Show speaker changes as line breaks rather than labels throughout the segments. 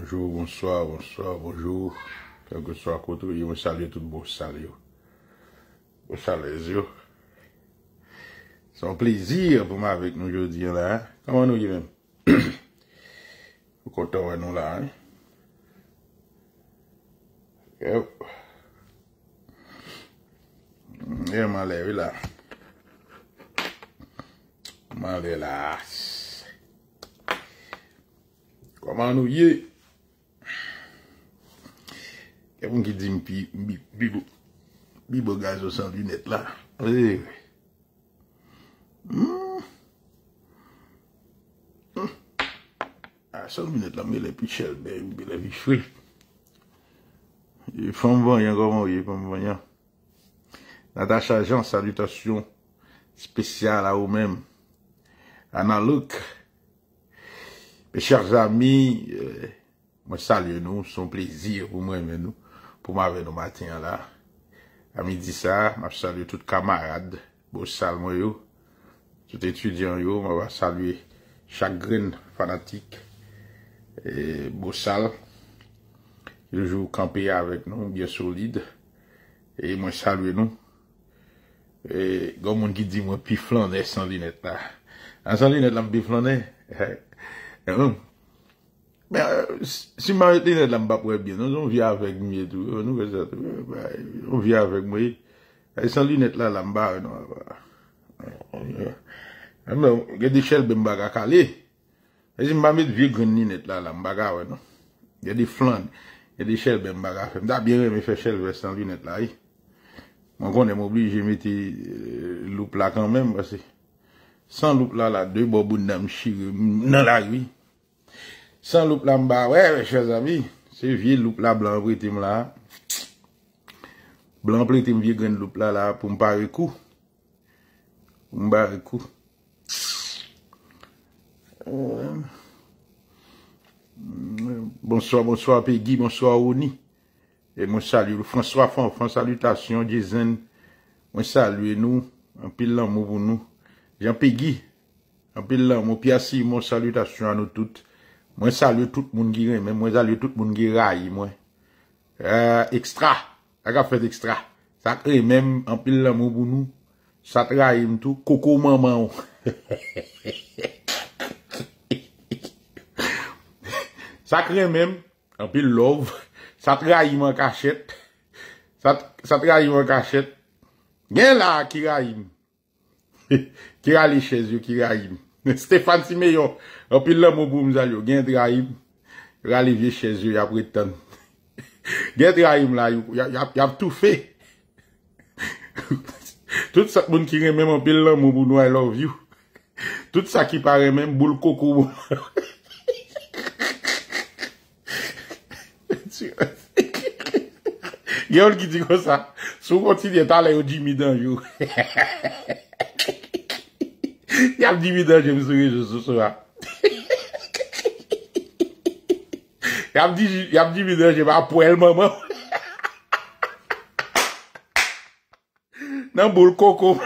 Bonjou, bonsoy, bonsoy, bonjou Kèm gèsoy koutou yè, mè salè tout bò salè yò Bò salè zè yò Sò mè plezir pou mè avèk nou jò diyan lè Kèm an nou yè mè O koutou wè nou lè Mè man lè wè lè Man lè lè Kèm an nou yè Kèm an nou yè E mwen ki di mpi, mpi bo, mpi bo gaz yo san lunet la. Aze, wey. Hmm. Hmm. A ah, san lunet la, mwen le pi chel, mwen le vi chwe. Ye fom vanyan, gwa mwen, ye fom vanyan. Nata chanjan, salutation, special a ou men. Ana luk. Me chanjan mi, euh, mwen salyen nou, son plezir ou men men nou. A mi di sa, ma salye tout kamarade, bo sal mo yo, tout etudyan yo, ma va salye chagrin fanatik, e, bo sal, yo jou kampe ya avèk nou, byè solide, e mwen salye nou, e gò moun ki di mwen pi flanè sanlinèt la, an sanlinèt la m bi flanè, e mèm, Mè, euh, si m amet linet lambak wè byen, nou zon vya avèk mye tou, nou vya avèk mye, yè san linet lalambak wè nou akwa. Mè, gè di chèl bèmbaga kalè, yè si m amet vigoun linet lalambaka wè nou. Gè di flan, gè di chèl bèmbaga. Fèm, da bire m fè chèl wè san linet la yè. M an kon m obli jè meti loup la kanmèm wè se. San loup la la, dèy boboun nan m chi wè nan la yè. San loup la mba wè, lè chè zami, se vie loup la blan pou etim la, blan pou etim vie gen loup la la pou mba re kou, pou mba re kou. Bonswa, bonswa, pe gi, bonswa, ou ni, e monsalue, François, François, salutasyon, Jezen, monsalue nou, anpil la mou pou nou, jan pe gi, anpil la mou, pi asy, monsalutasyon anou tout. Mwen salye tout moun girem, mwen salye tout moun girem a ye mwen. Ekstra, ak a fez ekstra. Sakre men, anpil la moun bunou, satre a ye mtou, koko maman ou. Sakre men, anpil love, satre a ye mwen kachet. Satre a ye mwen kachet, gen la ki ra ye mwen. Ki ra li chez yo, ki ra ye mwen. Stefan si me yön, apil lan mou bou mzal yo, gen dra im, ralive chez yo, gen dra im la, yo ap toufe. Tout sa moun ki remen, apil lan mou bou nou, I love you. Tout sa ki pa remen, boul koko mou. Genon ki di kon sa, sou potid yon talen yo, Jimmy dan yo. Yav di bidan jem suge su suwa. Yav di bidan jem apu elmanman. Nan mwul kokoum.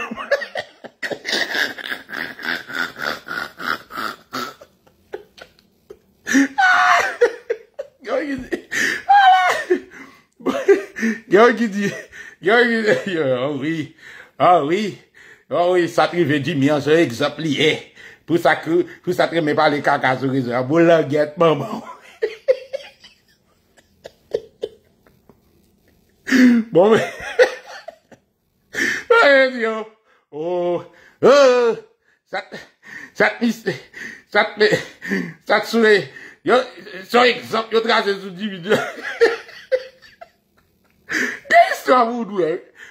Gyo yi di. Gyo yi di. Gyo yi di. A wii. A wii. Oh Ou e satri ve di mi an se exop eh. liye. Pou satri me pale kakazo reze. A bou langet maman. Bon me. A ye di yo. Ou. Ou. Sat. Sat mi. Sat. Sat sou le. Yo. So exop. Yo traje sou di mi. Ke isto a vou do?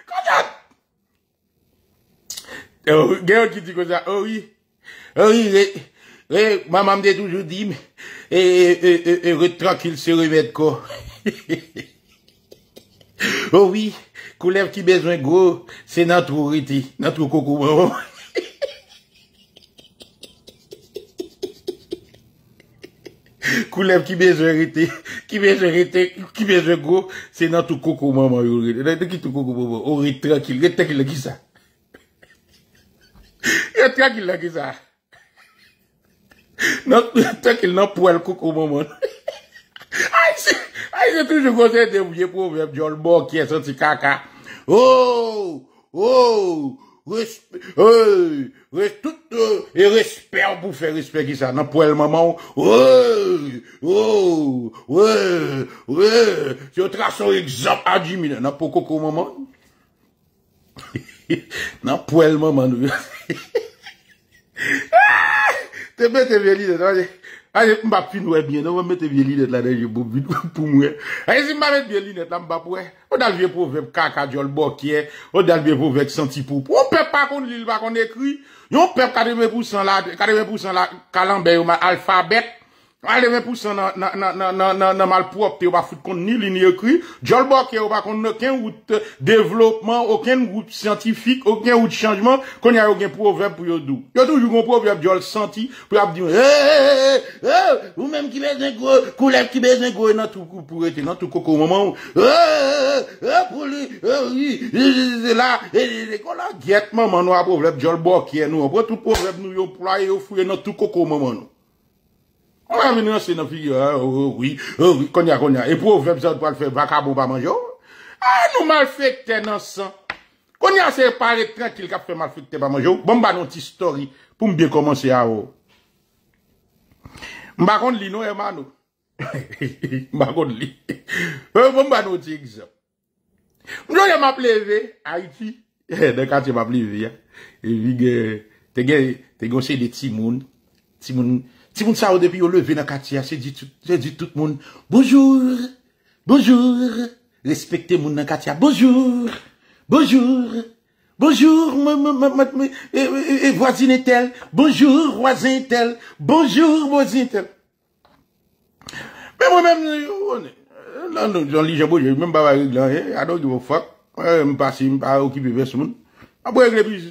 Kajan. Gè ou ki di kwa sa? Oh ou yi, ou oh yi, eh, eh, maman mde toujou di, e ret trakil se remet ko. Ou yi, koulem ki bejwen go, se nan tou rete, nan tou koko maman. Koulem ki bejwen rete, ki bejwen rete, ki bejwen go, se nan tou koko maman. Nan tou koko maman, ou rete trakil, rete kile gisa. Trakil e nan ki sa Trakil nan pou el koko maman Ay se Ay se toujou konsente Mwenye pou mwenye Jol mokye santi kaka Oh Oh Respe Oh Respe eh, E respe An pou fe respe ki sa Nan pou el maman Oh Oh Oh Oh Se yo tra son Adjimi nan Nan pou koko maman Nan pou el maman He he he Ah! Te bete vye li net la Aje ah, mbap fin wè bine Mbap mette vye li net la Aje ah, si mbap mette vye li net la Mbap wè O dal vye pou vèp kaka jol bokye O dal vye pou vèp santi pou pou O pep akon li lva kon ekri Yo pep kade mwen pousan la Kade mwen pousan la kalan beyo ma alfabet Ale 20% nan malprop, te yo ba foute konti ni lini ekri, jol bòke yo ba konti nòken wout devlopman, wòken wout santifik, wòken wout chanjman, konye a yògen proverb pou yòdou. Yòdou jougon proverb jol santi, pou yòp di yon, eee, eee, eee, ou mèm ki bezengou, kou lèm ki bezengou, nan tou koko maman ou, eee, eee, eee, pou lèm, eee, eee, eee, eee, eee, kon la gèt maman ou a proverb jol bòke nou, wò tou proverb nou yon pou lèm yon foute nan tou koko maman ou. Konja konja, e pou ou febzot pou al feb vakabo pa manjou. A nou mal fek te nan san. Konja se pare kran kil kap fe mal fek te pa manjou. Bon banon ti story pou mbiye komanse a ou. Mba kond li nou e manou. Mba kond li. Bon banon ti ekzap. Mbo yon maple ve, a yi fi. Dey kat yon maple ve ya. E vi ge, te gen, te gen se de ti moun. Ti moun yon. Ti moun sa ou depi ou leve nan Katia se di tout moun. Bonjour. Bonjour. Les specté moun nan Katia. Bonjour. Bonjour. Bonjour. Et voisine tel. Bonjour. Wazine tel. Bonjour. Wazine tel. Pe moun men moun. Lan nou joun li jen bou jen. Mèn ba wak yon lanhe. An nou di wou fok. Mwen mwen pasi mwen pa wak yon ki beve se moun. A bwek le pi.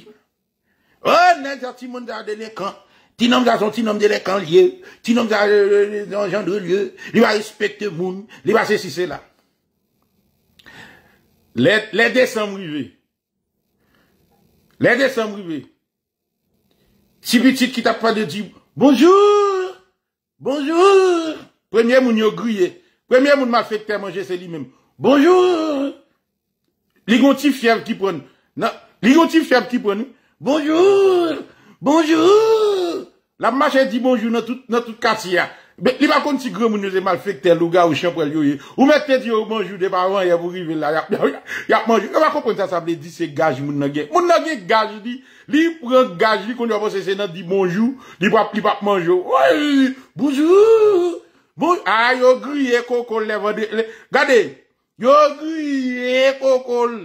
Ou nan jati moun da dene kan. Ti nom da son, ti nom de lèk an liye. Ti nom da an jan de liye. Liwa respecte moun. Liwa se si se la. Lè de san mou vive. Lè de san mou vive. Ti bitit ki tap pa de di. Bonjour. Bonjour. Premye moun yo griye. Premye moun ma fèk te manje se li mèm. Bonjour. Li gonti fèm ki pon. Li gonti fèm ki pon. Bonjour. Bonjour. La mache di bonjou nan tout kasi ya. Be li pa kon si gremoun nou se mal fèk ten louga ou chanpwen jou ye. Ou mè te di yo bonjou de pa wan ya vou rive la. Ya bonjou. Yo pa kon kon sa sable di se gaj moun nage. Moun nage gaj di. Li yon pren gaj. Li kon yon pon se se nan di bonjou. Li pa pli pap bonjou. Ouye. Bonjour. Bonjour. A yo griye kokol le vande. Gade. Yo griye kokol.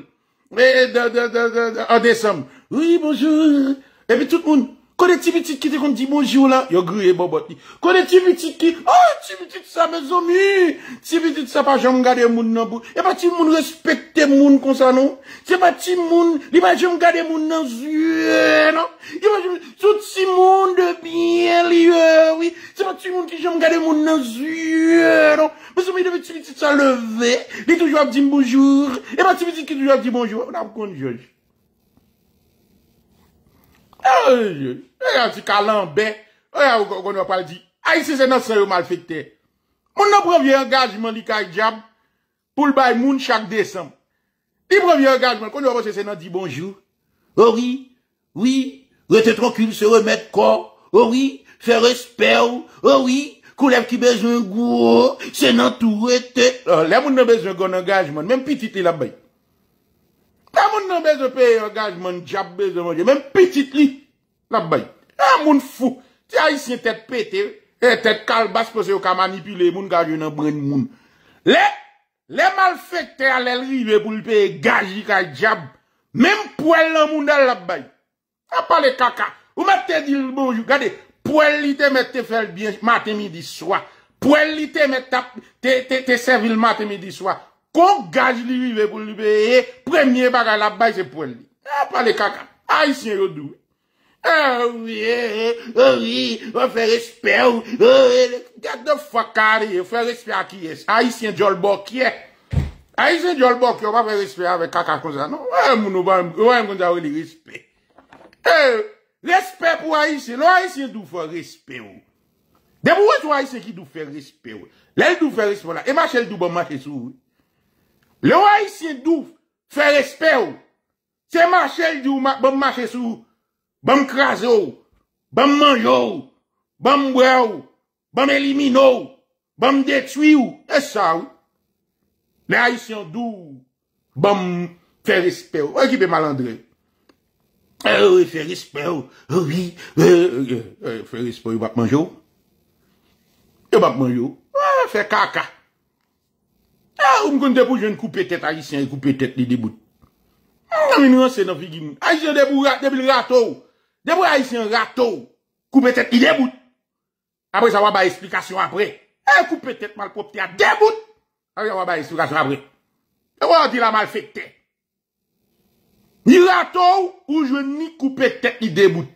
E de de de de de de. A de sam. Ouye bonjou. E pi tout moun. Ko de ti biti ki te kon di bonjou la, yo griye bo bot ni. Ko de ti biti ki, oh ti biti sa me zomi, ti biti sa pa jom gade moun nan bo. E pa ti moun respekte moun kon sa nou. Ti ba ti moun, li ba jom gade moun nan zuye nou. Ti ba ti moun de biye li yo, si ba ti moun ki jom gade moun nan zuye nou. Bo sou mi de bi ti biti sa leve, li toujou ap di mbonjou, e pa ti biti ki toujou ap di bonjou. La kon jojou. Oye, an ti kalan be, oye kon yo pa li di, a yi se se nan se yo mal fete, moun nan previ engagement li kaj jab pou l bay moun chak de san, li previ engagement kon yo pa se se nan di bonjou, ori, ori, rete tronkul se remet kon, ori, fe resper, ori, kou lèm ki bezon gwo, se nan tou rete, euh, lèm moun nan bezon kon engagement, mèm pi titi la bay. La moun nan bezopè yon gaj moun, jab bezopè yon, mèm petit li, la bay. La moun fou, ti a yisi yon tèt pète, yon tèt kalbasy posè yon ka manipile, moun gaj yon nan bren moun. Le, le mal fèk te alèl ribè pou li pè yon gaj yon kaj jab, mèm pou el lan moun dan la bay. A pale kaka, ou mèp te dil bonjou, gade, pou el li te mèp te fèl bien, mèp te midi swa. Pou el li te mèp te servil mèp te midi swa. Kon gaj li vive pou li beye, premye bagay la bay se pou el li. A e, pale kaka, ayisyen yo dwe. A e, ouye, a e, ouye, va fe respè ou. Gat do faka li, fe respè a ki yes. Ayisyen diol bokye. Ayisyen diol bokye, wap fe respè ave kaka kon sa non? nou. Wè mounou, wè mounou, wè mounou, wè mounou, wè mounou, wè mounou, wè mounou, wè mounou, wè mounou. Respè. E, respè pou ayisyen, wè mounou, wè mounou, wè mounou, wè mounou. Demi wè sou ayisyen ki dwe fe respè ou. Lè lè dwe fe Le ou a isen dou fè respè ou? Se mache ljou, bom mache sou. Bom krasou. Bom manjou. Bom wèou. Bom elimino. Bom detwiu. E sa ou. Le a isen dou. Bom fè respè ou. E ou ki be malandre. Ou fè respè ou. E ou fi. E, fè respè ou. Ou bat manjou. Ou bat manjou. Ou fè kaka. Ah, ou m kon debou jwen koupe tèt a Yisyen e koupe tèt li debout. A ah, yisyen debou ratou. Debou a Yisyen ratou. Koupe tèt li debout. Abre sa waba esplikasyon apre. E koupe tèt malpopti a debout. Abre ah, sa waba esplikasyon apre. E wadi la malfekte. Ni ratou ou jwen ni koupe tèt li debout.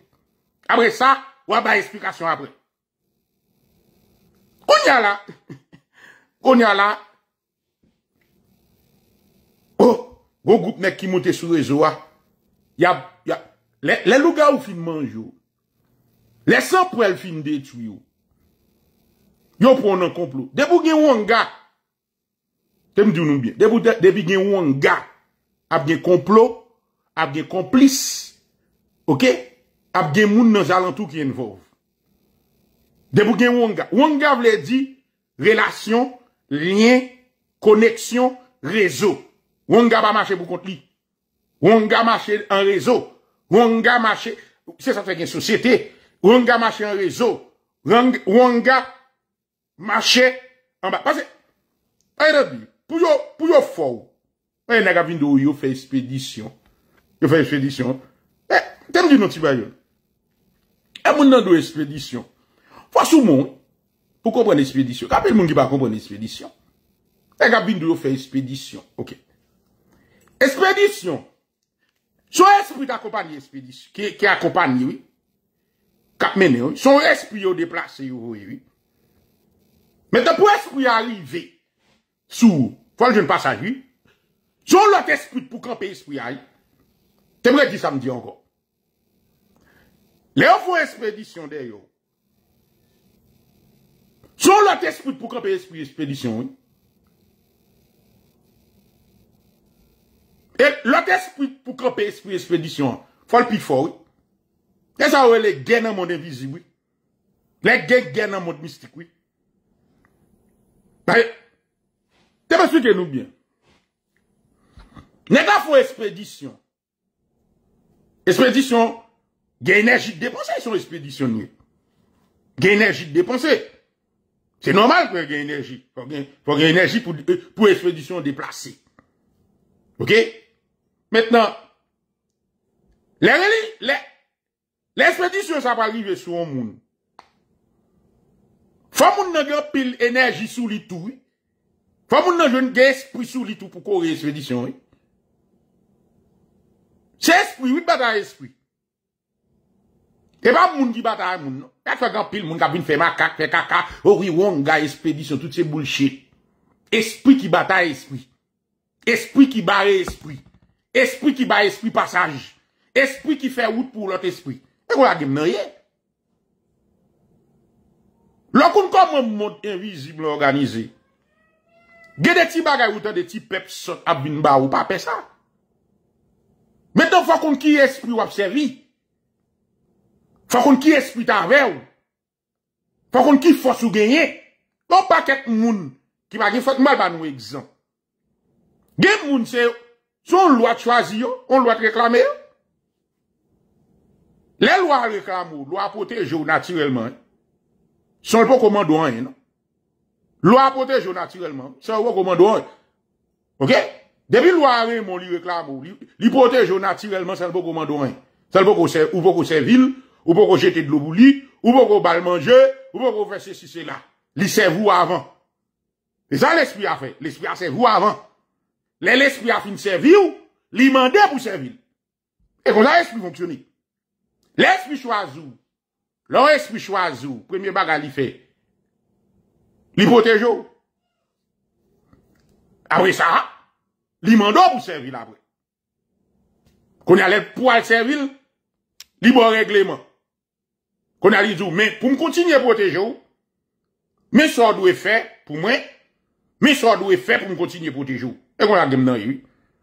Abre sa waba esplikasyon apre. Konya la Konya la Go, oh, go goup mek ki monte sou rezo ah. a. Ya, ya, le lou ga ou fin manj yo. Le san pou el fin detu yo. Yo pou an an komplou. De pou gen wonga, te mdou nou bien. De pou de, de pi gen wonga, ap gen komplou, ap gen komplis, ok? Ap gen moun nan zalantou ki envov. De pou gen wonga. Wonga vle di, relasyon, lyen, koneksyon, rezo. Wonga ba mache pou kont li. Wonga mache an rezo. Wonga mache... Se sa fèk yon sosyete. Wonga mache an rezo. Wonga mache an ba. Pase. A yon da di. Pou yon fou. A yon nagabin do yo fè espédition. Yo fè espédition. E, eh, ten di nou ti bayon. E moun nan do espédition. Fwa sou moun. Pou kompon espédition. Kapil moun ki pa kompon espédition. Nagabin do yo fè espédition. Ok. Espedisyon. Son espri akopany espedisyon. Ki akopany oui. Son espri ou deplase oui oui. Meta pou espri alivye. Sou. Fwa jen pasajou. Son lot espri pou kapi espri alivye. Temre di samdi ango. Le ou fwo espredisyon deyo. Son lot espri pou kapi espri espredisyon oui. Lote espri pou kope espri espedisyon, fol pi fol, te sa ouwe le gen nan moun de vizibou, le gen gen nan moun de mistikou, te pa souke nou bien. Neta fwo espedisyon, espedisyon, gen enerji de depanse yon espedisyon nou. Gen enerji de depanse. Se normal pou gen enerji, pou gen enerji pou espedisyon de plase. Ok? Maintenant, les l'expédition, ça va arriver sur un monde. Faut moun nan pile énergie sous li tout. Faut moun nan un esprit sous li tout pour courir expédition. C'est esprit, oui, bataille esprit. Et pas moun qui bataille moun. Non. fait grand pile moun qui vient faire macaque, faire caca, ori wonga expédition, tout ces bullshit. Esprit qui bataille esprit. Esprit qui bataille esprit. Espri ki ba espri pasaj. Espri ki fe wout pou lot espri. E kou la gem nou ye. Lò kon kon moun moun invisible organize. Ge deti bagay woutan deti pep sot abin ba wou pa pesan. Meton fò kon ki espri wap se vi. Fò kon ki espri tan ve wou. Fò kon ki fò sou genye. Non pa ket moun ki bagay fòt mal ba nou egzan. Gem moun se yo. Son lwa t'fasi yo, on lwa t'reklame yo. Le lwa bon reklamo, non. lwa potejo naturelman, son lpo komando an. Lwa potejo naturelman, son lpo komando an. Ok? Depi lwa an, lpo potejo naturelman, son lpo komando an. Son lpo kose vil, lpo kose jete dlo boulit, lpo kose bal manje, lpo kose fese si se la. Li se vou avan. E sa l'esprit a fe. L'esprit a se vou avan. Lè l'esprit a fin servil, li mande pou servil. E kon la esprit fonksyonik. Lè l'esprit chwa zou, lè l'esprit chwa zou, premye baga li fe. Li potejou. Awe sa, li mande pou servil apre. Kon alè pou al servil, li bon regleman. Kon alè zou, men pou m kontinye potejou, men sòdou e fe pou mwen, men sòdou e fe pou m kontinye potejou. Et départ,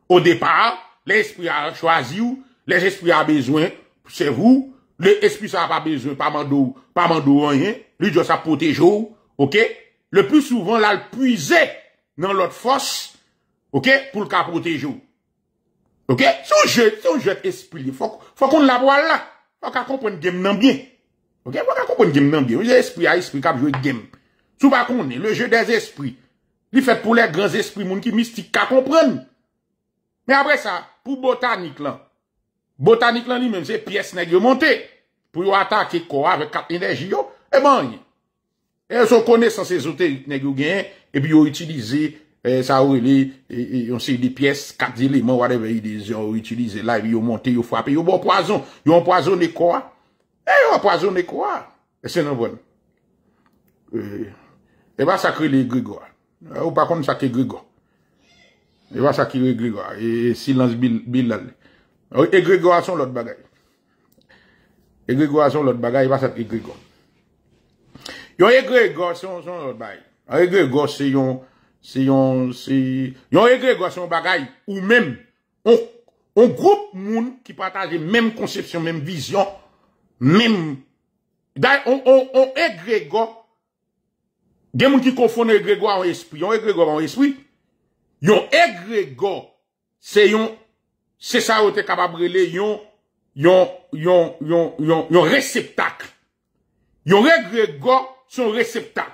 Au départ, l'esprit a choisi, ou, les a besoin, c'est vous, L'esprit esprit ça a pas besoin, pas mandou, pas mandou rien, lui doit ça protéger OK? Le plus souvent là le puiser dans l'autre force, OK, pour le cas protéger OK? Son jeu, son jeu esprit, faut faut qu'on la voit là. Faut qu'on comprenne game nan bien. OK? Faut qu'on comprenne game nan bien. L'esprit a esprit ka jouer game. Sous pas qu'on le jeu des esprits. Li fèt pou lèk grans espri moun ki mistika komprèn. Mè apre sa, pou botanik lan. Botanik lan li men, se piyes negyo montè. Pou yo ata ke kwa ve kat enerji yo, e bany. E yo son konè san se zote negyo gen, e bi yo itilize sa ou li, yon se di piyes kat dileman, wade ve yon itilize la, yon montè, yon fwapè, yon bon poazon, yon poazon ne kwa. Euh, eh e yon poazon ne kwa. E se nan bon. E ba sakri li grigo a. Eh, ou pa kon sak e, e, e, e gregor. E va sak e gregor. E silans bil al. E gregor ason lot bagay. E gregor ason lot bagay. E va sak e gregor. Yon e gregor ason lot bagay. E gregor se yon... Se yon... Yon e gregor ason bagay. Ou men. On group moun ki pataje men konsepsyon, men vizyon. Men. Da yon e gregor... Des gens qui confondent Grégoire en esprit. Yon Grégoire en esprit. Yon Grégoire, c'est yon, c'est ça où t'es capable de yon, yon, yon, yon, yon, yon réceptacle. Yon Grégoire, son réceptacle.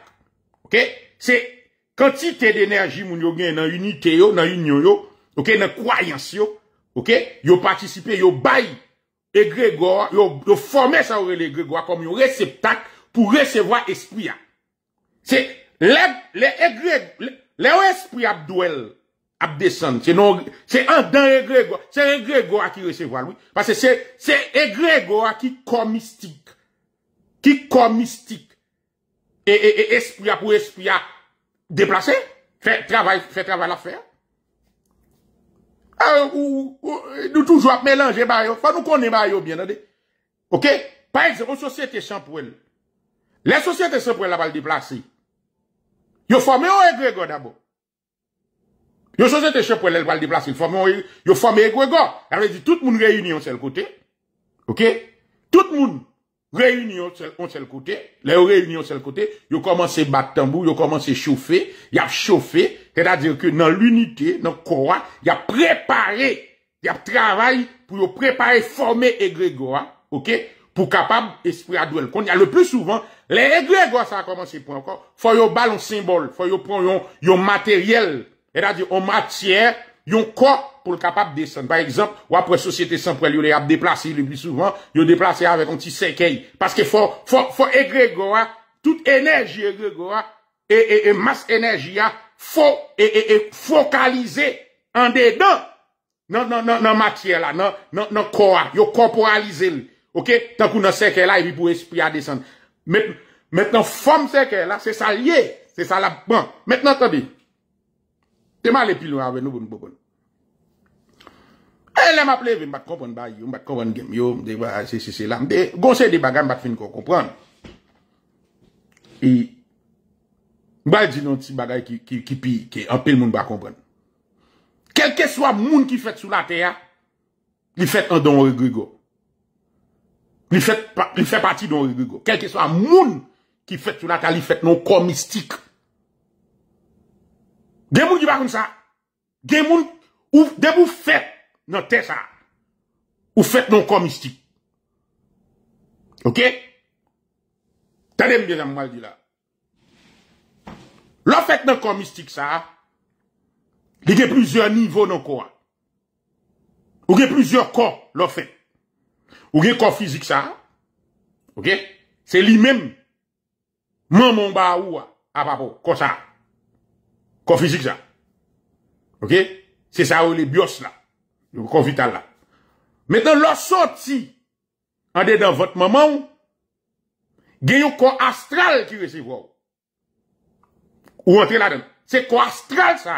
ok? C'est quantité d'énergie moun yon gen dans unité yo, dans union yo, ok? croyance yo, ok? Yon participe, yon bail. Grégoire, yon, yon ça comme yon réceptacle pour recevoir esprit. C'est les les les abduel abdescendent. C'est non c'est un d'un c'est qui reçoit lui parce que c'est c'est égrégoire qui comme qui comme et esprit pour esprit déplacé fait travail fait travail à faire. Ah, ou, nous toujours mélanger faut nous connaissons bien OK par exemple société champouel les sociétés champouel là va le déplacer Yo formé un Egrégor d'abord. Yo société chef pour les déplacer, formé e-, yo formé Egrégor. Elle tout le monde réunit un seul côté. OK Tout le monde réunit un seul côté. Les réunions un seul côté, yo commencé battre tambour, yo commencé chauffer, y a chauffé, c'est-à-dire que dans l'unité, dans quoi, y a préparé, y a travail pour préparer former égrégor. Hein. OK Pour capable esprit adouel. Qu'on y a le plus souvent Le egregor sa a komanse pou anko. Foy yo balon simbol. Foy yo pon yon materyel. E da diyo, yon matyer, yon kor pou l kapap desen. Par exemple, wapre sosyete sanpwèl, yo le ap deplase, yo le bi souvan, yo deplase avèk yon ti sekey. Paske foy egregor, tout enerji egregor, e mas enerji ya, fokalize an dedan. Nan matyer la, nan kor, yo korporalize l. Ok? Tan kou nan sekey la, e bi pou espri a desen. Mèt nan fòm sè kè la, sè sa liye, sè sa la ban. Mèt nan tò di, tèman lè pilon avè nou bon bobon. E lè m ap lè vè, m bat konpon ba yon, m bat konpon gem yon, m de wè a sè sè sè lam, m de gò sè de bagay m bat fin konpon. I m bay di nou ti bagay ki pi, ki apel moun ba konpon. Kèlke swa moun ki fèt sou la tè ya, li fèt an don wè gri gò. Il fait, il fait partie d'un Quel que soit le monde qui fait sur la il fait non corps mystique. Des gens qui va comme ça. Des gens ou des vous faites non tête ça. Ou faites non corps mystique. OK Tenez bien mal dit là. L'on fait non corps mystique ça. Il y a plusieurs niveaux dans corps. il y a plusieurs corps l'on fait. Ou gen kon fizik sa. Ok. Se li men. Mwen mwen ba ou a. A pa pou. Kon sa. Kon fizik sa. Ok. Se sa ou le bios la. Kon vital la. Metan lo soti. Ande dan vat maman ou. Gen yo kon astral ki resevo ou. Ou rentre la den. Se kon astral sa.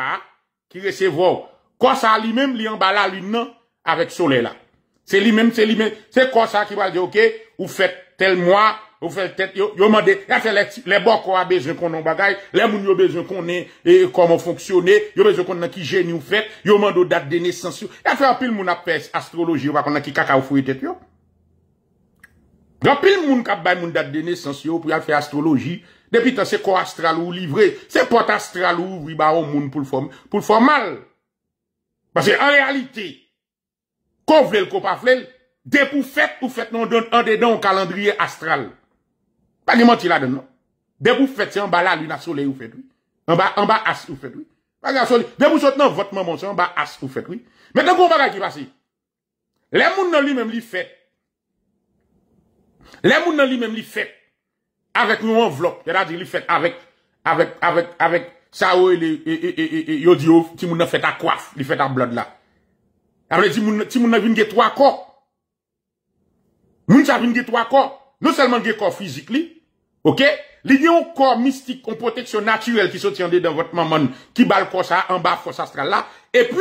Ki resevo ou. Kon sa li men li an ba la luna. Avek sole la. Se li men, se li men, se kon sa ki wale de ok, ou fet tel mwa, ou fet tet yo, yo mande, ya fe le bok kon a bezon kon an bagay, le moun yo bezon kon en, e komon fonksyonen, yo bezon kon an ki jenye ou fet, yo mande ou dat dene sensyo, ya fe apil moun apes astroloji, wakon an ki kaka ou fwite yo. Ya apil moun kap bay moun dat dene sensyo, pou ya fe astroloji, depi tan se kon astral ou livre, se pot astral ou vwi ba ou moun pou l'formal. Pase an realite, kon vle l, kon pa vle l, de pou fèt ou fèt non don an de don kalandriye astral. Pa li man ti la don non. De pou fèt si an ba la luna solei ou fèt oui. An ba as ou fèt oui. De pou sot nan votman monsi an ba as ou fèt oui. Met an kon ba gaj di basi. Le moun nan li men li fèt. Le moun nan li men li fèt. Avèk nou an vlop. Te da di li fèt avèk, avèk, avèk, avèk, sa ou e, e, e, e yo di ou ti moun nan fèt a kwaf, li fèt a blod la. Alors, ah si vous avez trois corps, a avez trois corps. Non seulement des corps physiques, ok? Il y un corps mystique, une protection naturelle qui se tient dans votre maman, qui bat le corps en bas, force astral là. Et puis,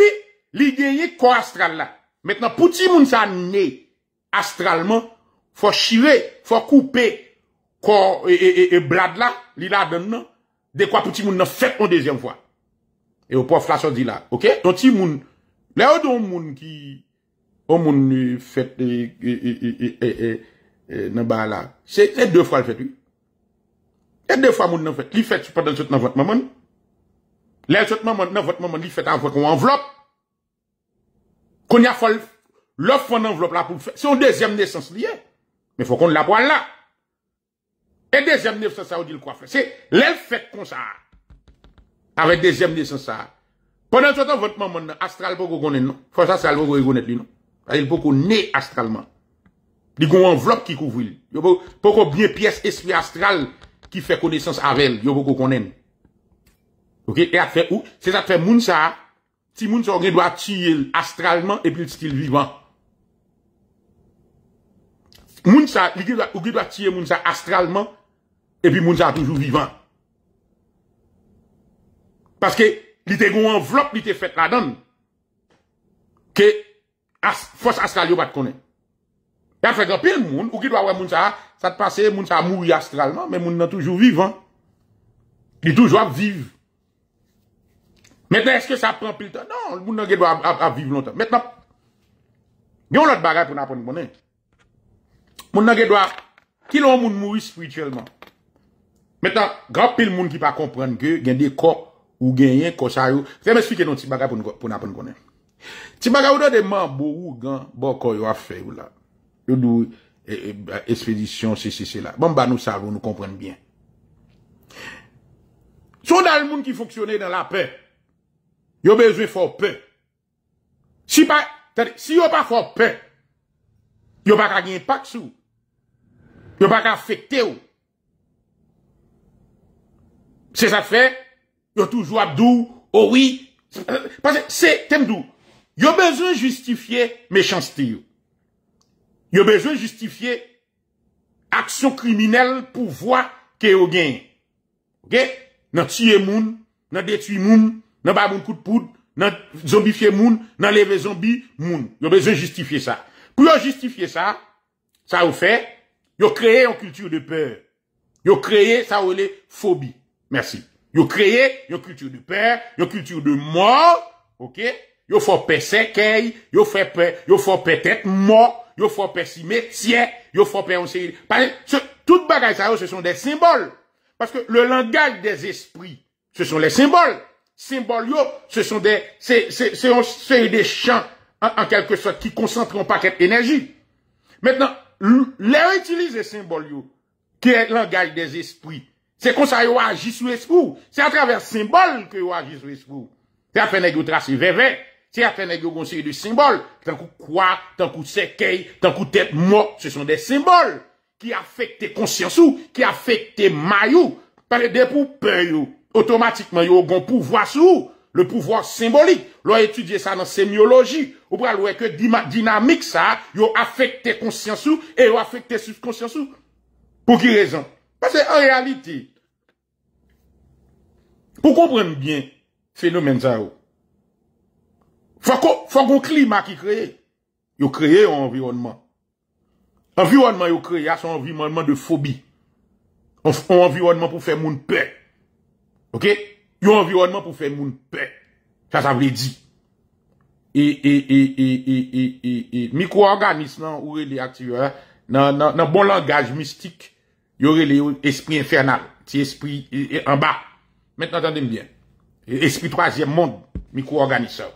il y a un corps astral là. Maintenant, pour si vous né astralement, faut chirer, faut couper corps et, et, et, là, il a donné, de quoi pour si vous fait une deuxième fois. Et au prof, ça ça dit là, ok? Donc, si Le ou do ou moun ki, ou moun nou fèt e e, e, e, e, e, e, e, nan ba la, se e dè fò al fèt ou. E dè fò al moun nan fèt, li fèt sou pa dan chèt nan vòt mamon. Le chèt nan vòt mamon, nan vòt mamon, li fèt an vòt kon an vlop. Kon ya fò l, lò fò an an vlop la pou fèt. Se ou dè zèm nèsans li e, me fò kon la po an la. E dè zèm nèsans sa ou di l kwa fèt. Se lè fèt kon sa a, avèk dè zèm nèsans sa a. Pendant yon ton votman moun nan, astral pou kou konen nou. Fos astral pou kou yon konet li nou. A yon pou kou ne astralman. Di kou yon vlop ki kou vwil. Yon pou kou bne piyes espri astral ki fè konesans avèl. Yon pou kou konen. Ok? E atfè ou? Se atfè moun sa, ti moun sa ou gen do a tiyel astralman epi l stil vivan. Moun sa, ou gen do a tiyel moun sa astralman epi moun sa toujou vivan. Paske, li te goun envelop, li te fèt la dan, ke fòs astral yo bat konen. Ya fè gòpil moun, ou ki dwa wè moun sa, sa te pase, moun sa mouri astralman, men moun nan toujou vivan. Li toujou ap viv. Mètè, eske sa pran pil tan? Nan, moun nan ge dwa ap viv lontan. Mètè, gen lòt bagat wè nan poni mounen. Moun nan ge dwa, ki lò moun mouri sprituelman. Mètè, gòpil moun ki pa komprenn ke, gen de kòp, ou gagner kocha yo. Je vais expliquer non ti baga pour pour n'apprendre connait. Ti baga ou des mambou ou gan boko yo a fait ou là. Yo dou expédition e, c'est c'est ceci cela. Bon ba nous savons nous comprendre bien. Son le monde qui fonctionnait dans la paix. Yo besoin fort paix. Si pas si yo pas fort paix. Yo pas qu'à gagner pas sou. Yo pas qu'à affecter ou. C'est ça fait Yo toujours abdou, oh oui. Euh, parce que c'est, t'aimes d'où? Yo besoin justifier méchanceté. Yo besoin justifier action criminelle pour voir que yo gain. OK? Nan tuer moun, nan détruit moun, nan ba moun coup de poudre, nan zombifier moun, nan lever zombie moun. Yo besoin justifier ça. Pour justifier ça, ça vous fait, yo créer une culture de peur. Yo créer ça ou les phobies. Merci. Yo ont créé une culture de père, une culture de mort, ok? Yo faut peur séquelles, yo fait, peur, yo font peur tête mort, ils font peur yo ils font peur aussi. Toutes ça, ce sont des symboles. Parce que le langage des esprits, ce sont les symboles. Symboles, ce sont des, c'est des chants en, quelque sorte, qui concentrent un paquet d'énergie. Maintenant, les utiliser symboles, qui est le langage des esprits, c'est comme ça qu'ils agissent sous l'espoir. C'est à travers symbole qu'ils agissent sur l'espoir. C'est à faire trace tracer VV. C'est à faire nèg conseil de symboles. Tant coup quoi, tant coup séqueil, tant coup tête mort, ce sont des symboles qui affectent conscience ou qui affectent maillots. Par des pour peur automatiquement ont un pouvoir sous le pouvoir symbolique. L'on étudié ça dans sémiologie. Ou pourra voir que dynamique ça, yo affecte conscience ou et yo affecte subconscience ou. Pour qui raison? Pase en realite, pou kompren bien fenomen sa ou, fwa kon klima ki kreye, yo kreye yo environman. Environman yo kreye aso environman de fobi. Yo environman pou fe moun pe. Yo environman pou fe moun pe. Sa sa vle di. Mikroorganisman ou reliyati yo, nan bon langaj mistik, Yo rele yo espri infernal. Ti espri en ba. Met nan tan dem bien. Espri 3e mond mikroorganisor.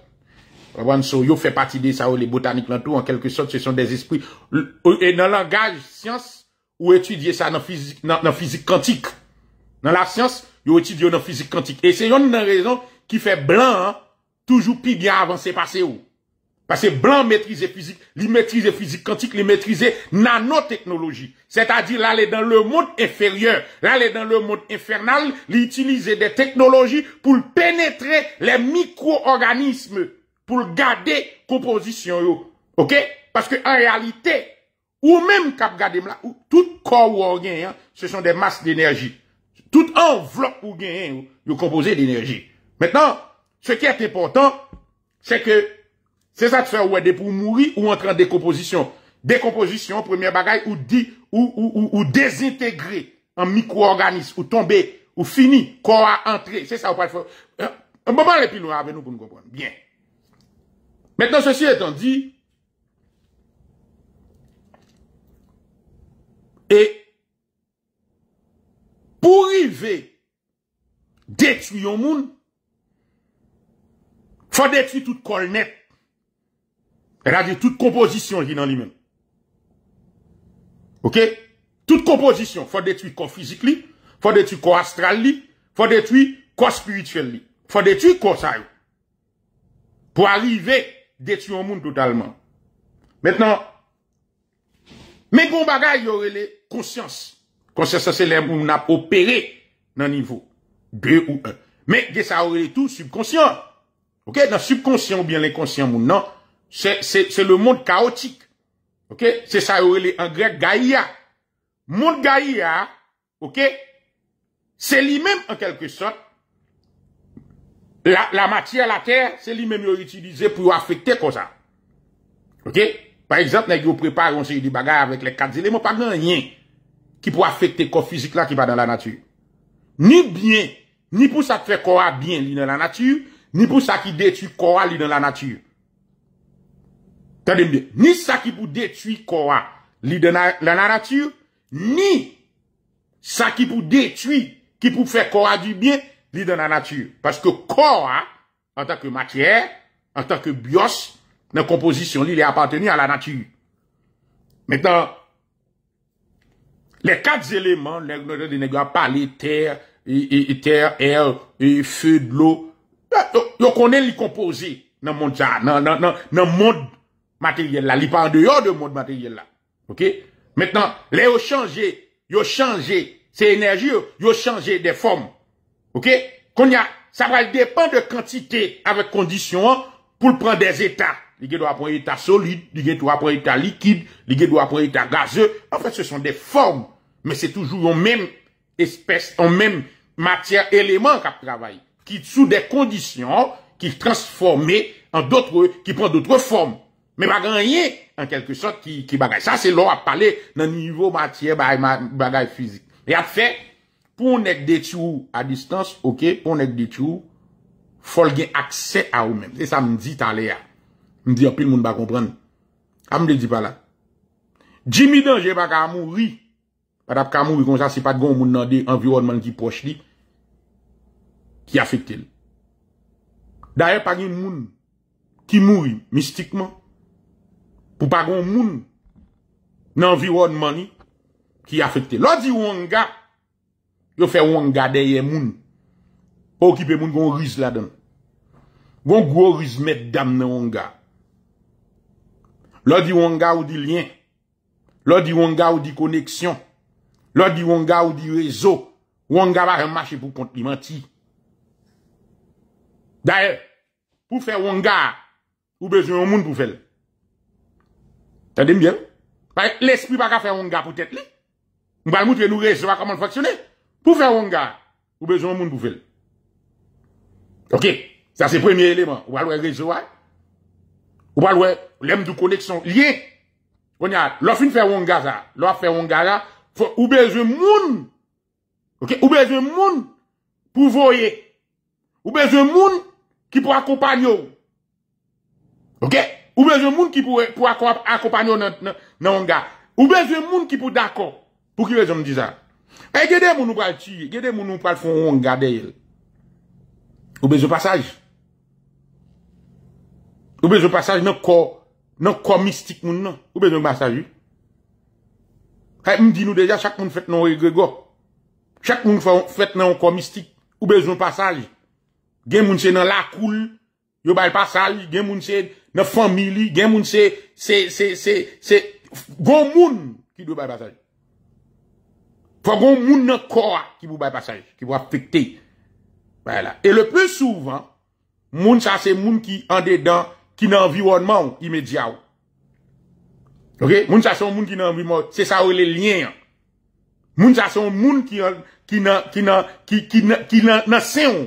Yo fe pati de sa ou le botanik lantou. En kelke sot se son des espri. E nan langaj sians ou etudye sa nan fizik kantik. Nan la sians yo etudye nan fizik kantik. E se yon nan rezon ki fe blan. Toujou pi bien avanse pase ou. Parce que blanc maîtriser physique, il maîtrise physique quantique, il maîtrise nanotechnologie. C'est-à-dire, là, est dans le monde inférieur, là, est dans le monde infernal, il utilise des technologies pour pénétrer les micro-organismes, pour garder composition, yo. OK? Parce que, en réalité, ou même cap garder tout corps ou organe, hein, ce sont des masses d'énergie. Tout enveloppe ou gain, hein, yo, composé d'énergie. Maintenant, ce qui est important, c'est que c'est ça que faire ou de pour mourir ou entrer en décomposition. Décomposition, première bagaille, ou dit, ou, ou, ou, ou désintégrer en micro-organisme, ou tomber, ou finir, corps à entrer. C'est ça ou pas faire. Euh, un moment aller plus avec nous pour nous comprendre. Bien. Maintenant, ceci étant dit, et pour arriver détruire au monde, faut détruire toute colonne elle a dit toute composition qui est dans lui-même. Ok? Toute composition, faut détruire quoi physique, faut détruire quoi astral, li, faut détruire corps spirituel, faut détruire corps ça. Pour arriver, détruire le monde totalement. Maintenant, mais bon il y aurait les consciences. Conscience, c'est là où on a opéré dans le niveau 2 ou 1. Mais, ça aurait tout subconscient. Ok? Dans subconscient ou bien l'inconscient, non c'est le monde chaotique. OK C'est ça en grec Gaïa. Monde Gaïa, OK C'est lui-même en quelque sorte la, la matière, la terre, c'est lui-même utilisé pour affecter comme ça. OK Par exemple, vous préparez une série du bagarre avec les quatre éléments, pas rien qui peut affecter corps physique là qui va dans la nature. Ni bien, ni pour ça qui fait corps bien dans la nature, ni pour ça qui détruit corps lui dans la nature. Ni sa ki pou detui kora li dena la natyur, ni sa ki pou detui ki pou fè kora di bie li dena natyur. Paske kora, an takke matyè, an takke bios, nan kompozisyon li li apateni an la natyur. Metan, le kat zéléman, le gnojè di negwa pa li ter, ter, el, fe, blo, yo konen li kompozé nan moun jan, nan moun jan, matériel là, il pas en dehors de monde matériel là. OK Maintenant, les ont changé, ils ont changé, c'est énergie, ils ont changé des formes. OK Qu'on ça va dépendre de quantité avec conditions, hein, pour prendre des états. Il doit prendre état solide, il doit prendre état liquide, il doit prendre état gazeux. En fait, ce sont des formes, mais c'est toujours en même espèce, en même matière, élément qu'on travaille, qui sous des conditions, qui transformées en d'autres, qui prend d'autres formes. Me ba ganyen an kelke sot ki bagay. Sa se lò ap pale nan nivou matye bagay fizik. Ya fe pou nèk deti ou a distans, pou nèk deti ou, fol gen akse a ou men. Se sa m zi talè ya. M zi apil moun ba kompren. A m de di pala. Dji midan jè baka a mouri, wad apka a mouri kon sa se pat goun moun nan de environman ki poch li, ki afekte li. Da ye pagin moun ki mouri mistikman, Ou pa gon moun nanvi won money ki afekte. Lodi wonga, yo fe wonga deye moun. Ou kipe moun gon riz ladan. Gon gwo riz met dam nan wonga. Lodi wonga ou di lien. Lodi wonga ou di koneksyon. Lodi wonga ou di rezo. Wonga ba remache pou kontlimanti. Da e, pou fe wonga, ou bezen yon moun pou fel. Sade mbyen? Faye, l'esprit baka fè wonga pou tèt li. Mba moutre nou rejewa koman fwaksyone. Pou fè wonga, oubejoun moun pou fè. Ok? Sa se premye eleman. Mba lwè rejewa. Mba lwè lèm dou koneksyon liye. Ponyal, lò fèn fè wonga zha. Lò fèn wonga zha. Fò oubejoun moun. Ok? Oubejoun moun pou voye. Oubejoun moun ki pou akopanyo. Ok? Ou bezo moun ki pou akopanyo nan wonga. Ou bezo moun ki pou dako. Pou ki bezo mou dizan. E gede moun ou pal foun wonga deyel. Ou bezo pasaj. Ou bezo pasaj nan ko mistik moun nan. Ou bezo pasaj. E mdi nou deja chak moun fèt nan oye gregor. Chak moun fèt nan o ko mistik. Ou bezo pasaj. Gen moun se nan lakoul. Yo bal pasaj. Gen moun se... nan famili, gen moun se se, se, se, se, go moun ki dwe bay pasaj. Fwa go moun nan kwa ki dwe bay pasaj, ki dwe afekte. Voilà. Et le plus souvent, moun sa se moun ki an dedan, ki nan environnement imedya ou. Ok? Moun sa son moun ki nan environnement, se sa ou le lien. Moun sa son moun ki nan, ki nan, ki nan, ki nan, ki nan, nan se ou.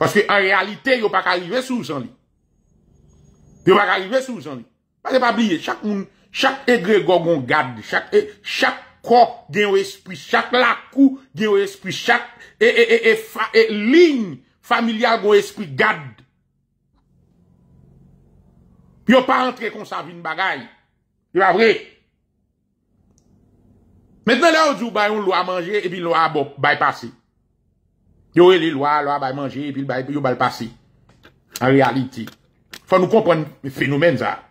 Paske an realite yo pa ka yi ve sou san li. Yo pa garibe sou zanvi. Pa se pa blye. Chak e grego gon gad. Chak kwa gen yo espri. Chak lakou gen yo espri. Chak e, e, e, e lin familia gon espri gad. Yo pa entre konsavine bagay. Yo pa vre. Metnen le ou di ou bayon lwa manje epi lwa baypasi. Yo e lwa lwa baymanje epi lwa baypasi. An reality. Faut nous comprendre le phénomène ça.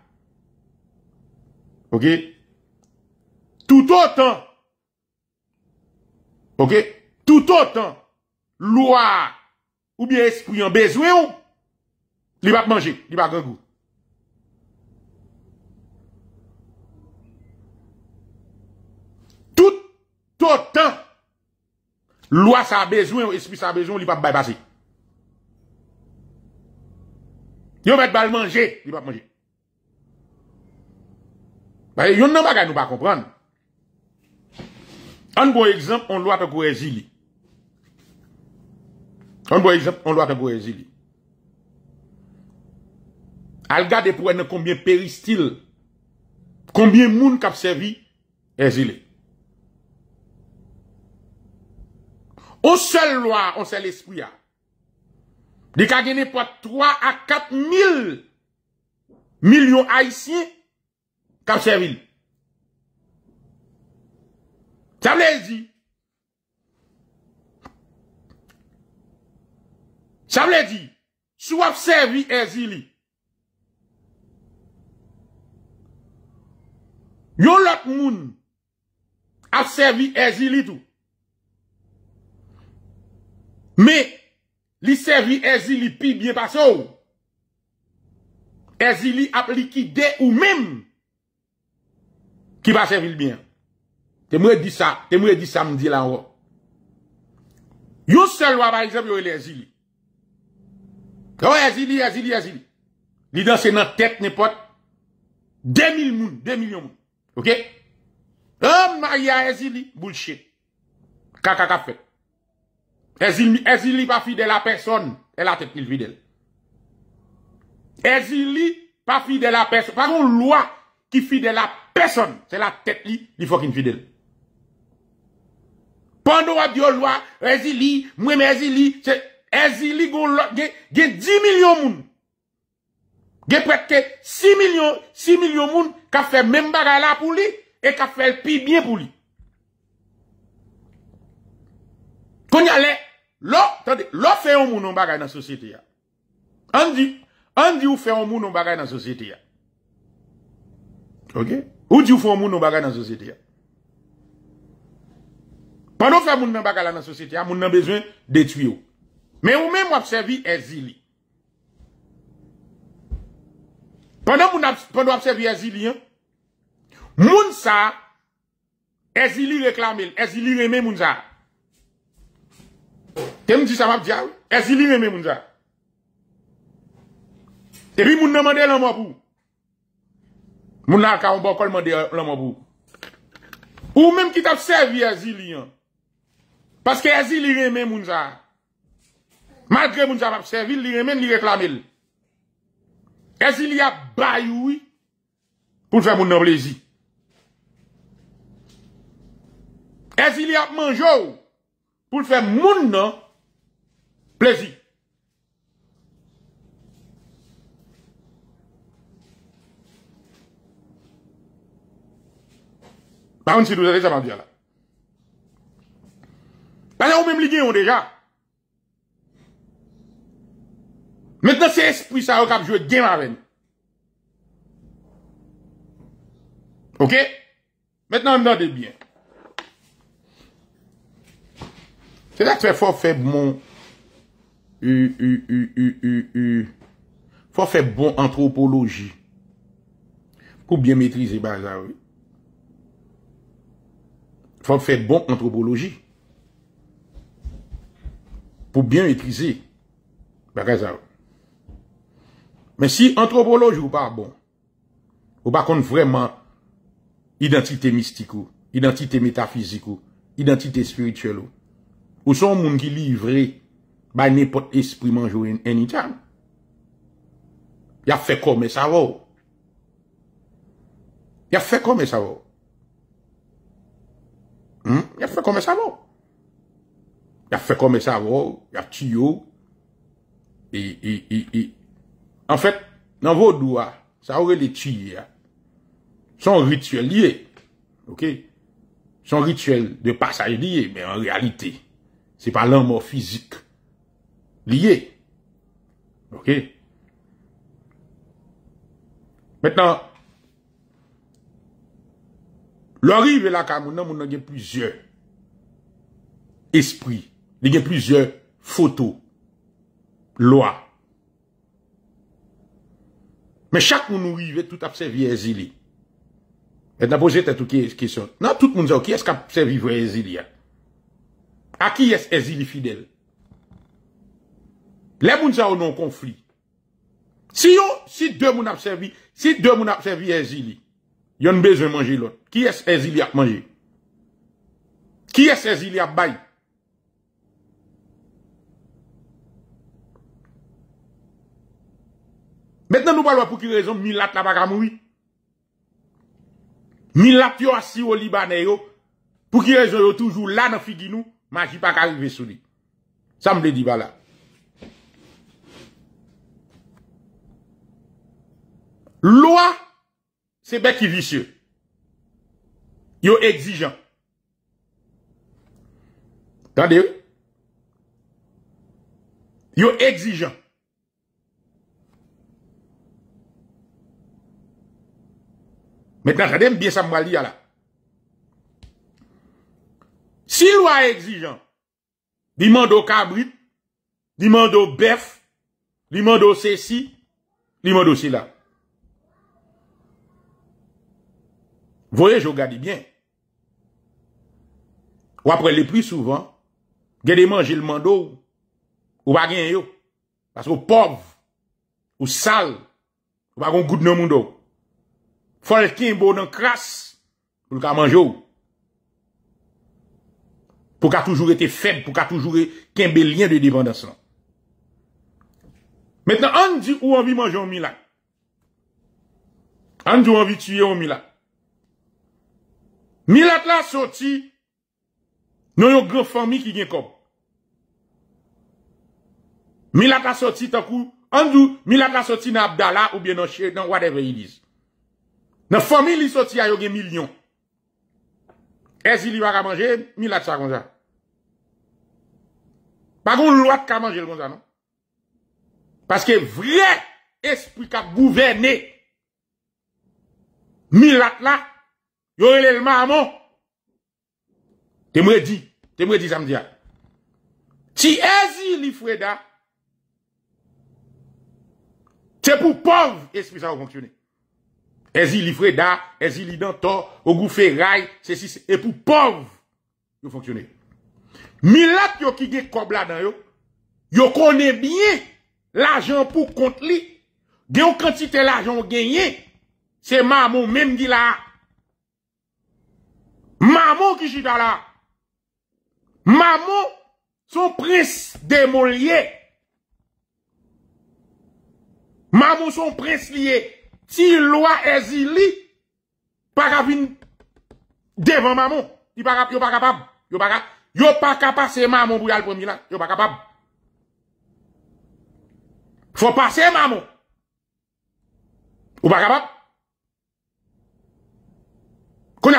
OK Tout autant OK Tout autant loi ou bien esprit en besoin ou il va manger, il va goût. Tout autant loi ça a besoin esprit ça a besoin, il va pas passer. Yo met bal manger, il va manger. Bah, yon nan bagay vont pas comprendre. Un bon exemple, on loi pour exilé. Un bon exemple, on loi pour exilé. Al gade pour combien péristyle, combien moun kap servi exilé. On seul loi, on seul esprit. De ka geni pat 3 a 4 mil milyon a isye ka fsevi li. Sa ble di Sa ble di sou fsevi e zili. Yo lot moun a fsevi e zili tou. Me Li sevi ezili pi byen pa sou. Ezili ap likide ou mim. Ki pa sevil byen. Te mwe di sa, te mwe di sa mdi la wot. You se lwa par exemple yo e le ezili. Kwa ezili, ezili, ezili. Li dan se nan tek nepot. De mil moun, de milyon moun. Ok? An maya ezili, boulche. Kakakafet. Ezi li pa fide la person, e la tep li fidel. Ezi li pa fide la person, pa kon lwa ki fide la person, se la tep li li fokin fidel. Pando wap diyo lwa, ezi li, mweme ezi li, ezi li gwen 10 milyon moun. Gwen petke 6 milyon moun ka fè mwen bagala pou li, e ka fè pi bien pou li. Kon yalè, Lò, tante, lò fè yon moun nan bagay nan sosyete ya. An di, an di ou fè yon moun nan bagay nan sosyete ya. Ok? Ou di ou fè yon moun nan bagay nan sosyete ya? Panon fè moun nan bagay nan sosyete ya, moun nan bezwen detuyo. Men ou men mw apsevi ezili. Panon moun apsevi ezili, moun sa, ezili reklam el, ezili yon eme moun sa. Te mouti sa map diya ou, ezi li mè mè mounza. Ebi moun nan e mande lan mòpou. Moun nan ka ou bò kol mande lan mòpou. Ou mèm ki tap sevi ezi li yon. Paske ezi li mè mè mounza. Malgre mounza pap sevi, li mè mè li reklamel. Ezi li ap bayoui pou l'fè moun nan plezi. Ezi li ap manjou pou l'fè moun nan plezi. Plaisir. Par contre, si vous avez ça, dit là. Par là, vous même les ont déjà. Maintenant, c'est esprit ça, vous avez joué game avec nous. Ok? Maintenant, on regardez bien. C'est là que fort, fait fò fè bon antropoloji pou bien mètrize, fò fè bon antropoloji pou bien mètrize, mètrize. Mè si antropoloji ou pa bon, ou pa kon vreman identité mistiko, identité metafiziko, identité spirituelo, ou son moun ki livré Bay ne pot esprim anjou en itan. Ya fe komen sa vò. Ya fe komen sa vò. Ya fe komen sa vò. Ya fe komen sa vò. Ya tiyo. En fèt, nan vò dou a, sa vò re de tiyo a, son rituel liye. Son rituel de pasaj liye, men en realite, se pa lan mò fizik. Liye. Ok. Metan. Lori ve la kamou nan moun nan gen pwizyeur. Esprit. Nen gen pwizyeur foto. Lwa. Men chak moun nou vive tout apsevye ezili. Et nan bojete an touke eskesyon. Nan tout moun ze ok esk apsevye vwe ezili ya. A ki esk ezili fidel? A ki esk ezili. Lè moun sa ou nan konflik. Si yo, si dè moun ap servi, si dè moun ap servi ezili, yon bezè manje lò. Ki es ezili ap manje? Ki es ezili ap bay? Mètnen nou balwa pou ki rezon, mi lat la baka moui. Mi lat yo asi ou libanè yo, pou ki rezon yo toujou, la nan figi nou, ma jipa kari ve sou li. Sa mle di bala. Lwa sebe ki visye. Yo egzijan. Tande yo? Yo egzijan. Metna jadem biye sa mbali ya la. Si lwa egzijan, li mando kabrit, li mando bef, li mando sesi, li mando sila. Voye jo gadi byen. Ou apre lepri souvan. Gede manje l mandou. Ou bagen yo. Pas ou pov. Ou sal. Ou bagon gout nan moun dou. Fon el kin bo nan kras. Ou l ka manjou. Pou ka toujou rete feb. Pou ka toujou rete kembe liyan de divan dansan. Metan an di ou an vi manje ou milak. An di ou an vi tue ou milak. Milat la soti nou yon grou fomi ki gen kom. Milat la soti takou anjou, milat la soti nan Abdallah ou bien nan Shey, nan whatever yi diz. Nan fomi li soti a yon gen milyon. Ezi li wak a manje, milat sa konja. Pa goun lwak ka manje lwak sa konja, non? Paske vre esplika gouverne milat la Yo elè l'ma amon. Te mwè di. Te mwè di zanm diya. Ti ezi li freda. Te pou pov. Ezi li freda. Ezi li dantor. Ou gou fè ray. E pou pov. Yo foksyonè. Milat yo ki ge kob la dan yo. Yo konè biye. L'ajan pou kont li. Ge yo kantite l'ajan genye. Se ma amon menm di la a. Mamo ki jitala. Mamo son pres demoliye. Mamo son pres liye. Ti lo a ezi li. Paka vin devan mamo. Yo pa kapab. Yo pa kapase mamo bou yalpon mi la. Yo pa kapab. Fwa pase mamo. Yo pa kapab.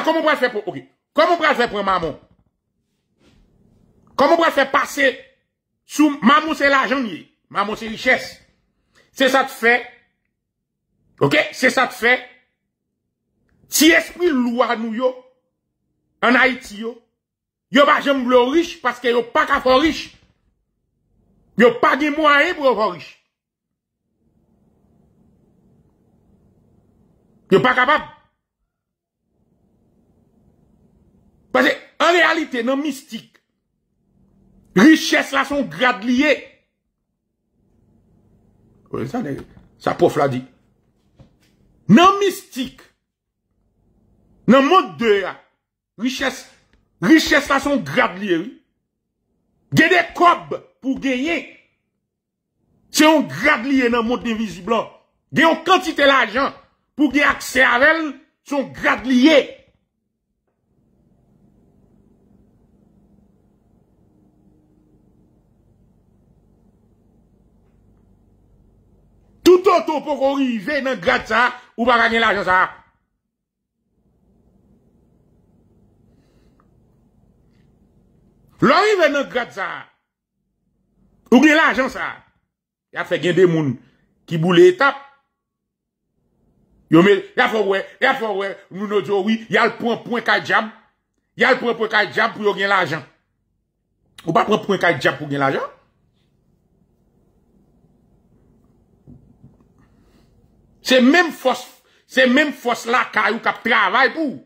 comment on pourrait faire pour, ok. Comment on va faire pour maman? Comment on va faire passer sous maman c'est l'argent, maman c'est richesse. C'est ça te fait. Ok? C'est ça te fait. Si esprit loi nous yo, en Haïti yo, yo pas j'aime bleu riche parce que yo pas qu'à faire riche. Yo pas de moyens pour faire riche. Yo pas capable. Kwa se, an realite nan mistik, riches la son grad liye, sa pof la di, nan mistik, nan moun de ya, riches la son grad liye, gen de krob pou genye, se yon grad liye nan moun de vizi blan, gen yon kantite la ajan, pou gen akse avel, se yon grad liye, Utoto pok ori ve nan grad sa, ou pa ganyan l'ajan sa. Lo ori ve nan grad sa, ou ganyan l'ajan sa. Ya fe gyan de moun ki bou le etap. Yo men, ya forwe, ya forwe, nou nou diyo, oui, ya l'pon pon kaj jab, ya l'pon pon kaj jab pou yo ganyan l'ajan. Ou pa pon pon kaj jab pou ganyan l'ajan. Se men fos la ka yon kap travay pou.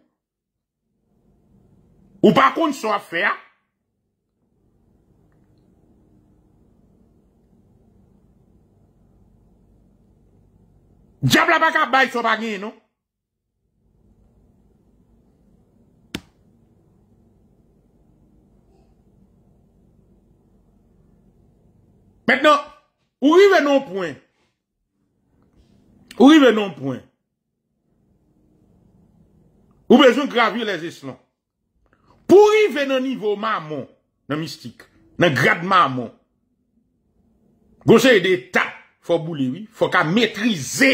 Ou pa kon so a fe a. Diab la pa kap bay sou pa gen nou. Met nou, ou rive nou pouen. Ou rive nan pwen? Ou bezon gravir le zeslan? Pou rive nan nivou mamon? Nan mistik? Nan grad mamon? Gon se yede ta fò boulewi? Fò ka metrize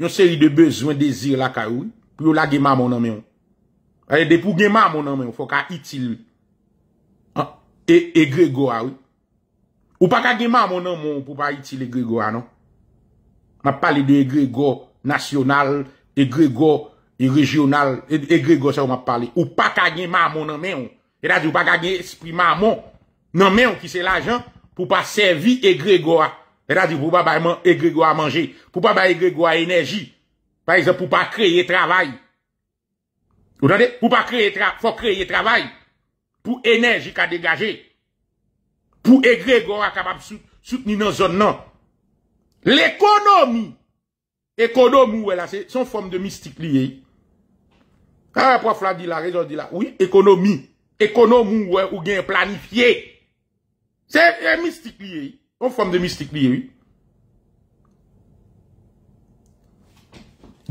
yon se yede bezwen, dezir la ka ou? Plou la gemamon nan menon? A yede pou gemamon nan menon? Fò ka itil ah, e, e gregoa ou? Ou pa ka gemamon nan menon? Ou pou pa itil e gregoa nan? Ma pali de egregor nasyonal, egregor regional, egregor sa ou ma pali. Ou pa kagne mamon nan menon. E da di ou pa kagne esprit mamon nan menon ki se la jan pou pa servi egregor. E da di pou pa bayman egregor a manje. Pou pa bayman egregor a enerji. Par exemple, pou pa kreye travay. Ou tande? Fou kreye travay pou enerji ka degaje. Pou egregor a kapab souten nan zon nan. L'ekonomi, ekonomi wè la, son fòm de mistik li yè yi. Kan apwa fò la di la, rezon di la, oui, ekonomi, ekonomi wè ou gen planifiye. Se mistik li yi, son fòm de mistik li yi.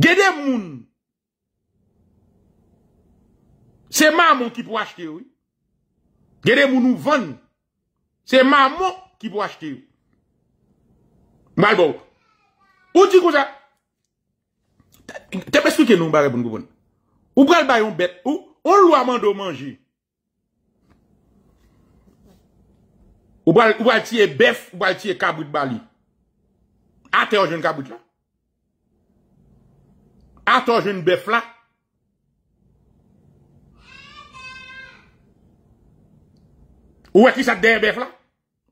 Gede moun, se mamon ki pou achete yi. Gede moun ou ven, se mamon ki pou achete yi. Malbou. Ou di kou sa? Te peskou ke nou mbare bon govon. Ou bral bayon bet? Ou lwa mando manji? Ou bral tiye bef? Ou bral tiye kabwit bali? Ate o jen kabwit la? Ate o jen bef la? Ou e ki sa dey bef la?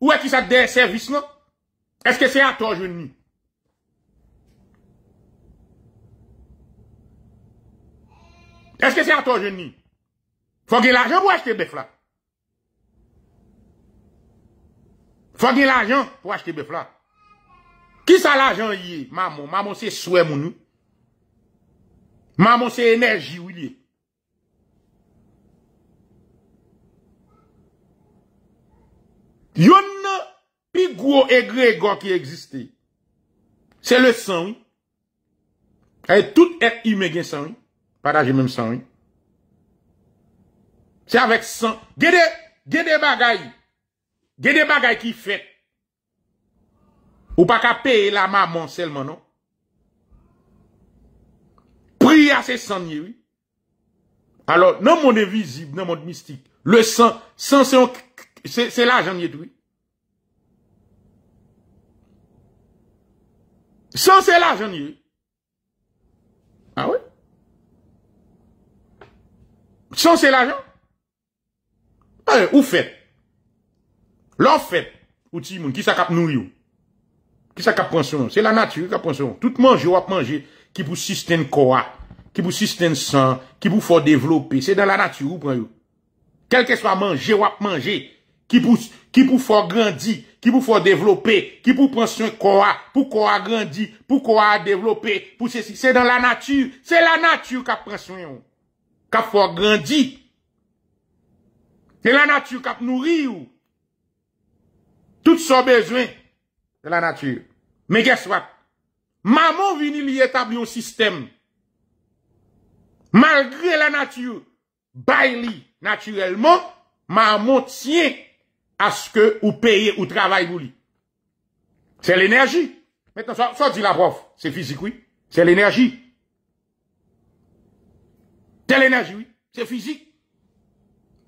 Ou e ki sa dey servis nou? Eske se ato jouni? Eske se ato jouni? Fokil ajan pou achete bef la? Fokil ajan pou achete bef la? Ki sa l ajan yi? Ma moun, ma moun se souè moun nou? Ma moun se enerji wili? Yon nou Pi gwo e gwe gwa ki egziste. Se le san yi. E tout ek yi me gen san yi. Pada jen men san yi. Se avek san. Gede bagay. Gede bagay ki fet. Ou pa ka peye la ma man sel man nan. Priya se san yi yi. Alors nan moun e vizib nan moun de mistik. Le san. San se la jan yi tou yi. San se la jan yon? A we? San se la jan? Eh, ou fet? Lo fet? Ou ti moun? Ki sa kap nou yon? Ki sa kap konsonon? Se la natu, ki sa kap konsonon? Tout manje wap manje Ki pou sisten kwa Ki pou sisten san Ki pou fò devlopè Se dan la natu ou pran yon? Kelke swa manje wap manje Ki pou fò grandi Ki pou fò dèvlopè, ki pou pransyon kòwa, pou kòwa gèndi, pou kòwa dèvlopè, pou sè si. Sè dan la natyur, sè la natyur kap pransyon yon. Kap fò gèndi. Sè la natyur kap nouri yon. Tout son bezwen, sè la natyur. Mè gè swat, mamon vini li etabli yon sistem. Malgré la natyur, bay li. Natyurelman, mamon tsyen. à ce que vous payez ou travaillez pour lui. C'est l'énergie. Maintenant, ça, ça dit la prof, c'est physique, oui. C'est l'énergie. C'est l'énergie, oui. C'est physique.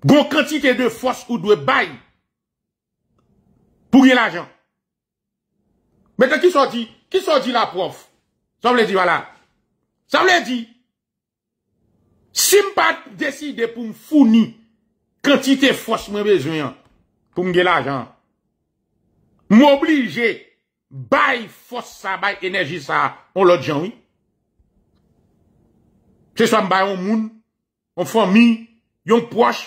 Bon quantité de force ou de bail pour gagner l'argent. Maintenant, qui dit Qui dit la prof? Ça veut dire, voilà. Ça veut dire, si je pas pour me fournir quantité de force que besoin, koum gen la jan, mou oblije, bay fos sa, bay enerji sa, moun lot janwi, se som bay yon moun, yon fomi, yon pwosh,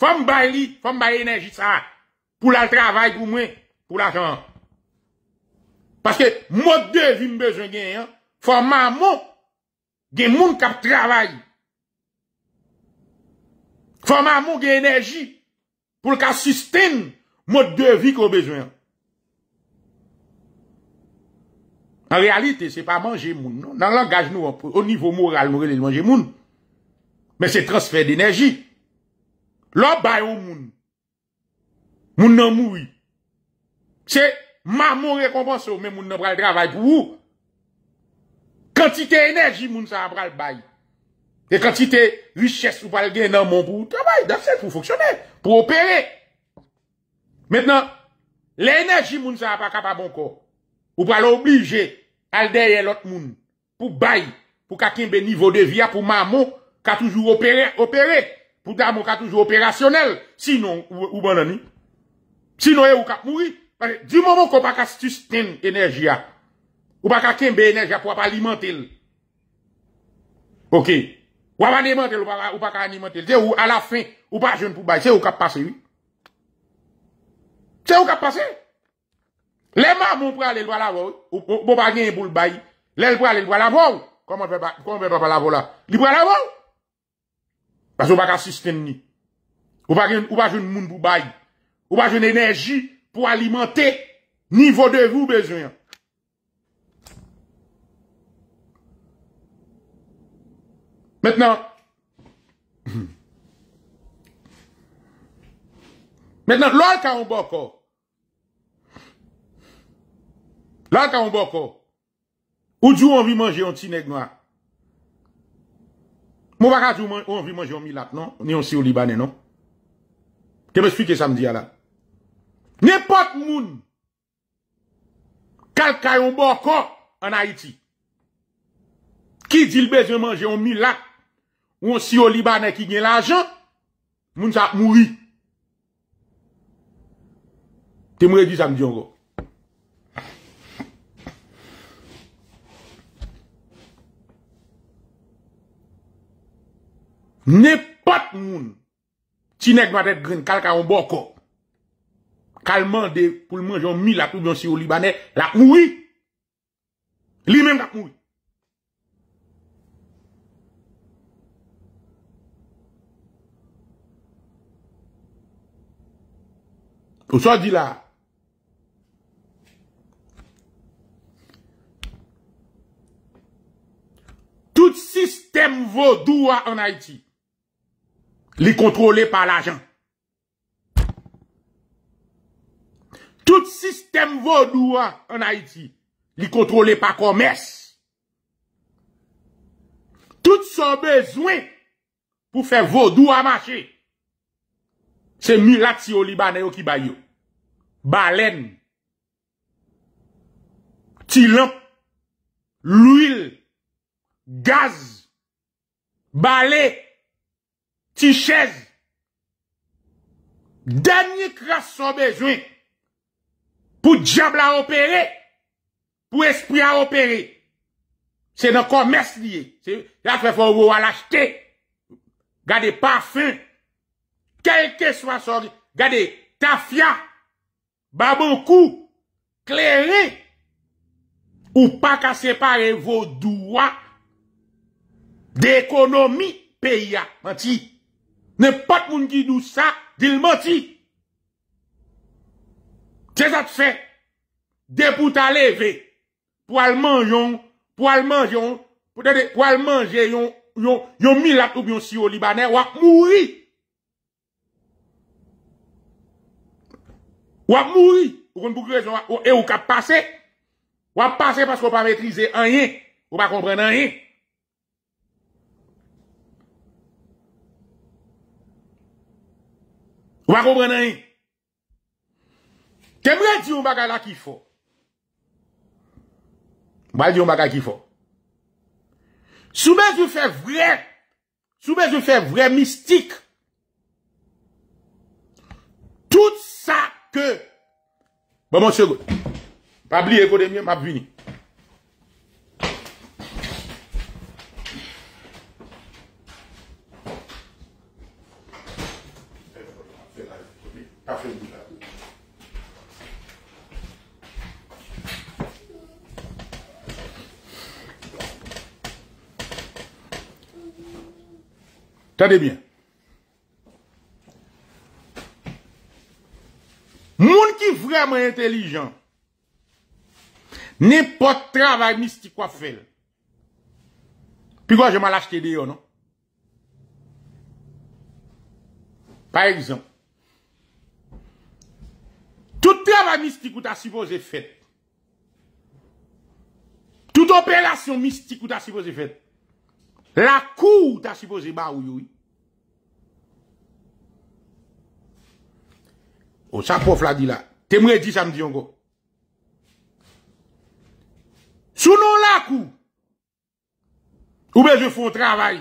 fom bay li, fom bay enerji sa, pou la travay koumwen, pou la jan, paske mou de vin bezon gen, fom a moun, gen moun kap travay, fom a moun gen enerji, pou lka susten mou de vi kou bezwen. An realite, se pa manje moun, nan non. langaj nou, o nivou moral moun rene manje moun, men se transfer de enerji. Lò bay ou moun, moun nan moui. Se ma moun rekompanso, men moun nan pral dravaj pou ou. Kantite enerji moun sa pral bayi. De kantite riches ou pa al gen nan moun pou ou trabay. Da se pou foksyonel. Po opere. Metnan. Le enerji moun sa apaka pa bon ko. Ou pa al oblije. Al derye lot moun. Po bay. Po kakinbe nivou de vi a pou mamon. Ka toujou opere. Po damon ka toujou operasyonel. Sinon ou banani. Bon Sinon ou kap mouri. Di moun moun ko pa kastus ten enerji a. Ou pa kakinbe enerji a pou apalimentil. Ok. Ou ap animentel ou pa ka animentel. Se ou a la fin, ou pa joun pou bayi. Se ou kap pase. Se ou kap pase. Bon, le mam ou pou alèl wala wou. Ou pou bagyen pou l bayi. Lèl pou alèl wala wou. Koman pe pa wala wou la. Lèl pou alèl wou. Pas ou pa ka sisten ni. Ou pa joun moun pou bayi. Ou pa joun enerji pou alimenter. Nivou de vou bezoyan. Mètenant, lòl ka yon bò kò, lòl ka yon bò kò, ou di ou anvi manje yon tinek noak, mou baka di ou anvi manje yon milak, non? Ni yon si ou libanen, non? Kè mè sfi kè samdi ya la. Nèpot moun, kal ka yon bò kò an Haiti, ki dilbe yon manje yon milak, ou ansi ou libanè ki gen l'ajot, moun sa mouri. Te mredi sa mdi ango. Nè pat moun, ti neg mwadèt grin, kal ka yon bò ko, kalman de pou lman, joun mi la toub yon si ou libanè, la mouri. Li men la mouri. là, tout système vaudou en Haïti, les contrôlé par l'argent. Tout système vaudoua en Haïti, les contrôlé par commerce. Tout son besoin pour faire vaudou à marcher, c'est Mulati au Libanais qui baille. balen, ti lamp, l'ouil, gaz, balen, ti chèz, danye kras son bezwen, pou diable a opere, pou espri a opere, se nan kòmès liye, la kwe fò wò wò l'achete, gade parfum, kelke swa sori, gade tafya, Babon kou kleri ou pa ka separe vo doua de ekonomi peya manti. Nen pat moun ki dou sa, dil manti. Tezat fe, depout aleve, pou al manjon, pou al manjon, pou al manje yon, yon milatoub yon siyo libanè, wak mouri. Ou ap mou yi, ou kon pou krezen, ou e ou kap pase. Ou ap pase pasko pa metrize an yi, ou pa komprene an yi. Ou pa komprene an yi. Te mwen di yon baga la ki fo. Mwen di yon baga la ki fo. Sou men yon fe vre, sou men yon fe vre mistik. Tout sa. que... Bon, mon pas Pas oublier que m'a venu. Tenez bien. mwen entelijan. Nè pot travay mistik wafel. Pi kwa jè mwen lache te deyo, non? Par exemple, tout travay mistik wou ta sipoze fèt. Tout opèlasyon mistik wou ta sipoze fèt. La kou wou ta sipoze ba ou yoy. Ou sa pof la di la Te mredi samdi yon go. Sou nou lakou. Ou bejou foun travay.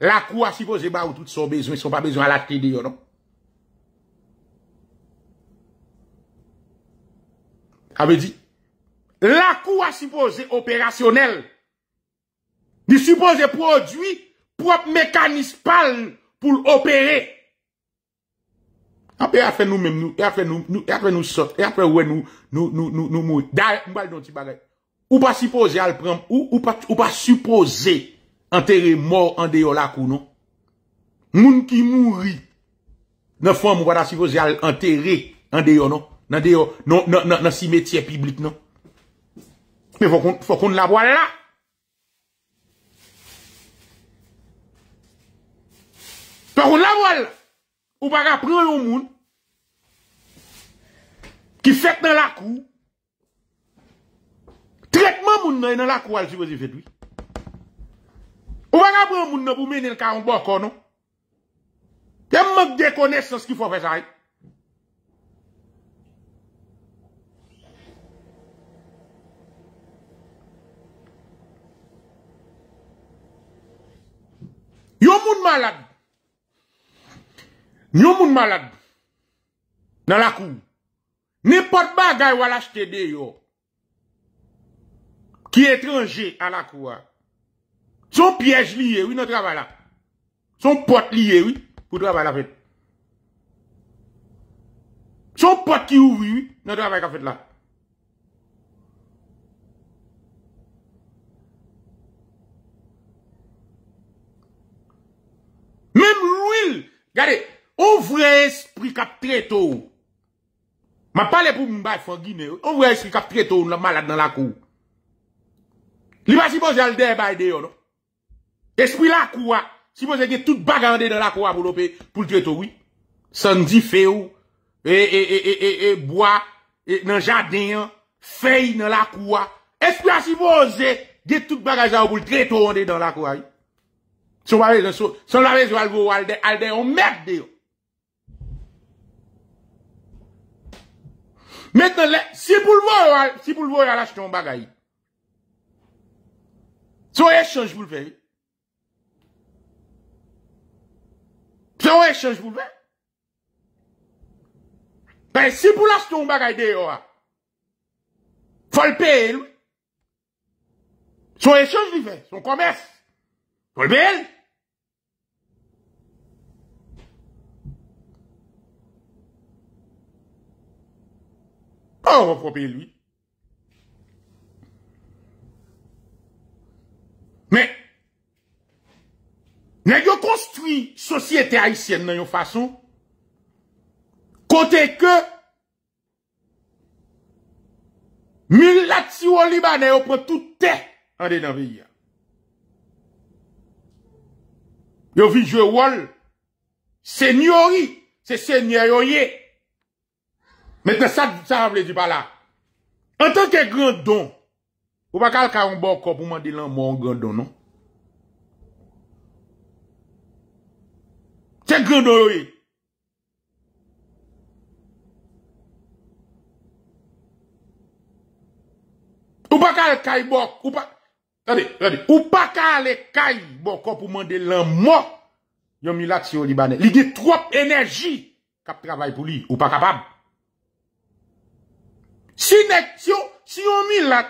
Lakou a sipoze ba ou tout son bezwen. Son pa bezwen a la kede yon. Non? A be di. Lakou a sipoze operasyonel. Di sipoze produi. Prop mekanis pal pou l'opere. Ape afe nou menm nou, e afe nou, e afe nou sot, e afe oue nou mou. Da, mbal don ti bagay. Ou pa suppose al prem, ou pa suppose enterre mor an deyo lakou, non? Moun ki mouri, nan fwa mou bada suppose al enterre an deyo, non? Nan deyo, non, nan si metye piblik, non? Pe fokon la voal la! Fokon la voal la! Ou baga pre yon moun Ki fet nan la kou Tretman moun nan yon la kou aljibozifetwi Ou baga pre yon moun nan pou menen ka yon bokon Yon moun dekones se skifo pe zay Yon moun malak Nyon moun malad nan la kou. Nè pot bagay wala s'te de yo. Ki etranje an la kou a. Son piyej liye, wè nan travay la. Son pot liye, wè nan travay la fèt. Son pot ki ouvi, wè nan travay ka fèt la. Mèm rouil, gade... O vre es pri kap treto ou. Ma pale pou mba yon fwa gine ou. O vre es pri kap treto ou nan malade nan la kou. Li non? ba si boze al dey bay deyon ou. E spwi la kou wa. Si boze gen tout bagande nan la kou wa pou lopè pou l treto ou. San di fe ou. E, e, e, e, e, e, e, boa. E nan jadeyen. Fei nan la kou wa. E spwi la si boze gen tout bagande nan la kou wa. San la vez yo al dey. Al dey ou merdey ou. Mètèn lè, si pou l vò, si pou l vò, yal ashte yon bagay. Sò yon eschej pou l vè. Sò yon eschej pou l vè. Ben, si pou l ashte yon bagay de yon wè. Fò l pè yon. Sò yon eschej pou l vè. Sò yon komers. Fò l pè yon. A wap wap wap e lwi. Me, ne yo konstri sosyete haisyen nan yo fason, kote ke mi latsi wali ba ne yo pran tout te an de nan vi ya. Yo vi je wal senyori, se senyori e Mète sa, sa ramle di pa la. An tan ke grandon, ou pa kal ka yon bokop ou mande lan mo yon grandon, non? Te grandon yoye. Ou pa kal ka yon bokop ou mande lan mo, yon milak si yon libanè. Li di trop enerji kap travay pou li, ou pa kapab. Si yon mi lak,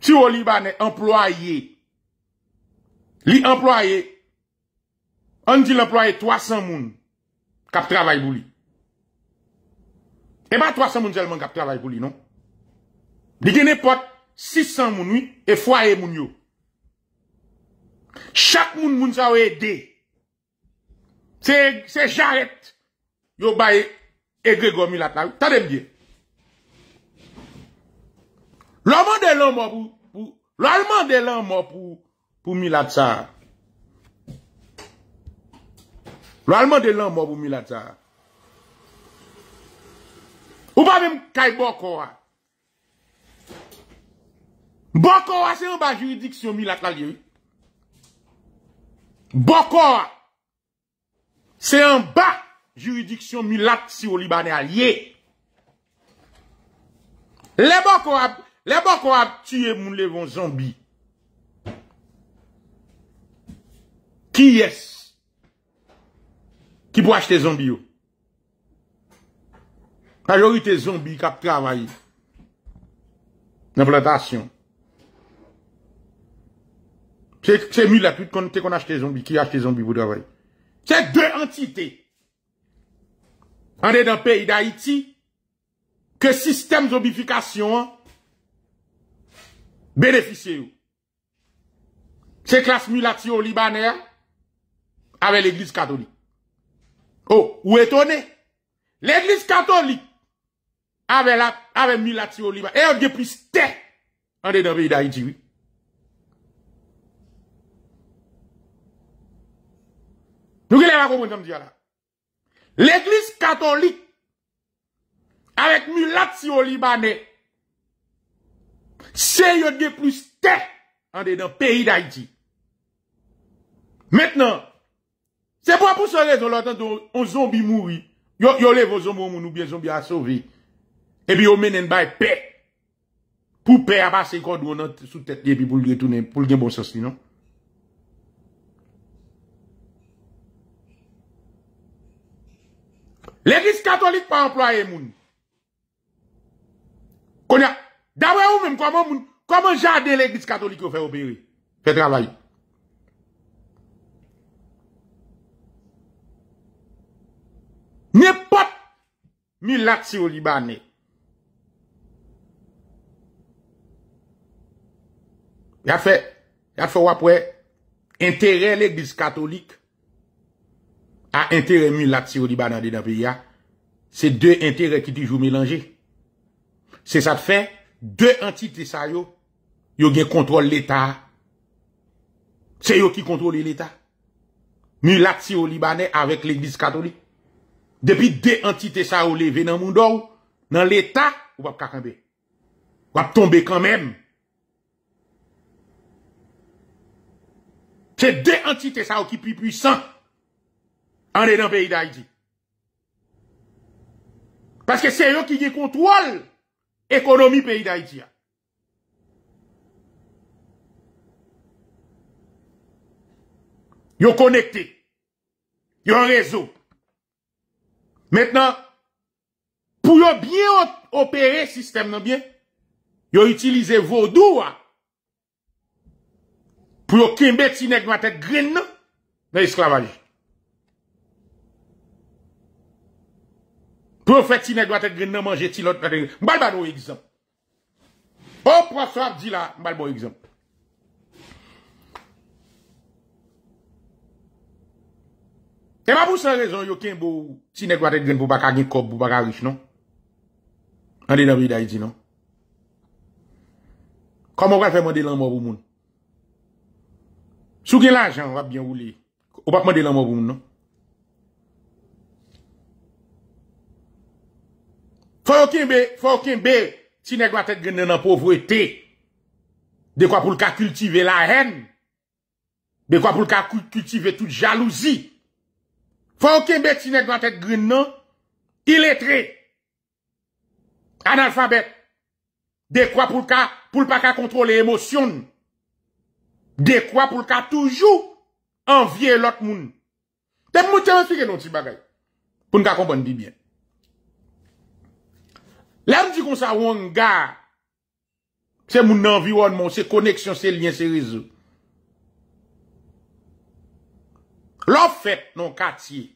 si yo li ba ne employe, li employe, an di l'employe 300 moun, kap travay boulie. E ba 300 moun zelman kap travay boulie, non? Di geni e pot 600 moun, e fwaye moun yo. Chak moun moun sawe de, se jaret, yo baye e gregor mi lak la, ta dem diye. Lo alman de lan mò pou... Lo alman de lan mò pou... pou milat sa. Lo alman de lan mò pou milat sa. Ou pa bèm kaj bokowa. Bokowa se yon ba juridiksyon milat lalye. Bokowa. Se yon ba juridiksyon milat si ou libanè alye. Le bokowa... Lebo kon ap tue moun levon zombi. Ki yes? Ki pou achete zombi yo? Majorite zombi kap travay. Implantasyon. Se mi la tout kon te kon achete zombi. Ki achete zombi vou travay? Se de entite. An de dan peyi da iti. Ke sistem zombifikasyon an. bénéficiez. C'est classe mulatio libanais avec l'église catholique. Oh, ou étonné? L'église catholique avec la, avec mulatio Et on dit plus On en dans le pays d'Haïti, oui. Nous qui pas compris là. L'église catholique avec mulatio libanais Se yon gen plus te an de dan peyi da iti. Mètnen, se pou apousole zon lòt an do yon zombi mouri, yon leve yon zombi ou moun ou biye zombi a sovi, epi yon menen bay pe, pou pe apase yon kòd wò nan sou tèt gen pou lge bon sosi, non? Lèkis katolik pa employe moun. Konya Dabwe ou men, koman jade l'Eglise katholik yo fè ou peyi? Fè travay. Nè pot, mi lak si ou libanè. Yat fè, yat fò wap wè, entere l'Eglise katholik, a entere mi lak si ou libanè de Dabwe ya, se dè entere ki ti jou mélange. Se sa fè, se sa fè, deux entités ça yo, yo gen contrôle l'État. C'est eux qui contrôlent l'État. Mulati au Libanais avec l'église catholique. Depuis deux entités ça yo levé dans monde dans l'État, ou pas camper Ou tomber quand même. C'est deux entités ça qui plus puissantes en dans le pays d'Haïti. Parce que c'est eux qui ont contrôle économie pays d'Haïti. Vous connecté. Yo réseau. Maintenant, pour bien opérer système nan bien, utilisé vos doigts pour yo nèg tête grain dans l'esclavage. Profet ti ne gwa te gwen nan manje ti lot te gwen. Mbal ba nou egzamp. O bon, profe so ap di la mbal ba nou egzamp. Eman pou se rezon yo ken bo ti ne gwa te gwen pou baka gen kob pou baka rich non? An de nan vide a iti non? Kama wè fè mwen de lan mwen moun? Sou gen la jan wè bien wou li? Ou pa mwen de lan mwen moun non? Fwa okinbe, fwa okinbe, ti ne gwa tèk gwen nan anpouvwete, dekwa pou lka kultive la hèn, dekwa pou lka kultive tout jalouzi, fwa okinbe, ti ne gwa tèk gwen nan, ilètre, analfabet, dekwa pou lka, pou lpa kakontrole emosyon, dekwa pou lka toujou, anvye lòt moun. Tèp moutè mè fike non ti bagay, pou nka kompon di byen. La m di kon sa wonga, se moun nan viwanman, se koneksyon, se lyen, se rezo. Lo fèt nan kati.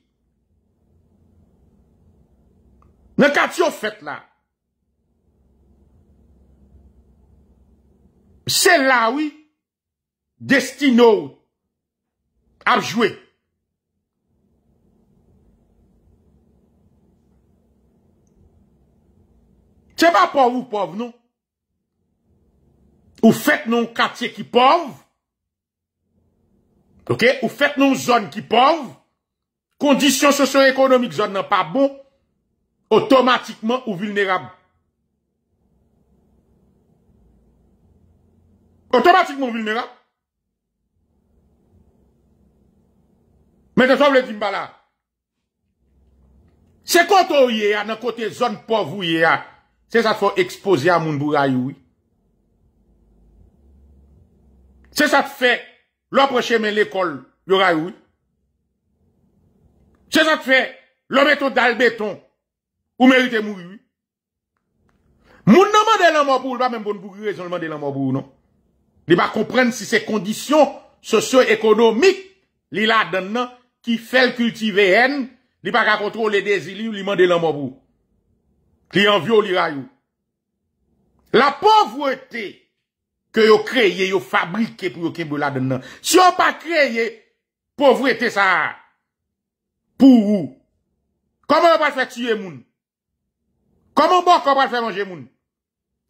Nan kati yo fèt la. Se la wè, destino a jwè. Se pa pov ou pov nou? Ou fèt nou katiè ki pov? Ou fèt nou zon ki pov? Kondisyon sosyo-ekonomik zon nan pa bo? Otomatikman ou vilnerab? Otomatikman ou vilnerab? Men de sou blè di mba la? Se koto ou ye a nan kote zon pov ou ye a? Se sa te fò expose a moun bou rayoui. Se sa te fè lò preche men l'ekol lò rayoui. Se sa te fè lò meto dal beton ou merite mou gwi. Moun nan mande lan mò bou, lò pa men moun bou gwi rezon lò mande lan mò bou, non. Li pa kompren si se kondisyon sosyo-ekonomik li la den nan ki fel kultive hen, li pa ka kontrol le dezili ou li mande lan mò bou. au La pauvreté que yo créé, yo fabriqué pour yo kembe la dedans. Si yo pas créé pauvreté ça pour ou Comment on va faire tuer moun Comment bon pouvez va faire manger moun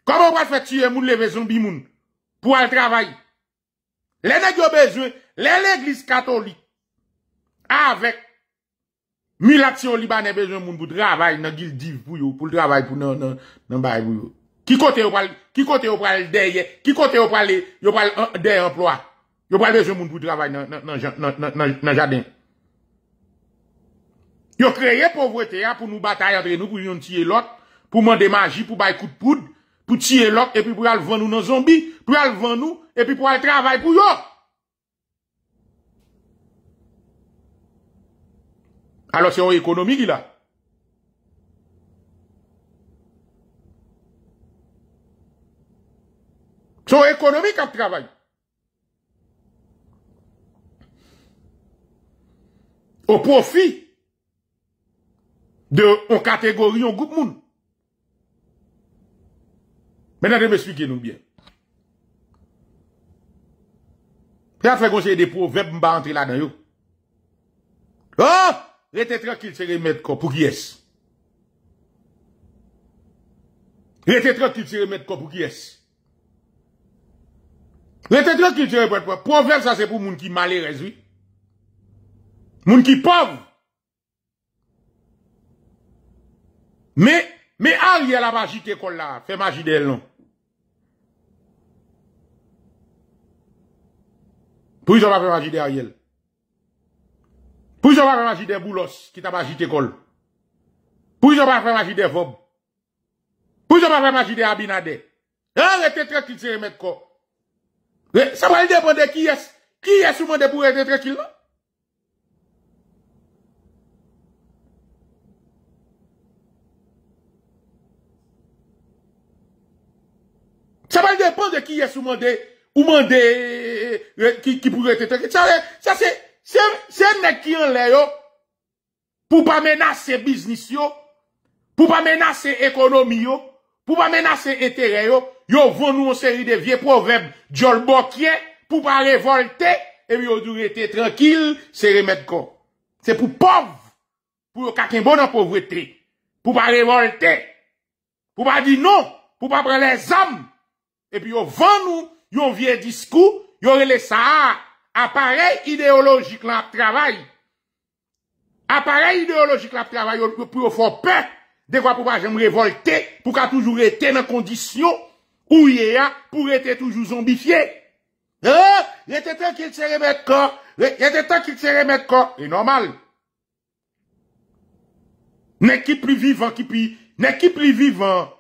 Comment on va faire tuer moun lever zombie moun pour aller travailler? Les nèg besoin, les l'église catholique avec Mil aksyon libanè bejoun moun pou travay nan gil div pou yo, pou travay pou nan baye yo. Ki kote yo pral deyye, ki kote yo pral deyye, yo pral deyye emplwa. Yo pral bejoun moun pou travay nan jadin. Yo kreye povwete ya pou nou batay adre nou pou yon tiye lok, pou mwande maji, pou baye kout poud, pou tiye lok, epi pou yal ven nou nan zombi, pou yal ven nou, epi pou yal travay pou yo. Alors c'est une économie qu'il là, C'est une économie qui travaille. Au profit de une catégorie, en groupe monde. Maintenant, je vais expliquer nous bien. Puis après, conseil des proverbes, je vais entrer là-dedans. Oh! Rétez tranquille, c'est remettre quoi pour qui est-ce? tranquille, c'est remettre quoi pour qui est-ce? tranquille, c'est remettre quoi? Proverbe, ça c'est pour moun qui malheureux, oui. Moun qui pauvre. Mais, mais Ariel a magie de là, fait magie d'elle non. Pourquoi ils ont pas fait magie d'Ariel? Pour j'en pas magie des boulos qui t'a pas tes cols. Pour j'en pas magie des vob. Pour j'en pas magie des abinades. Arrêtez tranquille, c'est remettre quoi. Ça va dépendre de qui est-ce. Qui est-ce pour être tranquille, Ça va dépendre de qui est-ce qui est ou qui, qui pourrait être tranquille. ça c'est. Sè mèk yon lè yo pou pa menase biznis yo, pou pa menase ekonomi yo, pou pa menase etere yo, yo vò nou yon seri de vie pou vèm djol bokye, pou pa revolte, epi yo durete tranquil, seri medko. Se pou pov, pou yo kaken bonan pou vwetri, pou pa revolte, pou pa di nou, pou pa prele zam, epi yo vò nou yon vie diskou, yon rele sahar. appareil idéologique là travail appareil idéologique là travail pour faire peur des fois pour pas jamais révolter pour qu'a toujours été dans condition où il hein? y a pour être toujours zombifié il était temps qu'il se remette corps il était temps qu'il se remette corps c'est normal n'est qui plus vivant qui puis n'est qui plus vivant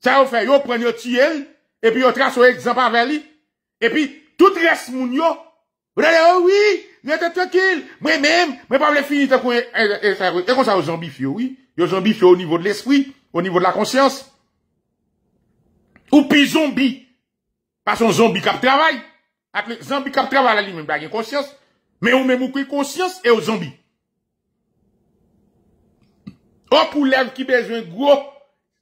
ça on fait yo prend yo et puis yo trace exemple avec lui et puis tout reste moun yo vous allez, oh oui, tranquille. Moi-même, mais pas le finir, et eh, eh, eh, comme ça, aux zombies, oui. vous zombies au niveau de l'esprit, au niveau de la conscience. Ou puis zombie. Pas son zombie qui travaille. Les zombie qui travaille, à lui-même, il conscience. Mais ou même, ou conscience, et aux zombies. Oh, pour lève qui besoin gros.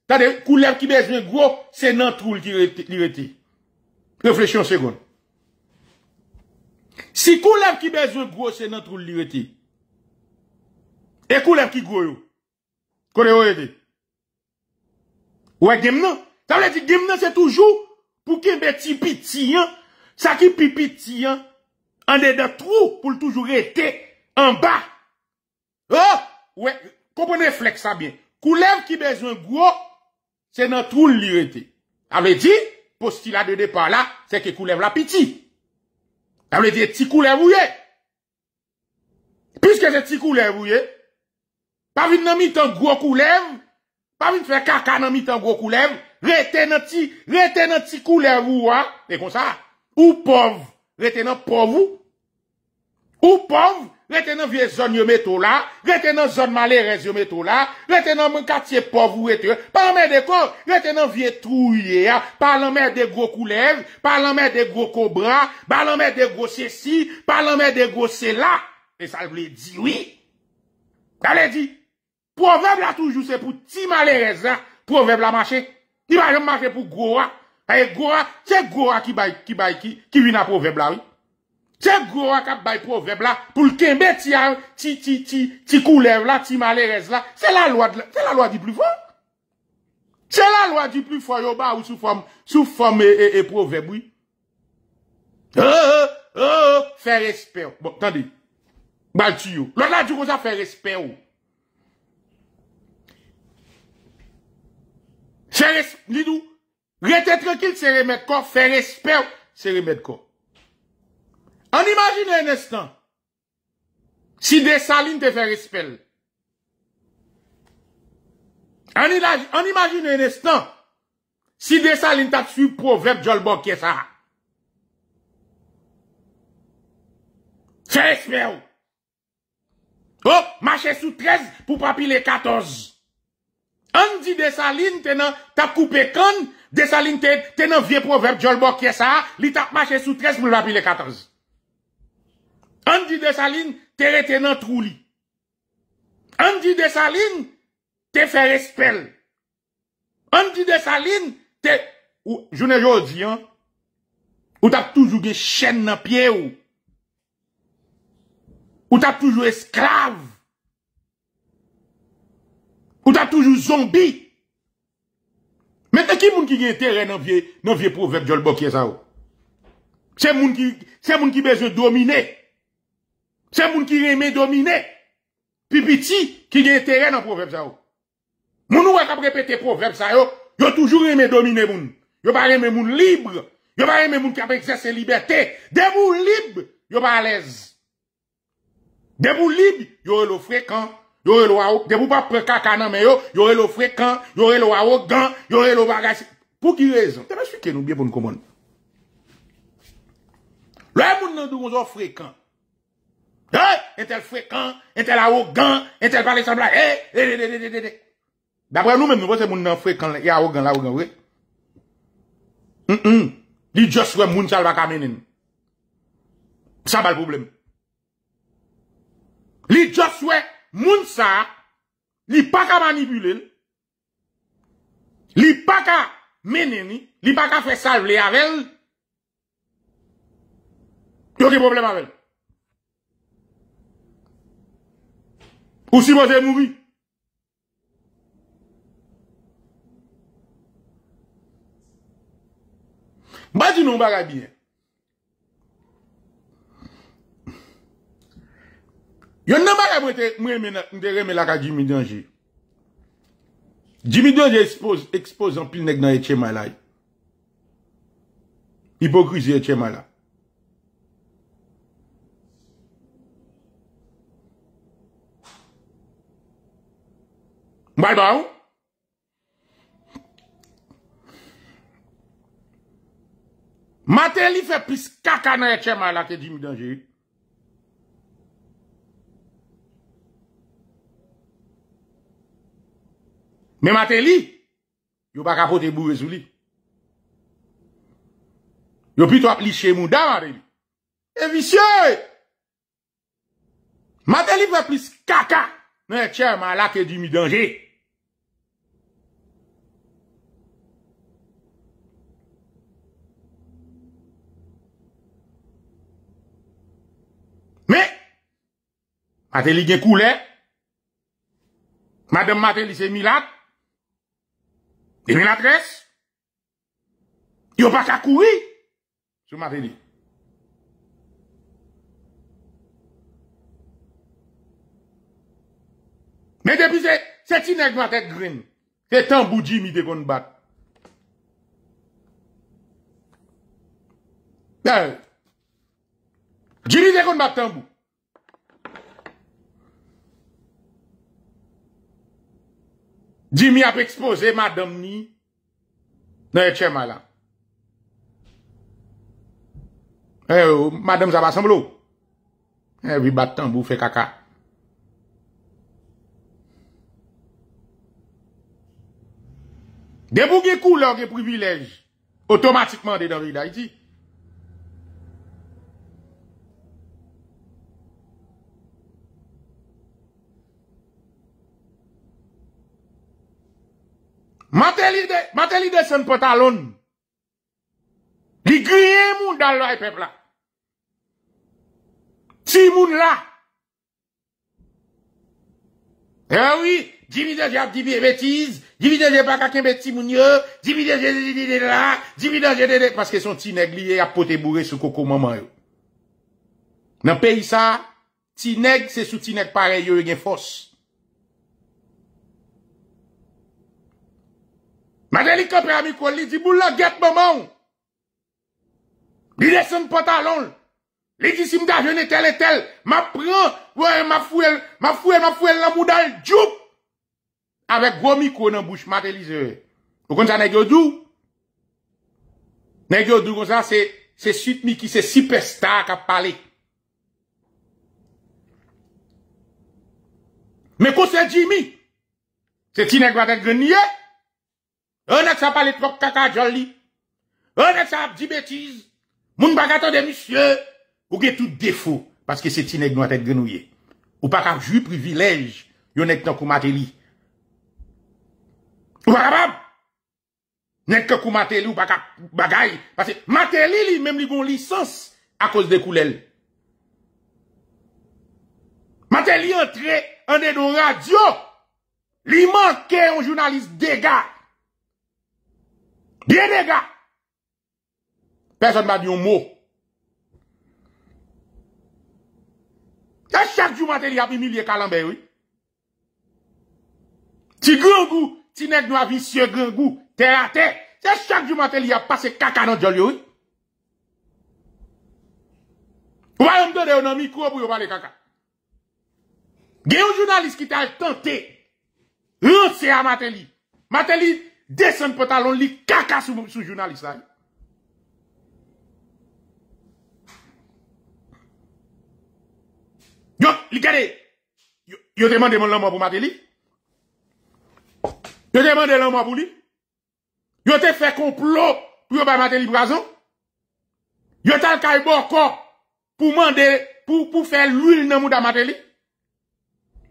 T'as pour couleurs qui besoin gros, c'est notre trou qui l'irrité. Réflexion seconde. Si kou lev ki bezon gwo, se nan troul liwete. E kou lev ki gwo yo? Kou le ou ete? Ou e gemnon? Sa vle di gemnon se toujou pou ki beti pitiyan, sa ki pi pitiyan, an de da trou pou l'toujou ete an ba. Ou e komponen flek sa bien. Kou lev ki bezon gwo, se nan troul liwete. Sa vle di, pou sti la de depa la, se ke kou lev la pitiyan. Ta vle diye ti koulev ou ye? Piske se ti koulev ou ye, pa vin nan mi tan gro koulev, pa vin fe kaka nan mi tan gro koulev, rete nan ti, rete nan ti koulev ou wa, de kon sa, ou pov, rete nan pov ou, ou pov, rete nan vie zon yo meto la, rete nan zon male reze yo meto la, rete nan mwen katiye pov ou rete, palan mè de kor, rete nan vie trouye ya, palan mè de go koulev, palan mè de go kobra, palan mè de go se si, palan mè de go se la. E sa l vle di wii. Da lè di. Proveb la toujou se pou ti male reze la, proveb la mache. Di ba jom mache pou gora. Ae gora, se gora ki bay ki, ki wina proveb la wii. C'est gros cap by proverbe là pour kembe ti ti ti ti ti couleur là ti malheureuse là c'est la loi de c'est la loi du plus fort C'est la loi du plus fort yo ba ou sous forme sous forme et, et, proverbe oui euh, euh, Faire respect bon attendez bal tu yo l'autre là tu coup ça fait respect ou Faire respect nous rete tranquille c'est remettre corps faire respect c'est remettre corps An imajine en estan, si desaline te fe respel. An imajine en estan, si desaline oh, ta tsu proverbe jolbo kye saha. Se respel. Ho, mache sou trez pou papile katoz. An di desaline tena ta koupe kan, desaline tena vie proverbe jolbo kye saha, li tak mache sou trez pou papile katoz. An di de salin, te retenant roulis. An di de salin, te fer espel. An di de salin, te... Jounè jò di, an. Ou tap toujou gen chèn nan pie ou. Ou tap toujou esklav. Ou tap toujou zombi. Mè te ki moun ki gen tere nan vie pouvek djol bokye sa ou. Se moun ki beze domine. Mè te ki moun ki beze domine. C'est moun qui remet dominer. piti qui a intérêt dans proverbe ça. Oh. Moun ou a répété proverbe ça yo, oh. yo toujours aimé dominer moun. Yo pas aimé moun libre. Yo pas aimé moun qui exercé liberté. De moun libre, yo pas à l'aise. De moun libre, yo le fréquent. Yo le wao, de moun pas prendre caca nan mais yo, yo le fréquent, yo le wao gan, yo le bagage. Pour qui raison? T'as expliqué nous bien pour nous comprendre. Le moun nan dou fréquent. E tel fwekan, e tel aho gan, e tel parli san bla. Dapre nou men moun bote moun nan fwekan, e aho gan, aho gan. Li joswe moun sal baka menen. Sa bal problem. Li joswe moun sa, li paka manipule. Li paka menen, li paka fwe sal vle avèl. Yo ki problem avèl. Ou si mwen se mouvi? Mwazi nou mbara biye. Yo nou mbara mwen te reme laka Jimmy Dungie. Jimmy Dungie expose an pil nek nan etche malay. Hipokrizi etche malay. Maten li fè pis kaka nan yè chè man lakè di mi danjè. Men maten li, yo pa kapote bou vè e sou li. Yo pi to ap li chè moun dan, maten li. E vi chè! Maten li fè pis kaka nan yè chè man lakè di mi danjè. Me, Mateli gen kou lè, Madame Mateli se milat, de milatres, yo pa kakoui, sou Mateli. Me depi se, se ti neg Mateli grin, se tan Boudji mi de kon bat. De, de, Di mi ap expose madame ni nan etche malan. E eh, yo, oh, madame Zabasamblou, e eh, vi batambou fe kaka. De pou ge kou lor ge privilej, otomatikman de dan vida iti. Matè lide, matè lide sè n'po talon. Li griye moun dal lo e pepla. Ti moun la. Ya e oui, jibide jav, jibide e betiz, jibide jepa kakem beti moun yo, jibide jede jede jede la, jibide jede jede. Maske son ti neg liye apote bure sou koko maman yo. Nan peyi sa, ti neg se sou ti neg pare yo gen fos. Madè li kapè amikò, li di bou la gèt mè mè ou. Li de sèm pò talon. Li di si mda jène tèl et tèl. Ma prè, wè, ma fwèl, ma fwèl, ma fwèl, la moudal, djoup. Awek gòmikò nan bouch matè li zè. O kon sa nèk yo dù. Nèk yo dù kon sa se, se süt mi ki se sipè stak ap pale. Mè kon se jimi. Se ti nèk wadèk gen nièk. O net sa pale trok kakajol li. O net sa ap di betiz. Moun baka ton de misye. Ou ge tout defo. Paske se ti neg nou atet genouye. Ou baka ju privilej. Yo net nan koumate li. Ou baka bab. Net ke koumate li ou baka bagay. Paske mate li li. Mem li gon lisos. A koz de koulel. Mate li entre. An e do radyo. Li manke yon jounalist dega. Dye dega. Person ba diyon mou. Se chak diyon materi api milye kalambe yo. Ti grangou. Ti neg nou avi siye grangou. Te a te. Se chak diyon materi api pase kaka nan jol yo. Ou bayan mdode yo nan mikro pou yo bale kaka. Gen yon jounalist ki tal tante. Ronsen a materi. Materi. Desen po talon li kaka sou jounal islami. Yo, li gade, yo te mande man lan mwa pou mateli? Yo te mande lan mwa pou li? Yo te fe konplo pou yo bay mateli brazon? Yo tal ka e borko pou mande, pou pou fe l'uil nan mwa da mateli?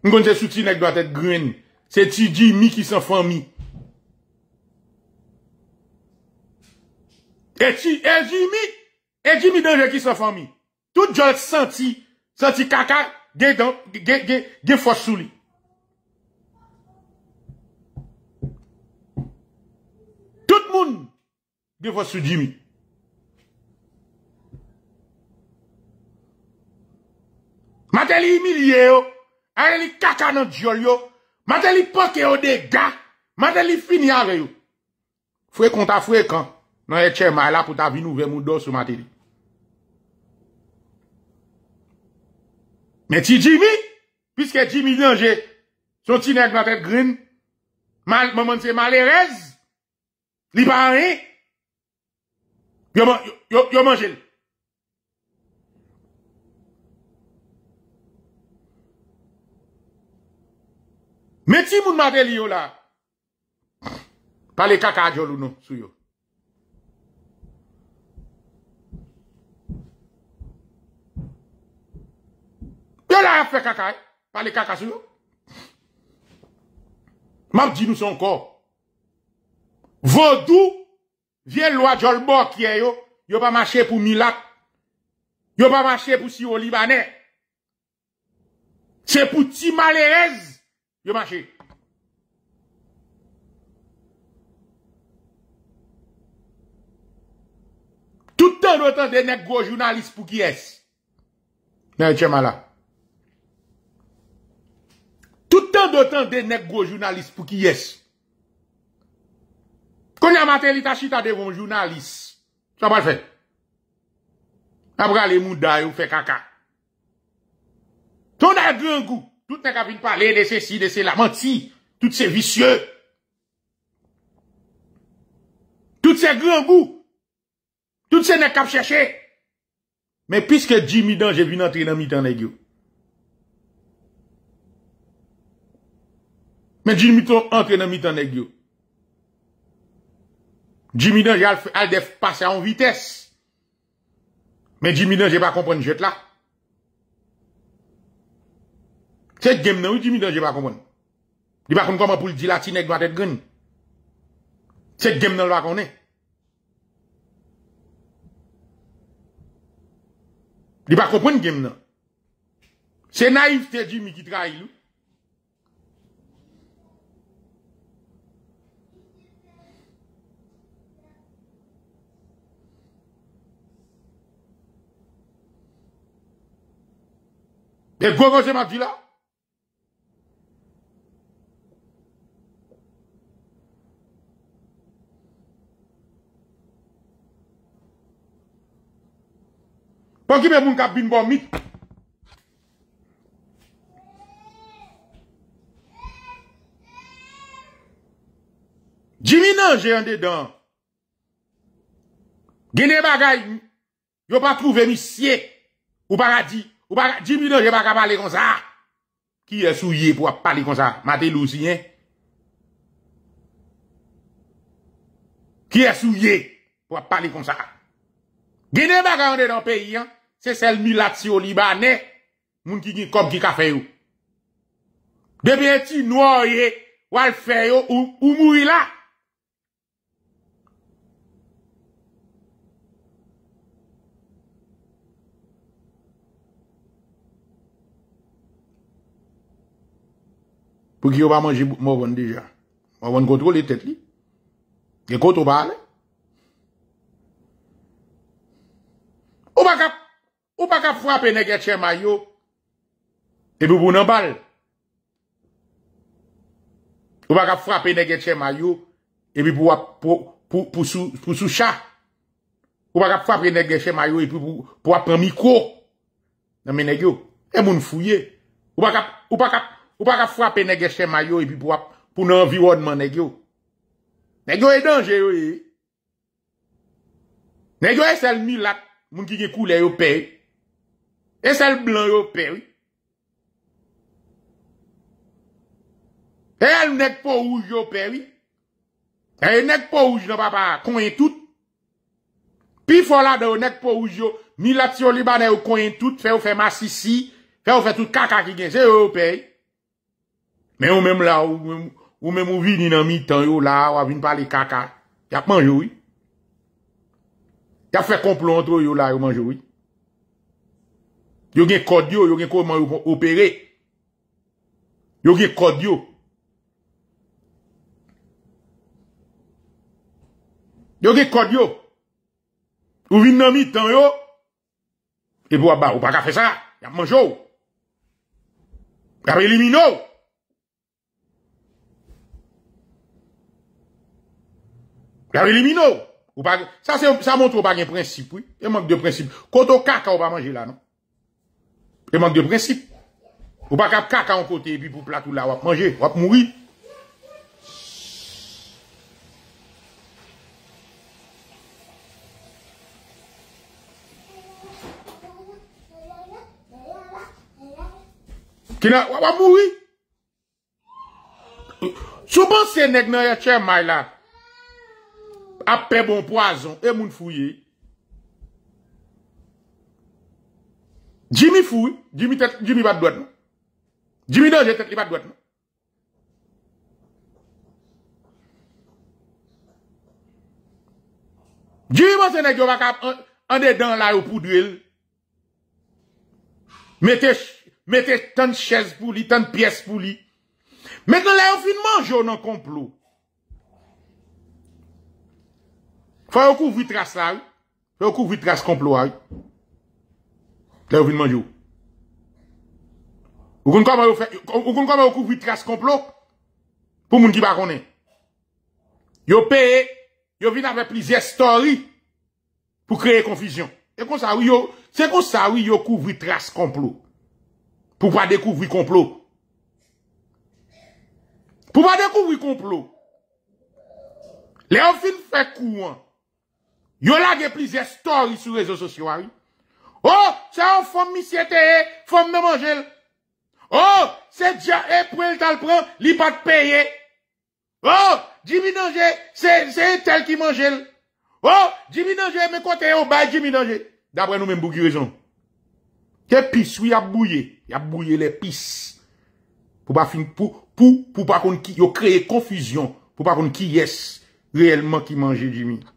N kon te suti nek do atet green. Se ti di mi ki san fwa mi. E jimi, e jimi donje ki sa fami. Tout jol senti, senti kaka ge fosou li. Tout moun ge fosou jimi. Mwen li imi liye yo, a li kaka nan jol yo, mwen li poke yo de ga, mwen li fini a re yo. Fwe konta fwe kan. Nou e tche ma la pou ta vinou ve moun dos ou mateli. Meti jimi, piske jimi nanje, son ti nek batet grin, man monsen malerez, li bari, yo manjen. Meti moun mateli yo la, pale kaka djolounou sou yo. pa le kakasi nou map di nou son kor vodou vye lwa djolbo kiye yo yo pa mache pou milak yo pa mache pou si yo libanè se pou ti malez yo mache touten otos de nek go jounalist pou kiyes nek chema la Tout an de tan de nek gwo jounalist pou ki yes. Konya materi ta chita de yon jounalist. Sa pa l fè. Abra le mou da yon fè kaka. Ton a yon gran gwo. Tout nek apin pale de se si, de se la. Man ti. Tout se visye. Tout se gran gwo. Tout se nek ap chèche. Men piske di mi dan jè bin antri nan mi tan nek yon. Men jimiton antre nan mitan negyo. Jimidon jal def pase an vites. Men jimidon jepa kompon jet la. Set gem nan ou jimidon jepa kompon? Jepa kompon pou l di lati neg do atet gwen? Set gem nan lwa konen? Jepa kompon gem nan? Se naif te jimikit ray lou? E gwo gwo jema di la? Pon ki pe moun kap bin bon mit? Dimi nan jen an dedan? Gine bagay mi? Yo pa trouve mi siye ou paradis? Ou pa, jimi nou jè pa ka pale kon sa, ki yè sou ye pou pa pale kon sa, ma te lou si yè. Ki yè sou ye pou pa pale kon sa. Gine baga yon de nan peyi an, se sel milat se yo liba anè, moun ki yon kop ki ka feyo. Depè ti nou yè, wal feyo, ou mou yè la. Pou ki yo pa manjib mouvan deja. Mouvan kontro li e tet li. Gekot ou pa ale. Ou pa kap fwa pe negeche mayo. E pi pou nan bal. Ou pa kap fwa pe negeche mayo. E pi pou wap pou sou chah. Ou pa kap fwa pe negeche mayo. E pi pou wap pou mikou. Nan menegyo. E moun fouye. Ou pa kap fwa. Ou pa ka fwape negè chèma yo e pi pou wap pou nou environman negè yo. Negè yo e danjè yo e. Negè yo e sel milat moun ki ge koule yo pe. E sel blan yo pe. E al nèk pou ouj yo pe. E al nèk pou ouj yo pa pa konye tout. Pi fola do nèk pou ouj yo milat yo libanè yo konye tout. Fè ou fè masisi, fè ou fè tout kaka ki gen. Se yo yo pe yo. Men ou menm la, ou menm ou vin nan mi tan yo la, ou avin pale kaka, yap manjoui. Yap fe komplon an tro yo la, yap manjoui. Yo gen kod yo, yo gen koman yo opere. Yo gen kod yo. Yo gen kod yo. Ou vin nan mi tan yo. E pou ap ba, ou pa ka fe sa, yap manjoui. Yap eliminoui. Gavre li minou. Sa montre ou bagen prinsip. E mank de prinsip. Koto kaka ou ba manje non? la. E mank de prinsip. Ou baka kaka ou kote. E pi pou platou la wap manje. Wap mouri. Wap mouri. Sou panse nek nan yache may la. ap pe bon poason, e moun fouye. Dimi fouye, dimi pat doyot nou. Dimi doyot, tet li pat doyot nou. Dimi monsen e Gyova kap, an de dan la yo pou duel. Mete tan ches pou li, tan piyes pou li. Met nou la yo fin manjou nan komplou. Faye ou kou vitras la ou, faye ou kou vitras konplo a ou, lè ou vin manjou. O kon kama ou kou vitras konplo, pou moun ki bakonè. Yo peye, yo vin apè plizè story, pou kreye konfisyon. E se kon sa wiyo kou vitras konplo, pou pa dekou vitras konplo. Po pa dekou vitras konplo. Lè ou fin fè kou an, Yo lage plize stori sou rezo sosyo wari. Oh, sa yon fom misye teye, fom me manjel. Oh, se dja e prel talpren, li pat peye. Oh, jimi nanjel, se yon e tel ki manjel. Oh, jimi nanjel, me kote yo, bay jimi nanjel. Dabre nou men bou ki rezon. Ke pis, ou ya bouye. Ya bouye le pis. Pou pa kon ki yo kreye konfuzyon. Pou pa kon ki yes, reyelman ki manjel jimi nanjel.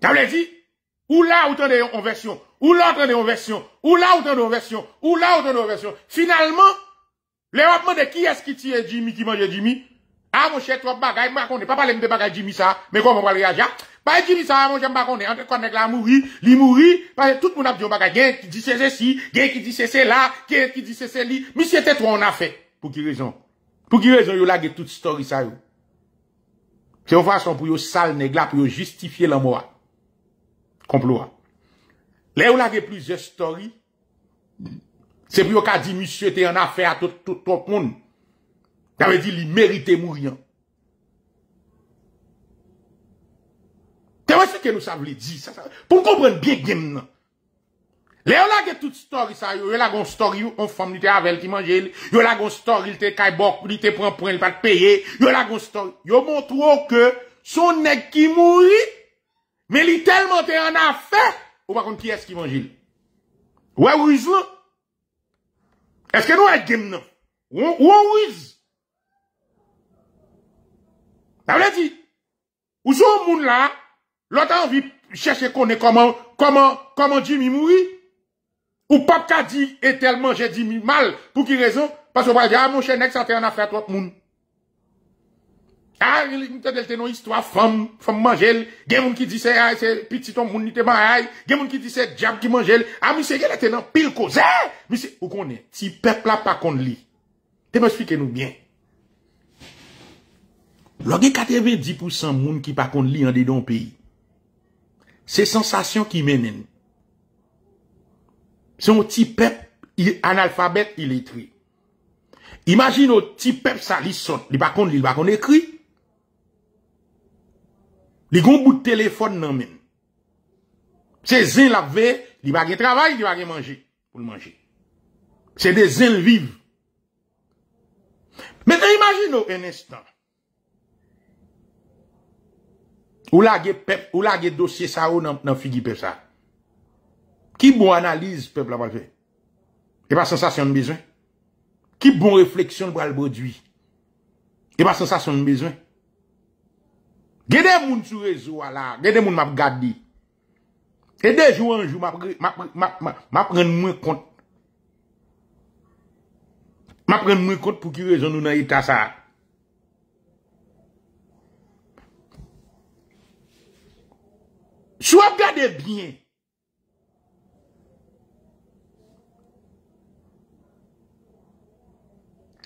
Tavle di, ou la ou tan de yon konversyon, ou la ou tan de yon konversyon, ou la ou tan de yon konversyon, ou la ou tan de yon konversyon. Finalman, le wapman de ki eski ti e Jimmy ki manje Jimmy, a monshe trot bagay, mwakonde, pa pale mde bagay Jimmy sa, me kwa mwapal reyaja, pa e Jimmy sa a monshe mbakonde, ante kwa negla a mouri, li mouri, tout moun ap di yon bagay, gen ki di se se si, gen ki di se se la, gen ki di se se li, mi se te tron a fe, pou ki rezon, pou ki rezon yo lage tout story sa yo. Se yon fason pou yo sal negla, pou yo justifiye l'amorat, Komploa. Le ou lage plize story, se pou yo ka di, misye, te yon afe a tout, tout, tout, tout moun. Te ave di, li merite moun yon. Te wè se ke nou sa vle di, sa sa. Pon kompren bie gem nan. Le non? ou lage tout story, sa yo, yo lage yon story, yon fom, li te avel ki manje, yo lage yon story, li te kaibok, li te pranpren, li pat peye, yo lage yon story, yo montrou ke, sou nek ki moun yon, Men li telman te yon a fe, ou bakon ki eski manjil? Ou e ouiz nou? Eske nou e gem nan? Ou an ouiz? Nan wè di, ou sou moun la, lotan anvi chese konen koman, koman, koman di mi moui? Ou papka di, etelman, jè di mi mal, pou ki rezon, pas wè pa di, a ah, moun chenek sa te yon a fe, tot moun. Ay, mwen te del tenon istwa fom, fom manjel, gen moun ki di se, ay, se, pititon moun ni te ban ay, gen moun ki di se, diab ki manjel, a mwen se gen le tenon pil koze, mwen se, ou konen, ti pep la pa kon li. Te mwen spike nou bien. Lo gen 90% moun ki pa kon li an de don peyi, se sensasyon ki menen, se mwen ti pep, an alfabet, il etri. Imagine ou ti pep sa li son, li pa kon li, li pa kon ekri. Li gon bout telefon nan men. Se zen la ve, li bagay travaj, li bagay manje. Ou manje. Se de zen viv. Mette imagine ou en instant. Ou la ge dosye sa ou nan figi pe sa. Ki bon analize pepl la va ve? Epa sensasyon mbezwen. Ki bon refleksyon wale bodwi? Epa sensasyon mbezwen. Gede moun sou rezo wala, gede moun map gadi. Gede jou anjou, map pren mwen kont. Map pren mwen kont pou ki rezon nou nan itasa. Sou ap gade bine.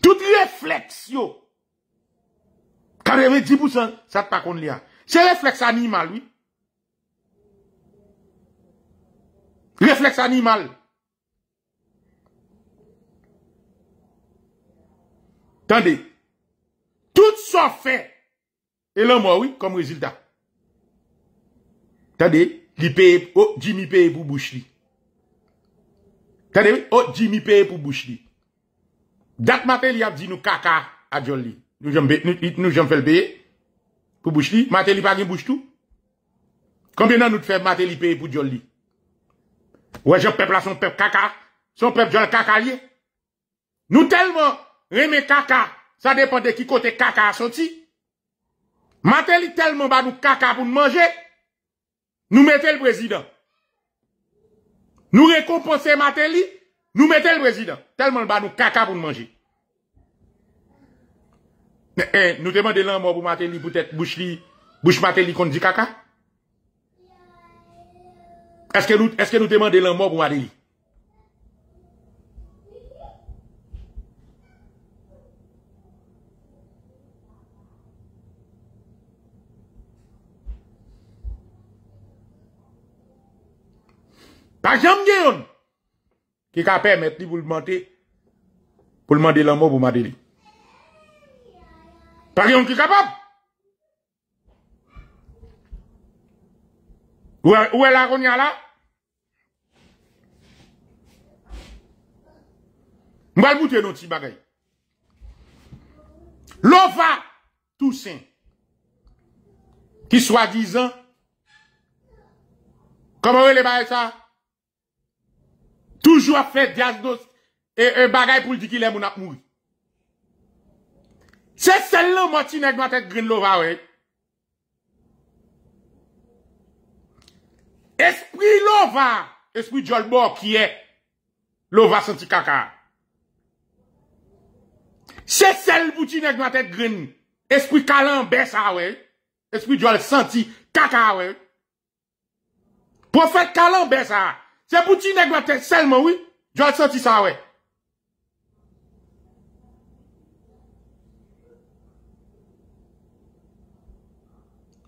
Tout refleks yo. Arreve 10% sa takon li a. Se refleks animal, oui. Refleks animal. Tande. Tout sa fe. Elan mwa, oui, kom rezilda. Tande. Li peye, o, oh, jimi peye pou bouch li. Tande, oui, oh, o, jimi peye pou bouch li. Dat mater li ap di nou kaka a djon li. Nous j'en fais le payer. Pour bouche li. Maté li pas gen bouche tout. Combien de nous faisons maté li payer pour Joli? Ouais, j'en peuple là, son peuple caca. Son peuple Joli caca lié. Nous tellement remet caca. Ça dépend de qui côté caca a sorti. Maté tellement ba nous caca pour nous manger. Nous mettez le président. Nous récompenser Matéli, nous mettez le président. Tellement ba nous caca pour nous manger. Eh, eh, nou te mande lan mou pou mateli pou tèt bouch mateli kon di kaka eske nou te mande lan mou pou mateli pa jam gen yon ki ka pèmèt li pou mante pou mante lan mou pou mateli Pari yon ki kapop? Ou e la ronyan la? Mwa l boutye nou ti bagay. Lo va tousen. Ki swa dizan. Kama ou e le bagay sa? Toujou a fè dias dos. E bagay pou di ki le moun ap mouy. Se sel lo mouti negwatek grin lova wey. Espri lova. Espri jol bo kiye. Lova senti kaka. Se sel mouti negwatek grin. Espri kalan besa wey. Espri jol senti kaka wey. Profet kalan besa. Se mouti negwatek sel moui. Jol senti sa wey.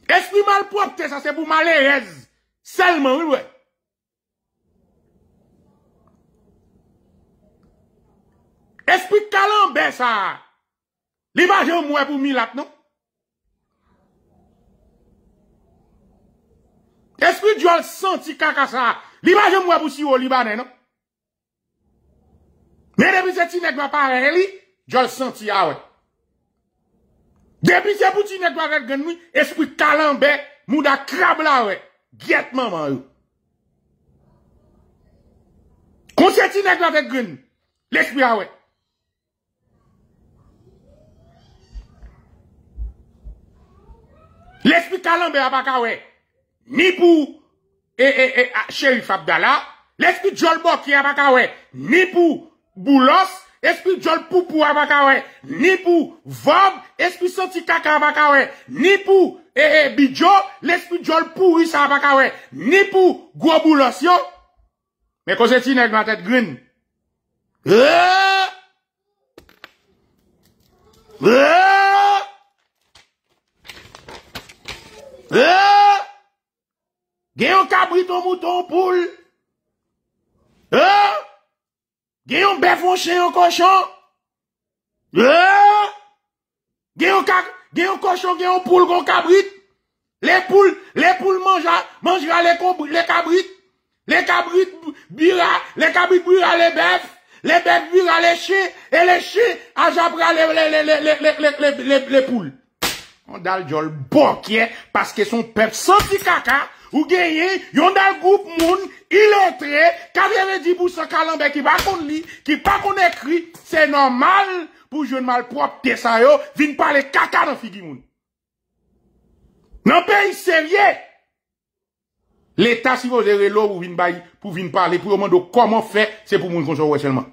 Eskwi malpropte sa se pou maleyez selman, wè? Eskwi kalanbe sa, libaje ou mwè pou milap, non? Eskwi jol senti kaka sa, libaje ou mwè pou siwo libanen, non? Mwenèmise ti negwa pare, jol senti a ah, wè. Depi sepouti nekwa vek gen mi, espri kalanbe mou da krab la we. Gyetman man ou. Konseti nekwa vek gen, l'espri a we. L'espri kalanbe apaka we. Nipou, eh eh eh, Sherif Abdallah. L'espri Joel Bokye apaka we. Nipou, Boulos. Eski jol pou pou a baka we? Ni pou vob? Eski soti kaka a baka we? Ni pou ee bidjo? Leski jol pou isa a baka we? Ni pou gwo bulos yo? Me ko se ti neg ma tet grin? Eee! Eee! Eee! Eee! Ge yo kabri ton mouton pou? Eee! Gè yon bèf wò chè yon kochò? Gè yon kochò gè yon poule gò kabrit? Lè poule manja, manjera lè kabrit? Lè kabrit bira, lè kabrit bira lè bèf? Lè bèf bira lè chè, lè chè ajabra lè poule? Yon dal jol bokye, paske son pep sa di kaka, ou gè yè yon dal goup moun, Il entre, kade ve di pou sa kalanbe ki pa kon li, ki pa kon ekri, se nan mal pou joun mal prop te sa yo, vin pa le kaka nan figi moun. Nan peyi serye, l'Etat si vo jere lor ou vin bayi pou vin pale, pou yon man do koman fe, se pou moun konso wè selman.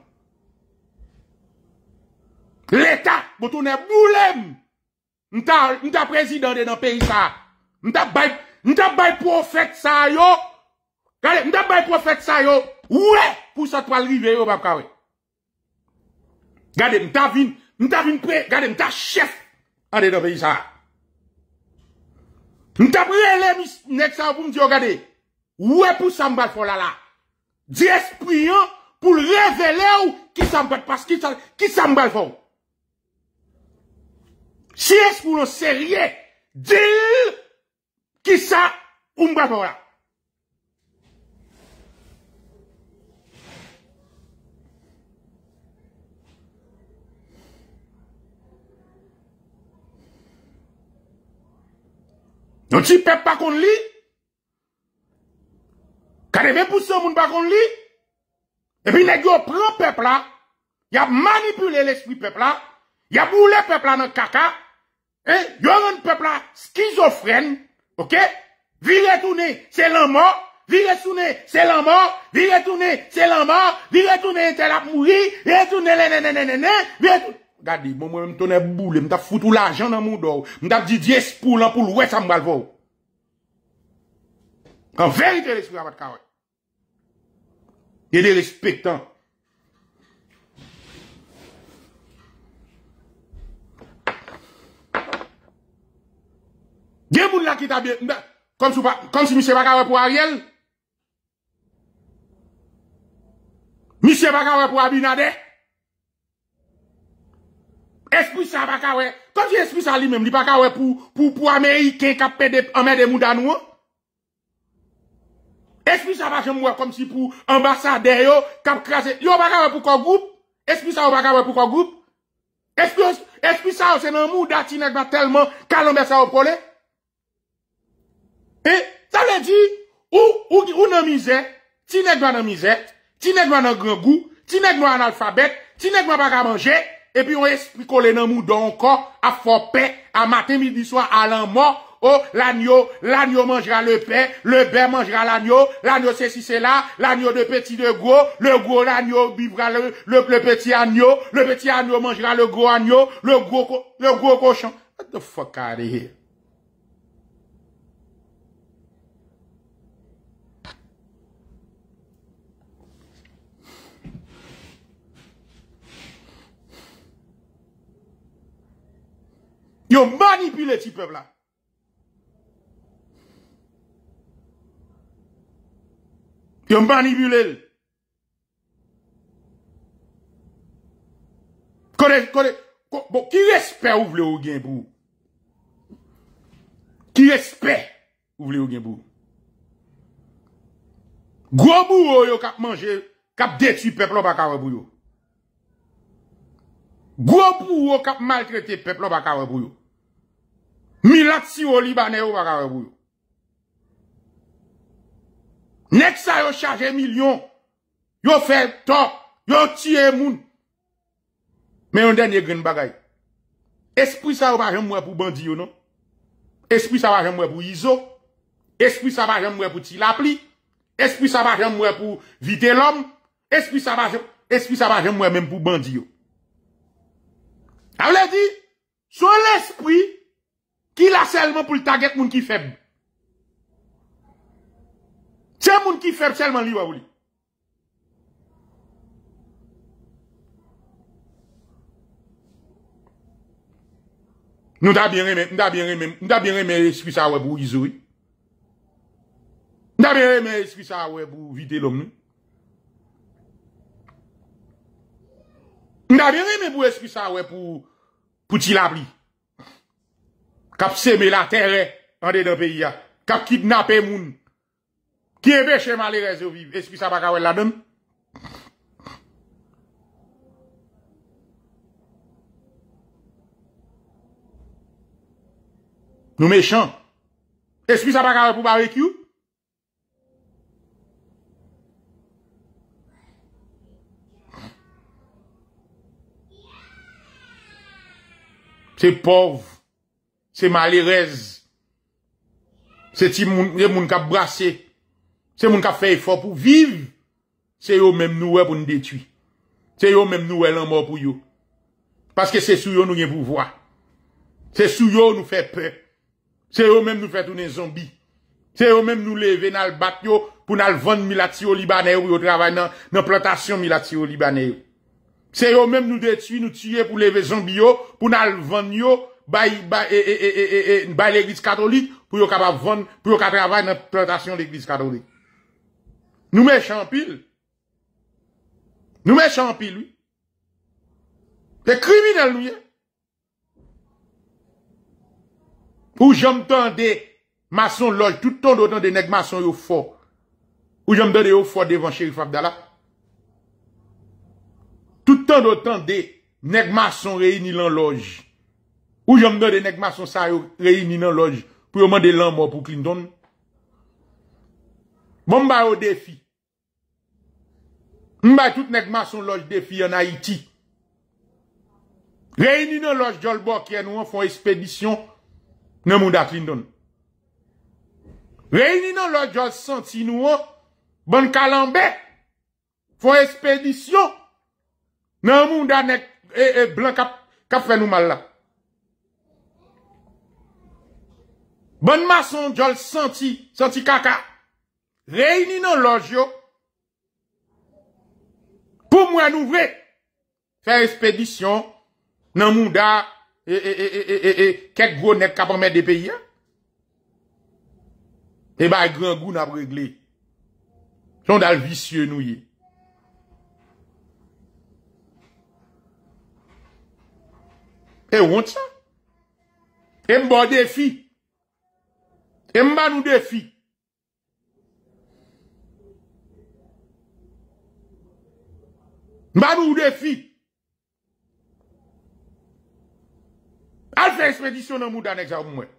L'Etat, boutou ne boulèm, nta prezidande nan peyi sa, nta bayi profet sa yo, Gade, mta bay profet sa yo, wè pou sa toal rive yo bab kawè. Gade, mta vin, mta vin pre, gade, mta chef ane dobe yisa. Mta pre lè, mnek sa ou pou mdi yo, gade, wè pou sa mbalfon la la. Dyes priyo pou lrevele ou ki sa mbalfon. Si es pou lò serye, dil ki sa mbalfon la. Don ti pep pa kon li? Kade ve pou sovoun pa kon li? E pi net yo pran pep la, ya manipule l'esprit pep la, ya boule pep la nan kaka, e yo ven pep la skizofren, ok? Vi retoune, se lan mor, vi retoune, se lan mor, vi retoune, se lan mor, vi retoune, ente la mouri, vi retoune, se lan mori, Gade, bom mwen m tounen boule. M dap foute ou la jan nan moun dor. M dap di di espoul an pou lwet sam bal vou. Kan verite l espoul an pat ka wè. Ye de l espektan. Dè moun l akitabè. Kansi mi se baka wè pou a riel? Mi se baka wè pou a binade? M! Espri sa baka wey, kon di espri sa li mem, li baka wey pou Amerike kap pede amè de mouda nou. Espri sa baka jè mou wey konm si pou ambasade yo, kap krasè. Yo baka wey pou kon goup, espri sa ou baka wey pou kon goup. Espri sa ou se nan mouda tinek ba telman kalonbe sa ou pole. E, sa le di, ou nan mizè, tinek ba nan mizè, tinek ba nan grangou, tinek ba nan alfabet, tinek ba baka manjè. E pi yon espliko le nan mou don kon, a fon pe, a mate midi swan, a lan mo, o oh, lanyo, lanyo manjera le pe, le be manjera lanyo, lanyo se si se la, lanyo de peti de gwo, le gwo lanyo bibra le peti anyo, le peti anyo manjera le gwo anyo, le gwo koshan. What the fuck are they here? Yon manipule ti pepla. Yon manipule. Kyo espè ou vle ou genpou. Kyo espè ou vle ou genpou. Gwabou yo kap manje, kap deti pepla baka wabou yo. Gwabou yo kap mal krete pepla baka wabou yo. Milat si yo libanè yo baga wè pou yo. Nèk sa yo chaje milyon. Yo fè top. Yo tiyè moun. Mè yon denye gen bagay. Espri sa yo bagè mwen pou bandiyo, non? Espri sa bagè mwen pou izo. Espri sa bagè mwen pou tilap li. Espri sa bagè mwen pou vite lom. Espri sa bagè mwen pou bandiyo. A wè di? Sou l'espri. Ki la selman pou l taget moun ki feb? Se moun ki feb selman li wavou li? Mn da bien reme, mn da bien reme, mn da bien reme espisa wè pou izoui. Mn da bien reme espisa wè pou vite lom nou. Mn da bien reme espisa wè pou chilap li. Kap seme la tere an de do peyi ya. Kap kidnap e moun. Ki e beche mali rezo viv. Espi sa baka wè la dèm? Nou mechant. Espi sa baka wè pou bare kyou? Se pov. c'est malheureuse. C'est les gens qui ont brassé. C'est les qui ont fait effort pour vivre. C'est eux-mêmes nous pour nous détruire. C'est eux-mêmes nous en mort pour eux. Parce que c'est sur eux nous avons pouvoir. C'est sur eux nous fait peur. C'est eux-mêmes nous fait tourner zombies. C'est eux-mêmes nous lever dans le battre pour nous vendre milati au Libanais ou travail dans la plantation milati au Libanais. C'est eux-mêmes nous détruire, nous tuer pour lever zombies, pour nous vendre bay, et, eh, eh, eh, l'église catholique pour yon capable vendre, pour yon travailler dans la plantation de l'église catholique. Nous méchants pile. Nous méchants pile, lui Des criminels, nous, hein. Ou j'entends des maçons loge, tout le temps d'autant des nègres maçons au fort. Ou j'entends des yon fort devant Chérif Abdallah. Tout le temps d'autant des nègres maçons réunis dans loge. Ou jom do de nek mason sa yo reyini nan loj pou yo man de lan moun pou Clinton. Bon mba yo defi. Mba tout nek mason loj defi yon Haiti. Reyini nan loj Jol Bokye nou an fon espedisyon nan moun da Clinton. Reyini nan loj Jol Sonsi nou an, bon kalambe, fon espedisyon nan moun da nek e, e, blan kap fenou malla. Bon mason jol santi kaka, reyni nan loj yo, pou mwen ouvre, fè espédisyon, nan moun da, e, e, e, e, e, e, e, ket gro net kapon mèd de peyi ya. E ba, e gran goon ap regle, son dal visye nou ye. E woun tsa? E mbon defi, E mman ou defi. Mman ou defi. Alfe ekspedisyon nan mw dan ekja ou mwen.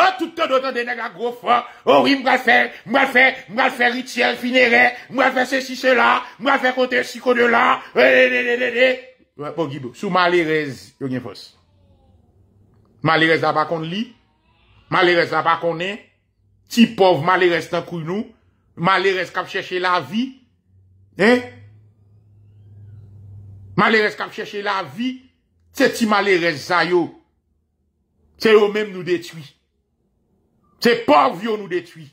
A toutan do dan denega gro fwa. Ouwi mman fe, mman fe, mman fe ritier finere. Mman fe se si se la. Mman fe kote si kode la. E de de de de de. Ouwa bon, pou gibou. Sou malirez yon gen fos. Malirez da bakon li. Malere zaba konen, ti pov malere stankou nou, malere skap chèche la vi, malere skap chèche la vi, te ti malere zayo, te yo menm nou detwi, te pov vyo nou detwi.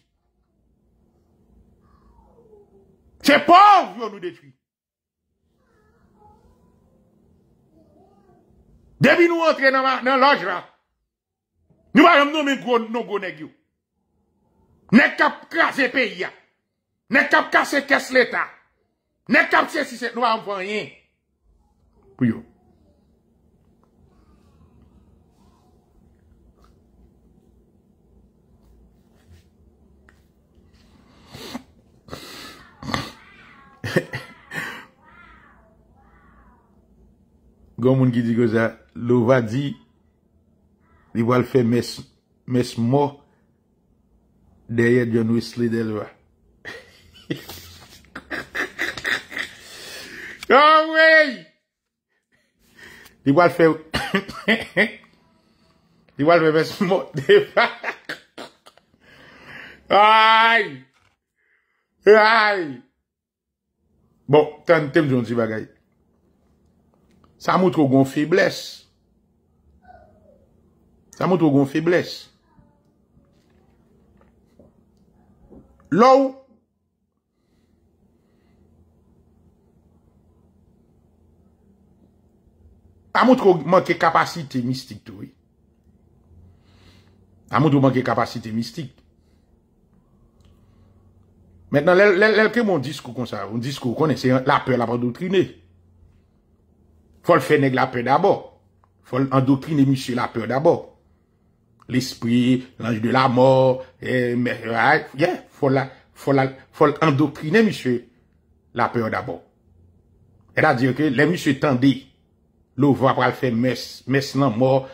Te pov vyo nou detwi. Demi nou entre nan lojwa, Nè kap kaze peyi ya Nè kap kaze kes leta Nè kap se si se nou an vwa yin Puyo Gon moun ki di goza Lou va di Lou va di li wal oh, fe mes mo deye John Wesley Delva. Yow wey! Li wal fe... Li wal fe mes mo... Aay! Aay! Bon, ten tem joun si bagay. Sa mou tro gon fiblese. Sa moun tou goun febles. Lou, sa moun tou manke kapasite mistik tou. Sa moun tou manke kapasite mistik. Mèndan lèl kè moun diskou konsav, moun diskou konsav, se la pèl apan do trinè. Fòl fènek la pèl d'abò. Fòl an do trinè mi chè la pèl d'abò. l'esprit, l'enje de la mort, fòl endopri, ne misye, la peur d'abord. E da dire ke, le misye tendi, l'ouvra pral fè mes, mes nan mor,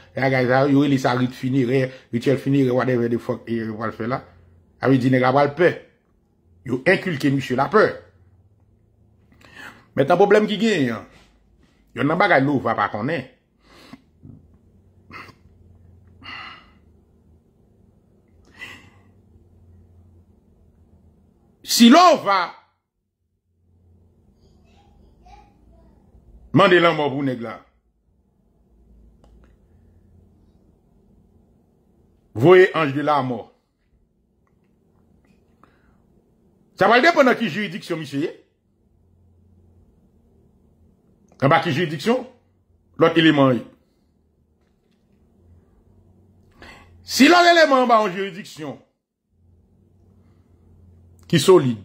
yoi lisa rit finire, ritel finire, whatever the fuck, avi di nega pral peur. Yoi inculke misye la peur. Met an problem ki gen, yon nan bagay l'ouvra pral konen, Si lò va, mande lan mò bou neg la. Voye anj de la mò. Sa wajde pou nan ki jiridiksyon mi seye? Sa wajde pou nan ki jiridiksyon? Lò ki li man yi. Si lò leleman ba an jiridiksyon, I solide.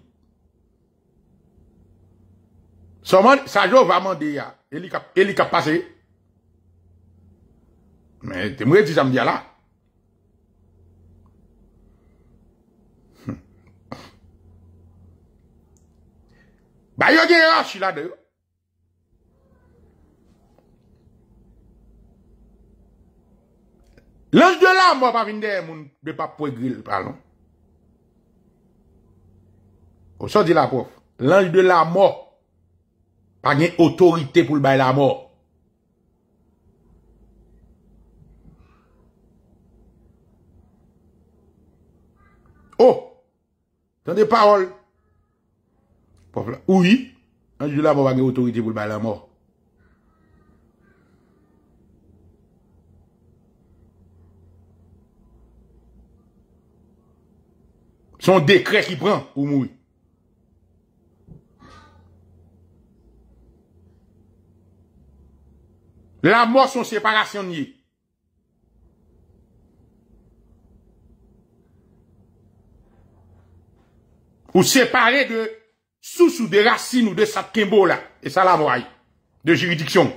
Sa jow vaman de ya, helikap pase. Men, te mweti samdi ya la. Ba yo gen yon, si la de yo. Lans de la, mwen pa rinde, mwen de pa pou e grill, pa lon. O sa di la pof, lanj de la mor, pa gen otorite pou l'bay la mor. O, oh! tan de parol, pof la, ou yi, lanj de la mor pa gen otorite pou l'bay la mor. Son dekre ki pren, ou mou yi. La mò son separasyon ni. Ou separe de sous ou de racine ou de satkimbo la. E sa la mò ay. De juridiksyon.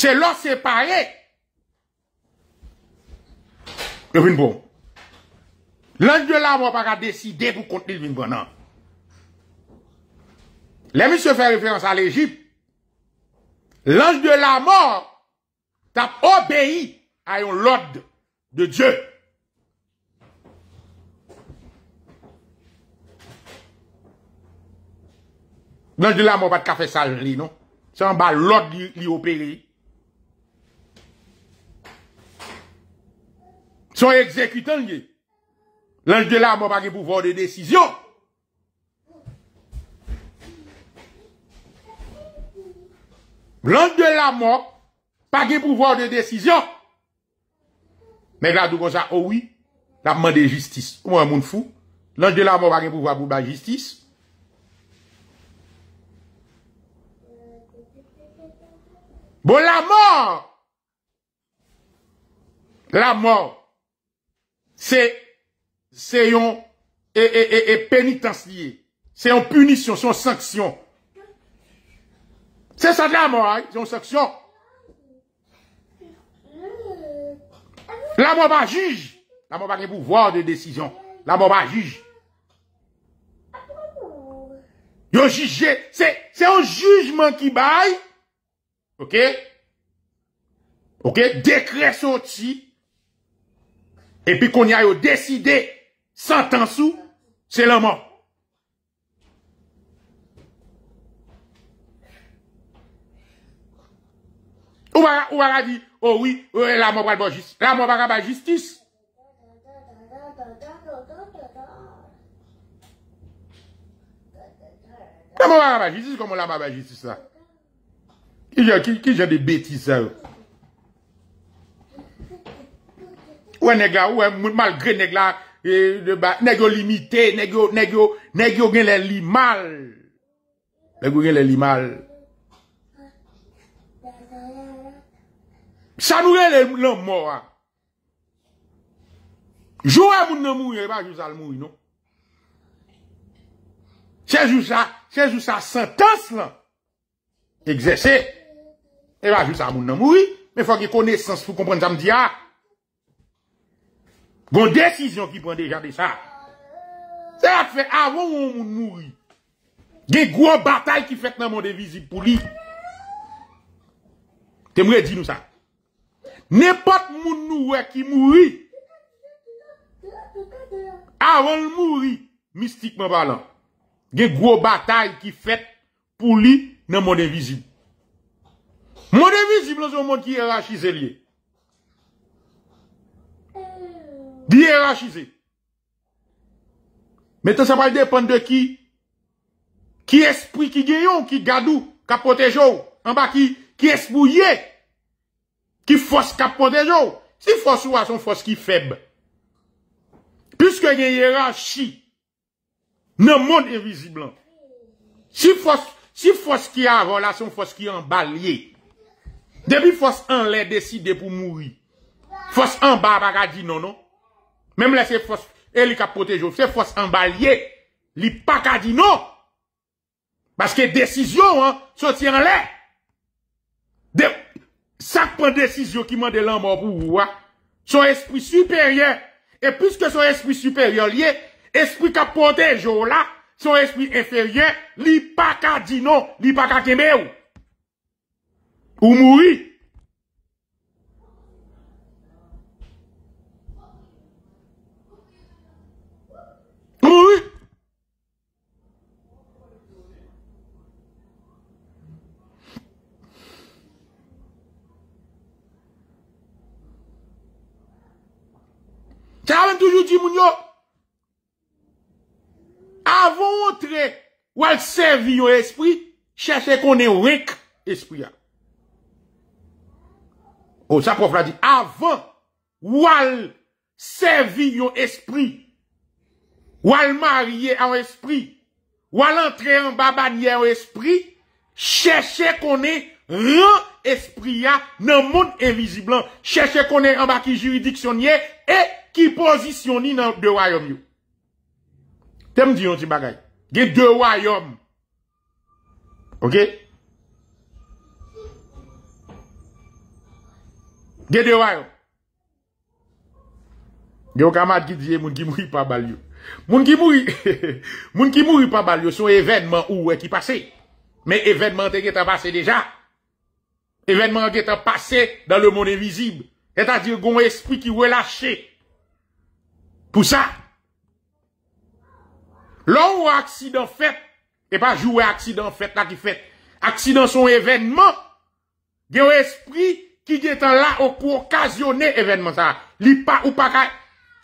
Se lò separe. Le vin bon. Lòn de la mò para desi de pou konti vin bon nan. Lèmè se fè rèféans à l'Egypte. L'ange de la mort tap obèi a yon lod de Dje. L'ange de la mort bat kafè salri, non? Sè an ba lod li opèri. Sè an exèkutan li. L'ange de la mort bat pou vò de dèsisyon. Blanche de la mort, pa gen pouvoi ou de desisyon. Mèk oh la dou kon sa, ouwi, la mort de justice. Ou mè moun fou, blanche de la mort pa gen pouvoi ou ba justice. Bon, la mort, la mort, se yon e penitans liye. Se yon punisyon, se yon sanksyon. Se sa de la mou ay, se yon seksyon. La mou ba juj. La mou ba gen pouvoi de desizyon. La mou ba juj. Yo juj je. Se yon jujman ki bay. Ok. Ok. Dekre se yon ti. E pi kon yay yo deside. 100 ansou. Se yon mou. Ouwa oh euh, la di, ouwi, ouwe, la mou wad ba jistis. La mou wad ba jistis. La mou wad ba jistis, kou moun la mou wad ba jistis la. Ki jè de betis sa ou? Ouwe nega, ouwe, mou malkre nega, nego limite, nego, nego, nego gen lè li malk. Nego gen lè li malk. Sanouye lè lè mò a. Jouè moun nan moui, e ba jousal moui, nou. Chez ou sa, chez ou sa sentens lè, egzese, e ba jousal moun nan moui, mè fò gè kone sens fò kompren, zan m di a. Gon desisyon ki pren deja de sa. Se a fè avon moun moun moui. Gè gwo batay ki fèk nan moun devizi pou li. Te mouye di nou sa. Nè pat moun nou wè ki mouri, avon mouri, mistikman balan, ge gwo batay ki fet pou li, nan moun e vizib. Moun e vizib, lò zon moun ki erachize li. Di erachize. Metan sa pal de, pande ki, ki espri ki gye yon, ki gadou, ka potejou, anba ki espri ye, Si fos kapote jo, si fos ou a son fos ki feb. Piske gen yera chi, nan moun evizi blan. Si fos ki avola, son fos ki an balye. Debi fos an le deside pou mouri. Fos an ba baka di nono. Non. Mem le se fos, e li kapote jo. Se fos an balye, li baka di nono. Baske desisyon, an, soti an le. Debi... Sak pande 6 yo ki mande lanman pou vwa, son espri superyen, e pwiske son espri superyen liye, espri kaponde jo la, son espri eferyen, li pa ka di nou, li pa ka keme ou. Ou moui. Ou moui. avant toujours toujours dit di moun yo, avon wotre wal servi yon esprit, chèche konen wèk espri esprit. O, oh, sa prof la di, ou wal servi en esprit, ou en an en esprit, antre an babanye an espri, chèche le monde invisible, ya nan invisible inviziblan, chèche konen an et qui positionne dans deux royaumes. Tu me un petit bagay. Il deux royaumes. OK Il y a deux royaumes. Il y a un camarade qui dit moun qui mourit pas bal Moun qui mourit moun qui mourit pas bal son événement ou qui passé. Mais événement qui t'a passé déjà. Événement qui t'a passé dans le monde invisible. C'est-à-dire qu'on esprit qui relâché Pou sa, lò ou aksidant fèt, e pa jwè aksidant fèt la ki fèt, aksidant son evènment, gen ou esprit ki gen tan la ou pou okasyone evènment sa la. Li pa ou pa kay,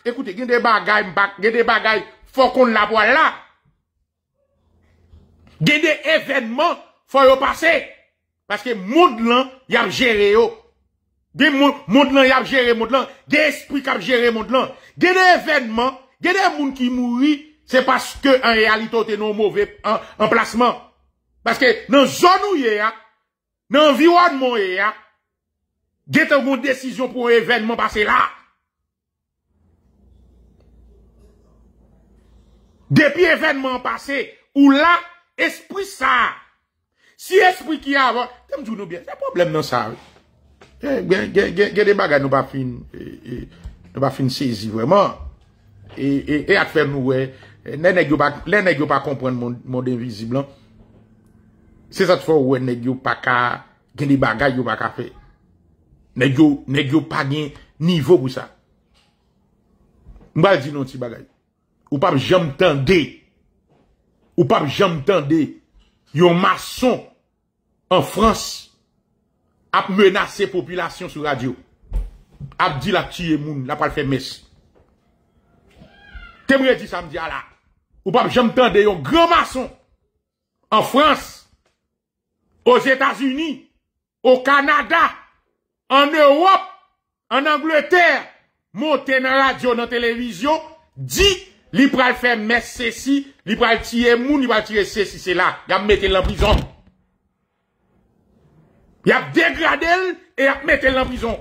ekoute gen de bagay mbak, gen de bagay fò kon labwa la, gen de evènment fò yo pase, paske moun lan yan jere yo. des monde qui y a géré monde lan, gen esprit géré monde des événements, des gens qui mouri, c'est parce que en réalité on est mauvais un mauvais emplacement Parce que la zone ou hein, dans hein, a, où environnement ye a, gen ton une décision pour événement passé là. Depuis événement passé où là esprit ça. Si esprit qui avant, t'aime toujours bien. C'est problème dans ça. Gen de bagay nou pa e, e, fin Sezi vreman E, e atfer nou we Len ne gyo pa kompren Monde in vizib lan Se sat fwo we ne gyo pa ka Gen de bagay nou pa ka fe Ne gyo pa gen Nivo pou sa Mba di nou ti bagay Ou pap jem tende Ou pap jem tende Yon mason En frans ap menase popilasyon sou radyo. Ap di la tiye moun, la pral fèmès. Te mredi samdi ala, ou pap jom tende yon grò mason, an Frans, o Zetasuni, o Kanada, an Europe, an Angleterre, mou tena radyo nan televizyon, di li pral fèmès se si, li pral tiye moun, li pral tiye se si, se la. Gyan mette l'an blizan. Y ap degrade el, e ap mette el nan prison.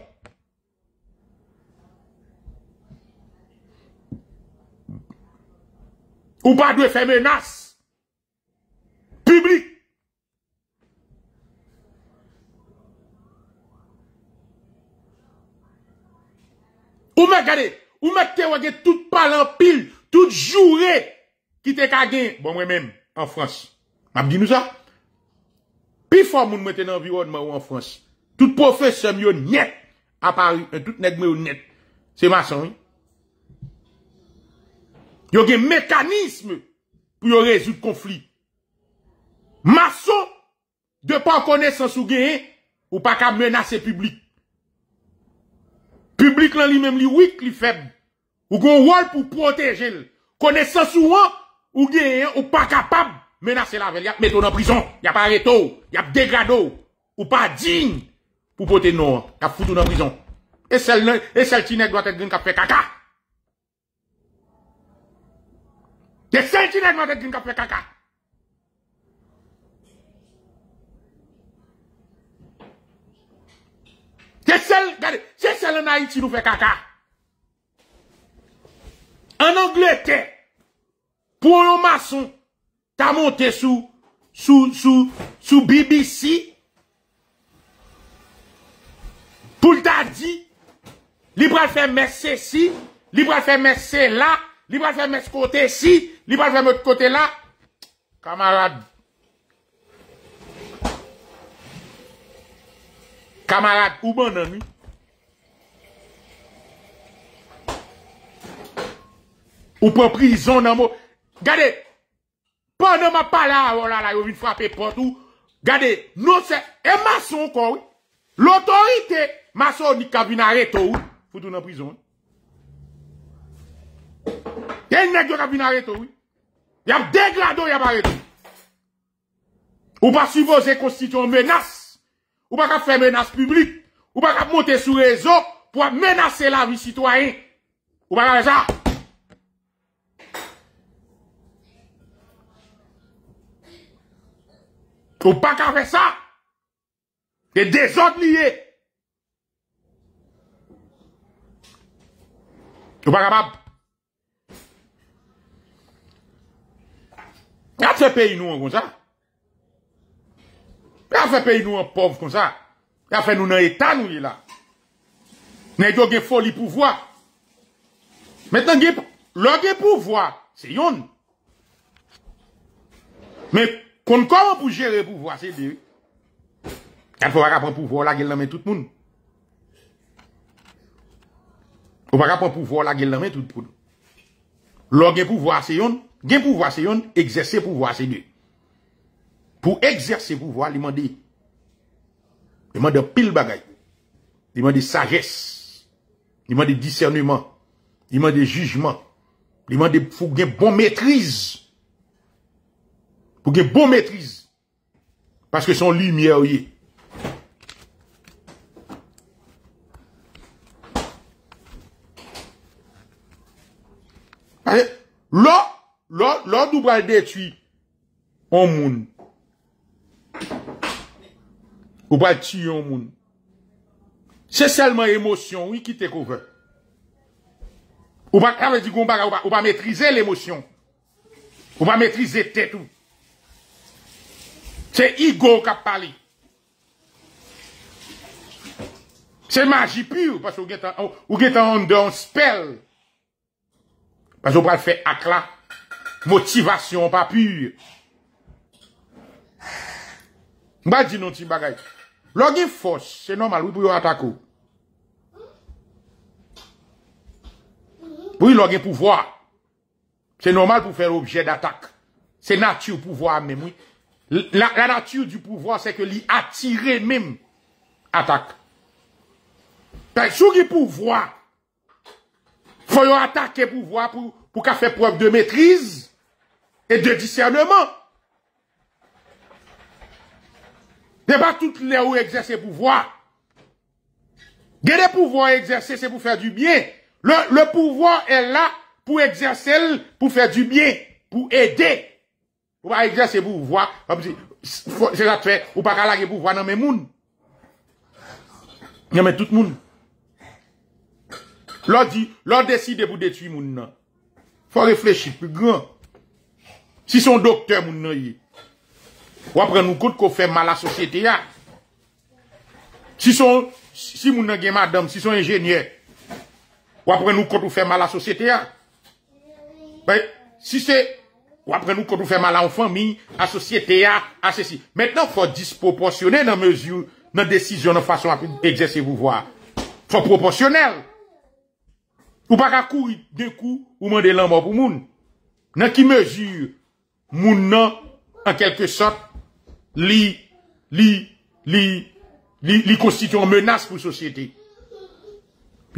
Ou pa dwe fè menas, publik. Ou me gade, ou me kte wage tout palan pil, tout jure, ki te kagen, bon mwen men, an frans, map di nou sa? Pi fò moun mèten anviwòd mè ou an fransi. Toute professe mè yon net. Apari, eh, tout nèk mè yon net. Se mason yon. Yon gen mekanisme pou yon rezout konflik. Mason de pa kone sòs ou gen ou pa ka menase publik. Publik lan li mèm li wik li feb. Ou gon wol pou protej el. Kone sòs ou an ou gen an ou pa kapab Menase la vel, yap metou nan prizon, yap areto, yap degrado, ou pa ding pou pote nou, yap foutou nan prizon. E sel ti nek doit et gwen kap fe kaka. E sel ti nek doit et gwen kap fe kaka. E sel, gade, e sel nan hait si nou fe kaka. An anglete, pou yon mason. Ta monte sou, sou, sou, sou BBC. Poul ta di. Libra te fèm mè sè si. Libra te fèm mè sè la. Libra te fèm mè sè kote si. Libra te fèm mè kote la. Kamarad. Kamarad. Ouban nan mi. Oupan prizon nan mo. Gade. Gade. Pon nanman pa ah, oh la, wala la, yo vin fwape non, pot ou. Gade, nou se, e mason kon ou. L'autorite, mason ni kabina reto ou. Foutou nanprizon. Yen negyo kabina reto ou. Yab deglado yabareto ou. Ou pa suvoze konstituyon menas. Ou pa ka fè menas publik. Ou pa ka ponte sou rezo pou ap menase la vi sitwayen. Ou pa ka reza. Ou pa kafe sa? E de zot liye? Ou pa kabab? Ka fe pe inou an kon sa? Ka fe pe inou an pov kon sa? Ka fe nou nan etan nou li la? Nan yo ge foli pouvoi? Metan ge, lò ge pouvoi, se yon. Metan, Konn koman pou jere pou vwa se de? Kan fwa wak apan pou vwa la gel nan men tout moun. Fwa wak apan pou vwa la gel nan men tout moun. Lò gen pou vwa se yon, gen pou vwa se yon, exerse pou vwa se de. Pou exerse pou vwa, li man de pil bagay. Li man de sajes, li man de discernement, li man de jujman, li man de pou gen bon metrize. Fou gen bon metrize. Paske son lumiè ou ye. Lò, lò, lò, lò, lò nou ba detui an moun. Ou ba ti yon moun. Se selman emosyon, wikite kou ve. Ou ba, kame di goun baga, ou ba metrize l'emosyon. Ou ba metrize tetou. Se ego kap pali. Se magi pur. Pas ou getan an de an spel. Pas ou pal fe akla. Motivasyon pa pur. Mba di nou ti bagay. Logi fos. Se normal ou pou yo atakou. Oui logi pouvoi. Se normal pou fer obje d'atak. Se nati ou pouvoi ame mwen. La, nature du pouvoir, c'est que l'y attirer même attaque. Ben, Sous qui pouvoir, faut attaquer pouvoir pour, pour qu'à faire preuve de maîtrise et de discernement. n'est pas toutes les où exercer pouvoir. Gagner pouvoir exercer, c'est pour faire du bien. Le, le pouvoir est là pour exercer, pour faire du bien, pour aider, Ou pa eglese pou vwa, ou pa kalage pou vwa nan men moun. Nan men tout moun. Lò di, lò deside pou detui moun nan. Fò reflechit pou gran. Si son doktè moun nan ye, wapren nou kout kou fèm a la sosyete ya. Si son, si moun nan gen madame, si son enjènyè, wapren nou kout kou fèm a la sosyete ya. Si se... Ou apren nou kon nou fèman la oufan mi, a sosyete a, a se si. Mèt nan fò dispoporsyonè nan mezyou nan desizyon nan fason akoun egzese vouvoar. Fò proporsyonèl. Ou baka kou, de kou, ou man de lambo pou moun. Nan ki mezyou moun nan, an kelke sot, li, li, li, li konstityon menas pou sosyete.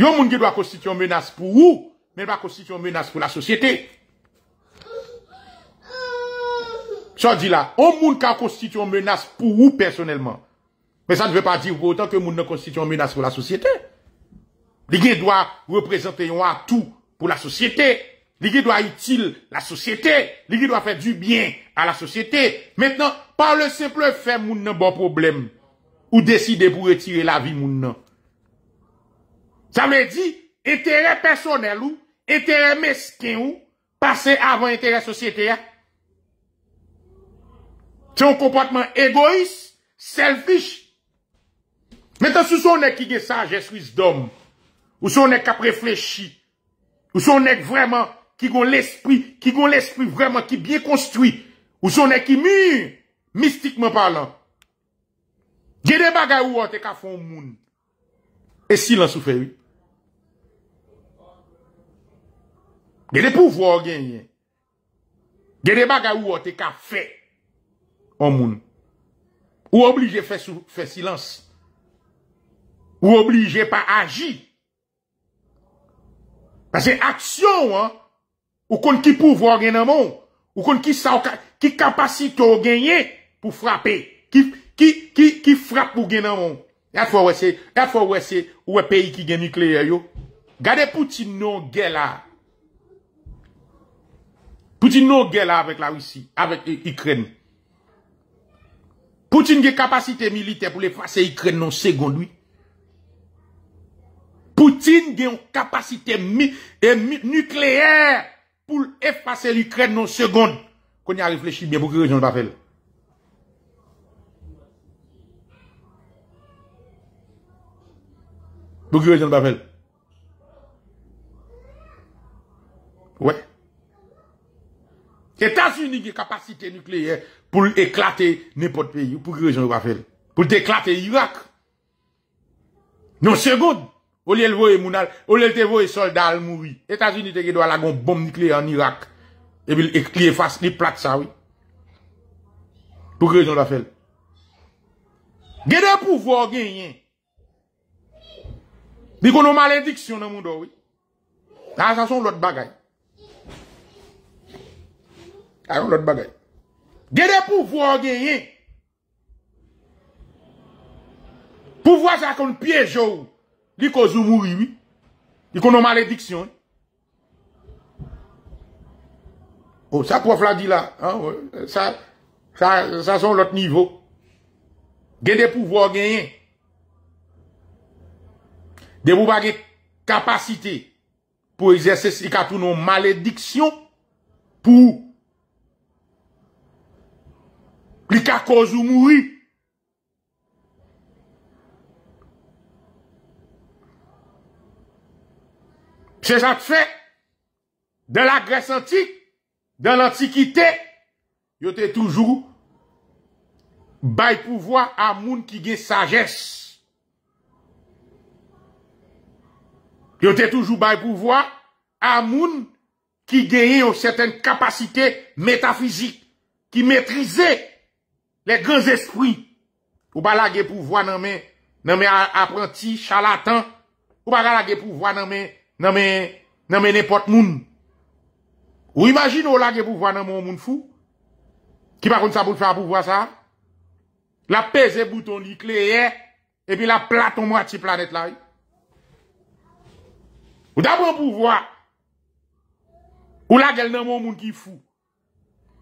Yo moun ki dwa konstityon menas pou ou, men dwa konstityon menas pou la sosyete. Ça dit là, on monde qui constitue une menace pour vous personnellement. Mais ça ne veut pas dire pour autant que monde ne constitue une menace pour la société. L'Église doit représenter un atout pour la société. qui doit utile la société. qui doit faire du bien à la société. Maintenant, par le simple fait, monde n'a bon problème. Ou décider pour retirer la vie, moune. Ça veut dire, intérêt personnel ou, intérêt mesquin ou, passer avant intérêt société, Se yon kompatman egois, selfish. Metan sou sou nek ki ge saj, jeswis dom. Ou sou nek ka preflechi. Ou sou nek vreman ki gon l'espri, ki gon l'espri vreman, ki byen konstri. Ou sou nek ki mi, mistikman palan. Gede baga ou wote ka fon moun. E silan souferi. Gede pouvo genyen. Gede baga ou wote ka fek. en moun. Ou obligé faire faire silence. Ou obligé pas agir. Parce que action, hein, ou qu'on qui pouvoir gagner dans monde, ou qu'on qui sa, qui capacité ou gagner pour frapper, qui, qui, qui, qui frappe pour gagner dans monde. Il fois ouais, c'est, faut fois ouais, c'est, ou un pays qui gagne nucléaire, yo. Gardez Poutine non là. Poutine non là avec la Russie, avec l'Ukraine. Poutine a une militaire pour pour l'Ukraine l'Ukraine non second oui. Poutine a une mi, nucléaire pour effacer l'Ukraine l'Ukraine non seconde. Qu'on y a réfléchi bien de ki rejon l'papel. Pou je ne pas? Oui. Ouais. états unis une capacité nucléaire pou l'eklate nepot peyi, pou krejon wafel. Pou l'te eklate Irak. Non, segod, ou li el voye mounal, ou li el te voye soldal mouvi. Etasunite ge dwa lagon bom nikle en Irak. E bil ekkle fask li plat sa wè. Pou krejon wafel. Ge de pouvo genyen. Bi konon malediksyon nan moun do wè. A, sa son lout bagay. A, son lout bagay. Gè de pouvo gè yè. Pouvo sa kon piè jò. Di ko zou mou yi. Di kon nou malediksyon. Oh, sa pouf la di la. Sa son lot nivou. Gè de pouvo gè yè. Dè pou bagè kapasite. Pou yi zese si katou nou malediksyon. Pou yi. Li cause koz ou mouri. Se sa fait. fe, de la Grèce antique, de l'antiquité, yo te toujours bay pouvoir à moun qui gagne sagesse. Yo te toujours bay pouvoir à moun qui gagne une certaine capacité métaphysique, qui Le gen zespri ou ba lage pouvoi nan men aprenti, chalatan, ou baga lage pouvoi nan men nepot moun. Ou imagine ou lage pouvoi nan moun moun fou, ki pa kon sa bout fa pouvoi sa, la peze bouton li kleye, epi eh? la platon mou ati planet la. Ou da moun pouvoi, ou lage nan moun moun ki fou,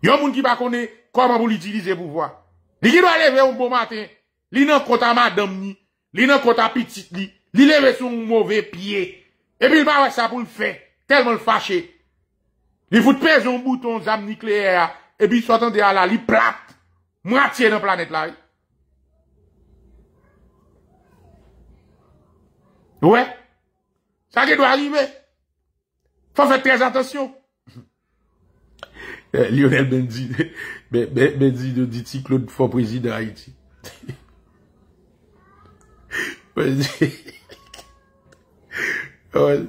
yon moun ki pa konè koman moun itilize pouvoi. Il qui lever un beau matin, li nan à madame ni, li nan à petit li, li leve sur un mauvais pied. Et puis il va ça pour le faire, tellement fâché. Il fout faire un bouton zam nucléaire, et puis s'entendait à la, li plate, moitié dans la planète là. Ouais. Ça qui doit arriver. Faut faire très attention. Eh, Lionel Bendy. Ben zi nou diti kloun fò prezidè a iti. Ben zi...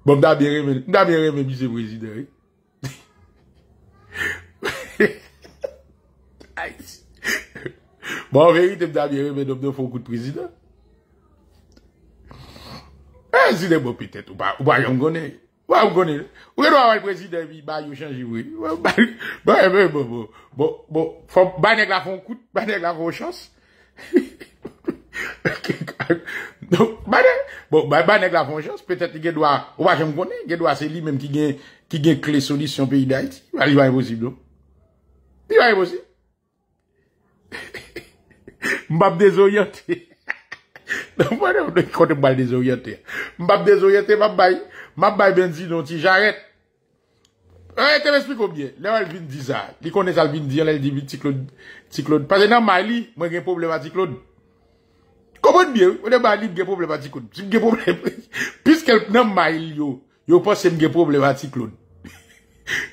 Bon mdabire men, mdabire men mi se prezidè. Bon verite mdabire men, mdabire fò kout prezidè. Ben zi de bon petè tou, ba yon gwenè. Wè m konen, wè dwa wè prezident Bi bayo chanjivwe Wè m konen, wè m konen Banyèk la fon kout, banyèk la fon chans Banyèk la fon chans Pètè te gè dwa Wè m konen, gè dwa se li mèm ki gen Ki gen kle solis yon peyi da iti Wè m konen, yon yon yon yon Mbap dezo yote Mbap dezo yote Mbap dezo yote Ma bay benzi nou tijaret E te bespik omye Lewa el vin dizan Li kon net al vin diyan Le li vin tiklon Tiklon Pase nan may li Mwen gen probleme va tiklon Komon miye O de may li gen probleme va tiklon Sin gen probleme Piske nan may li yo Yo pasen gen probleme va tiklon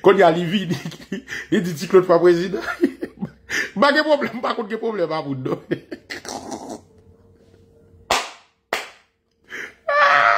Kon ya li vin Li di tiklon fa prezina Ma gen probleme Bakon gen probleme va moun do Aaaaa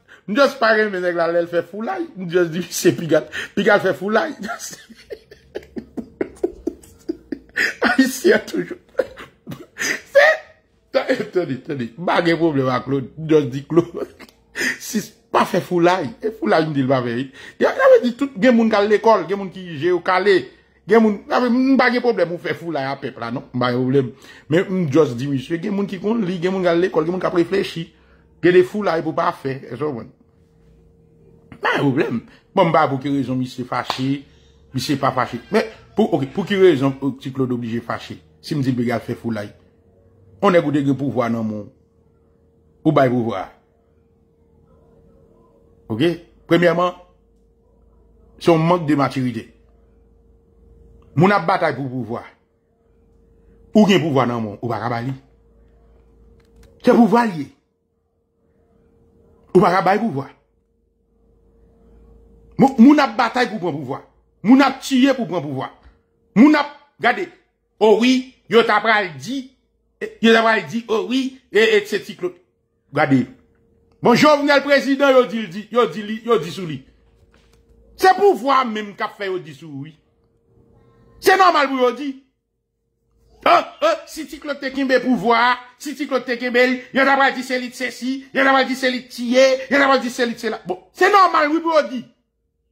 Njòs pa gen vene glan lè l fè fulay. Njòs di mi se pigal fè fulay. Njòs di mi se pigal fè fulay. A y si a toujou. Se. Todi, todi. Ba gen problem a klon. Njòs di klon. Si pa fè fulay. Fulay mdi l pa fè yit. Gen moun kal l ekol. Gen moun ki je yo kale. Gen moun. Gen moun ba gen problem moun fè fulay a pepla. Non ba gen problem. Men njòs di mi se. Gen moun ki kon li. Gen moun kal l ekol. Gen moun ka preflechi. Gen de fulay pou pa fè. Mwen bon, mba pou ki rezon mi se faché, mi se pa faché. Mwen pou ki rezon ti klod oblige faché, si mzibiga fè foulay, onè goudè gè pou vwa nan moun, ou bay pou vwa? Ok? Premèman, son mank de maturide. Moun ap batay pou pou vwa. Ou gen pou vwa nan moun, ou bay rabay li? Se pou vwa li, ou bay rabay pou vwa? Moun ap bataille pour prendre pouvoir, Moun ap tuer pour prendre pouvoir, Moun ap, gade, oh oui, yo tapral di, eh, yo di, oh oui, et, et, et, gade. Bon, jovenel président, yo di, di, yo di, yo di sou li. C'est pouvoir même kap fait yo di oui. normal pour yo di. Oh, oh, si ti te kimbe pouvoir, si ti te kimbe, yo tapral di selit ceci, si, yo tapral di selit tiye, yo a di selit c'est là. Bon, c'est normal pour yo di.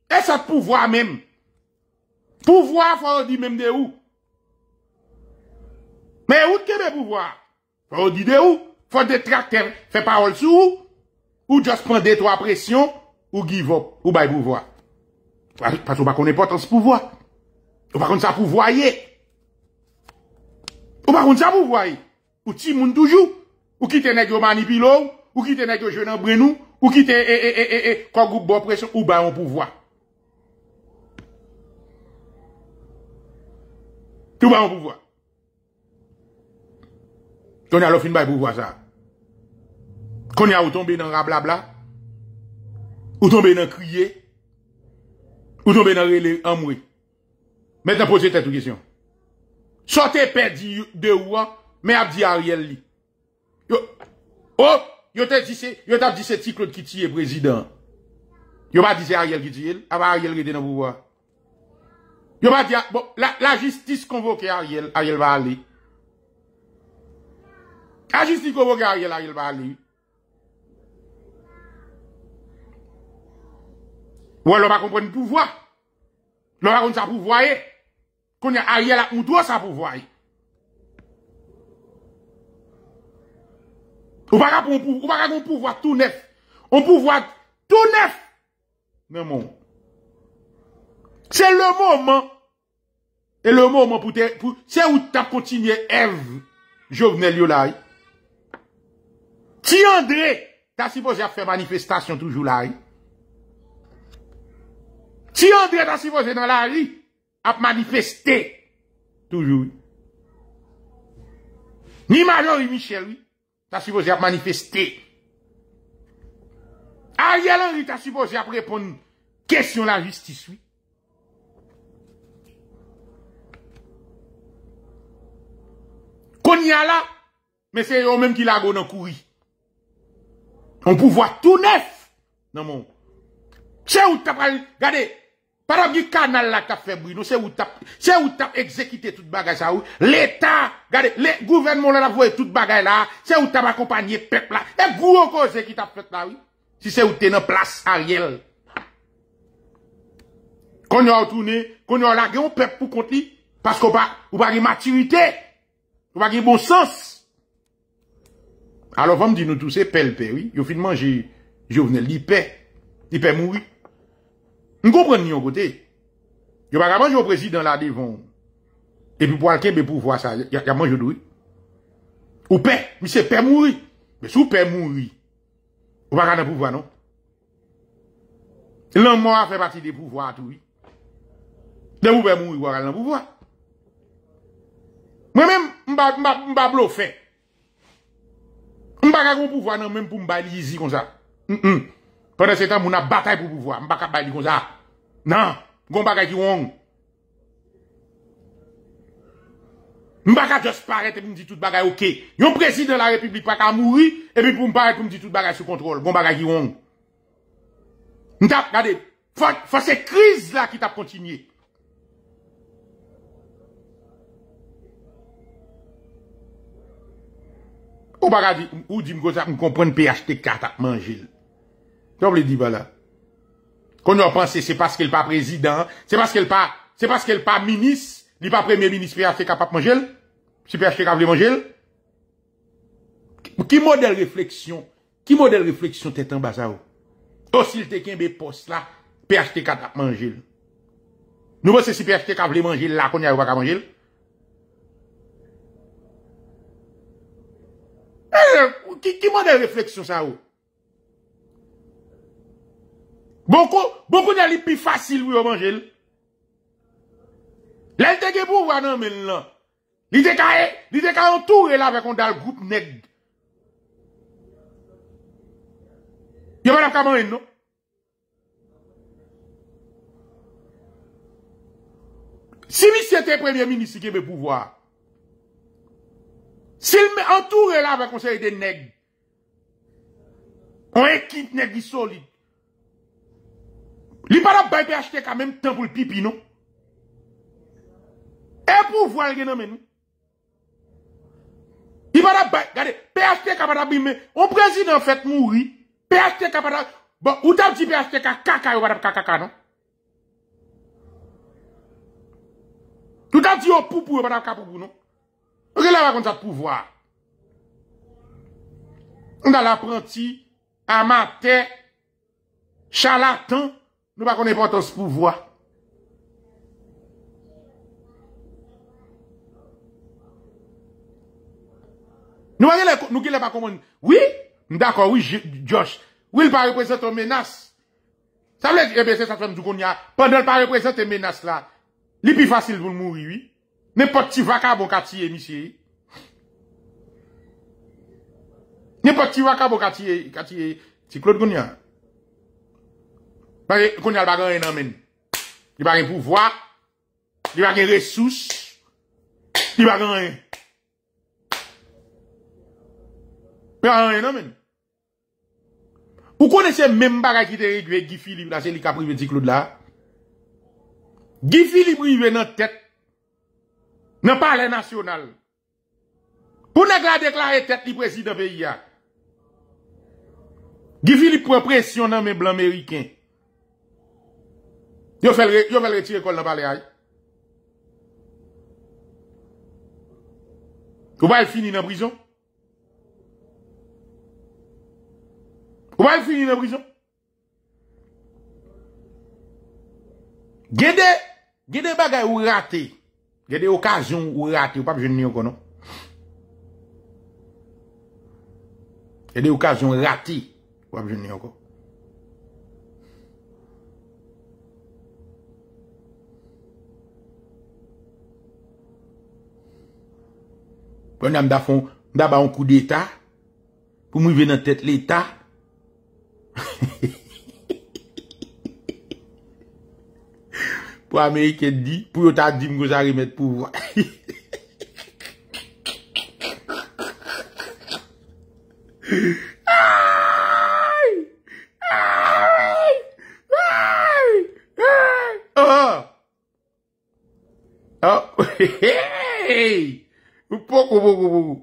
E sa pouvoi menm. Pouvoi fwa ou di menm de ou. Me ou te kebe pouvoi? Fwa ou di de ou? Fwa ou de trakter? Fwe pa ou sou ou? Ou just pwande to apresyon? Ou give up? Ou bay pouvoi? Fwa sou bakone potans pouvoi. Ou bakone sa pouvoye? Ou bakone sa pouvoye? Ou ti moun toujou? Ou kite neg yo manipilou? Ou kite neg yo jwenan brenou? Ou kite e e e e e? Kwa group bo apresyon? Ou bay ou pouvoi? Tout va en pouvoir. y a l'offre une pouvoir ça. Quand y a ou tombé dans rablabla, ou tomber dans crier, ou tomber dans relé en tu Maintenant, posé cette question. Sortez perdu de oua, mais abdi Ariel li. oh, yo t'a dit c'est, yo t'a dit c'est Claude qui tire président. Yo pas dit c'est Ariel qui tient, ah Ariel qui est dans pouvoir. Yo va dire, bon, la, justice convoquée Ariel, Ariel va aller. La justice convoquée Ariel, Ariel va aller. Ou alors, on va comprendre le pouvoir. L'on va comprendre ça pouvoir. Qu'on y a Ariel, on doit ça pouvoir. On va pas pouvoir tout neuf. On pouvoir tout neuf. Mais bon. C'est le moment. Et le moment pour, pour c'est où t'as continué Eve, Jovenel Yolaï. Ti André, t'as supposé faire manifestation toujours là. Hein? Ti André, t'as supposé dans la rue, à manifester toujours. Ni Major ni Michel, oui, t'as supposé à manifester. Ariel Henry, t'as supposé à répondre question la justice, oui. On y a là, mais c'est eux-mêmes qui l'ont dans courrier. On pouvoir tout neuf dans mon. C'est où t'as regardez, par du canal là a fait bruit, c'est où t'as, c'est où t'as exécuté toute bagage L'État, regardez, le gouvernement là tout toute bagage là, c'est où t'as accompagné peuple là. Et gros cause qui t'a fait là oui. Si c'est où t'es dans place Ariel. Quand y a retourné, qu'on y a largué un peuple pour compter parce qu'on pas, ou pas de maturité. Ou pa gen bon sens. A lò fòm di nou tousè, pè l'pè, oui. Yo finman, je venè li pè. Li pè moui. Nou kompren ni yon kote. Yo pa kamanj yo prezid an la devon. E pi pou alke be pouvo a sa. Ya kamanj yo dwi. Ou pè. Mi se pè moui. Me sou pè moui. Ou pa kamanj pouvo a nou. Lè mò a fè pati de pouvo a touvi. Lè mou pè moui. Ou pa kamanj pouvo a. Moi-même, je ne pas bluffer. Je ne pouvoir non même pour me ici comme ça. Mm. Pendant ce temps, on a bataille pour pouvoir. Je ne pas comme ça. Non, je ne pas qui wrong. Je juste paraître et e me dit tout bagay ok. Le président de la République pas qu'à mourir e et puis pour me parler pour me dire tout bagay sous contrôle. Bon bagay qui wrong. Mta, regardez, faut, cette crise là qui t'a continué. Ou baga di, ou di mkota mkompren P.H.T. Katapmanjil? Kwa mwen li di wala? Kwa mwen wapansi se paske l pa prezident, se paske l pa, se paske l pa minis, li pa premye minis P.H.T. Katapmanjil? Si P.H.T. Katapmanjil? Ki model refleksyon, ki model refleksyon te tanbaza ou? Osil oh, te kenbe pos la P.H.T. Katapmanjil? Nou mwen se si P.H.T. Katapmanjil la konye waka manjil? E, ki man de refleksyon sa ou? Boko, boko nan li pi fasil, wou yo manjel. Lè l deke pou anan men lan. Li deka e, li deka an tou e la vè kon dal goup negd. Yo man ap kaman en nou? Si mi se te premye mini se kebe pou vwa... S'il entouré là avec conseil des de nègres, on équipe nègres solide. Il pas de bail acheter quand même temps pour le pipi, non? Et pour voir le non? Il va pas regardez, PHTK pas abîmer. On président fait mourir. PHTK pas e. Bon, ou t'as dit PHTK caca ou pas caca non Tout t'as dit au poupou ou pas poupou non on va de pouvoir. On a l'apprenti, amateur, charlatan, nous pas connaître importance pouvoir. Nous voyons nous qui pas comment. Oui, d'accord, oui, Josh. Oui, il pas représente une menace. Ça veut dire, eh bien, c'est ça que je du Pendant qu'il pas représente une menace là, il est plus facile pour mourir, oui. Nè pot ti waka bon katiye, misye. Nè pot ti waka bon katiye, katiye, si Klout Gounia. Mwenye, Gounia l bagan yon nanmen. Li bagan pouvoi. Li bagan resous. Li bagan yon. Li bagan yon nanmen. Ou konen se men bagan ki te regve Gifi li pou la se li ka prive si Klout la. Gifi li prive nan tet. dans le palais national. Pour ne pas déclarer tête du président pays. Qui Philippe prend pression dans mes blancs américains. Yo fait le retirer dans le palais. Ou pas finir dans prison? Ou va finir dans prison? Gede, gede bagay ou raté. Yè de okazyon ou rati, wap jen nè yon kon, non? Yè de okazyon rati, wap jen nè yon kon. Pwen nan mda fon, mda ba yon kou d'Etat, pou mwen ven nan tèt l'Etat, pou mwen ven nan tèt l'Etat, pou O tan Dim asal ti chamany amen pou pou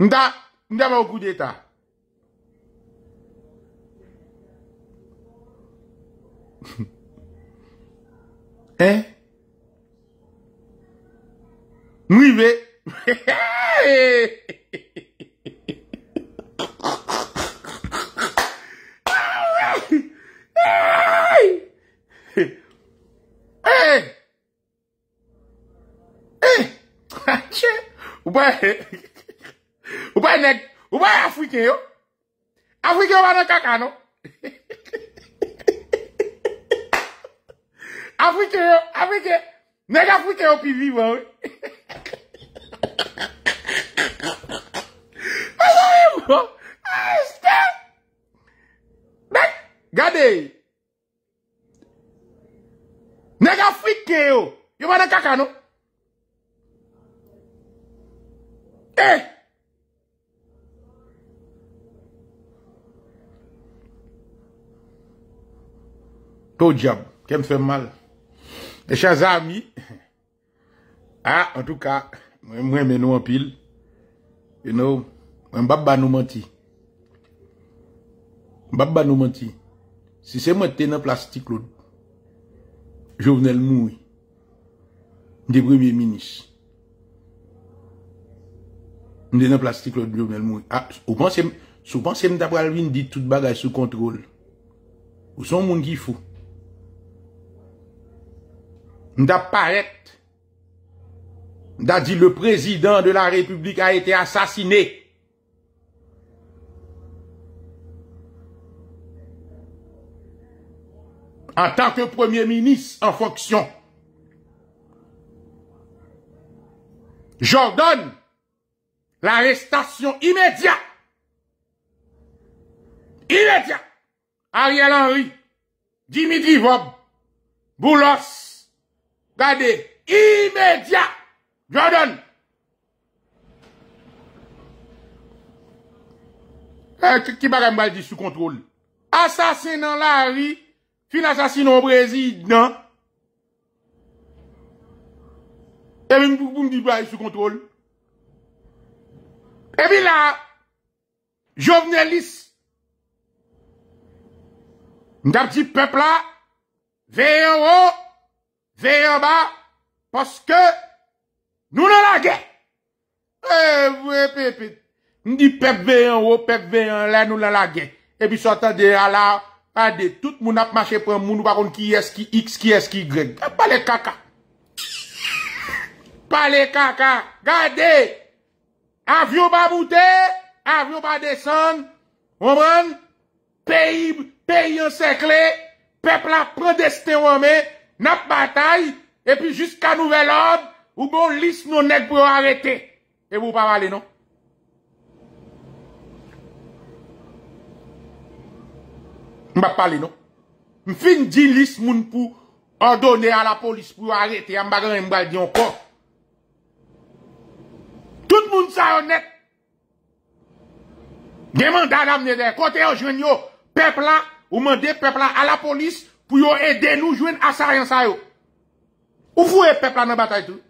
Nta anm omdat e nou yive e e e e e e ou boy ou boy na ou boy Afriqe yo Afriqe wanen kaka no he he he Afwike yo, afwike. Nega afwike yo pivi waw. A la e waw. A eske. Nek, gade. Nega afwike yo. Yo manan kaka nou. E. To jab, kem se mal. E chan zami Ha, an ah, tou ka Mwen menou an pil You know, mwen bab ba nou menti Bab ba nou menti Si se mwen ten an plastik loud Jouvenel moui De premye minis Mwen ten an plastik loud Jouvenel moui ah, Sou panse m ta pralvin di tout bagay sou kontrol Ou son moun ki fou d'apparaître, d'a dit le président de la République a été assassiné. En tant que premier ministre en fonction, j'ordonne l'arrestation immédiate, immédiate, Ariel Henry, Dimitri Vob, Boulos, Bade, imedya, jwa don. E, eh, kik ki baga mbaj di sou kontrol. Asasinan la ri, fi l'asasinan brezi, nan. E, mwen pou mdi bagi sou kontrol. E, mwen la, jovnelis, mwen ta pti pepla, veyo ho, Ve yon ba, poske, nou nan la gen. Eh, vwe pepe, ni pepe ve yon ou, pepe ve yon la, nou nan la gen. Ebi sotade, ala, ade, tout moun ap mache pran moun wakon ki y eski x, ki y eski y. E pale kaka. Pale kaka. Gade, avyon ba boute, avyon ba desen, wabran, peyi, peyi yon sekle, pepla pre deste wamey. nap batay, epi jiska nouvel ob, ou bon lis nou net pou arete. E mou pa wale non? Mbap pale non? Mfin di lis moun pou ordone a la polis pou arete, mbaga mbal diyon kon. Tout moun sa yo net. Demanda damne de, kote yo jwen yo, pepla ou mande pepla a la polis, pour yo aider nous jouer à ça et ça yo. Ou le peuple dans la bataille tout.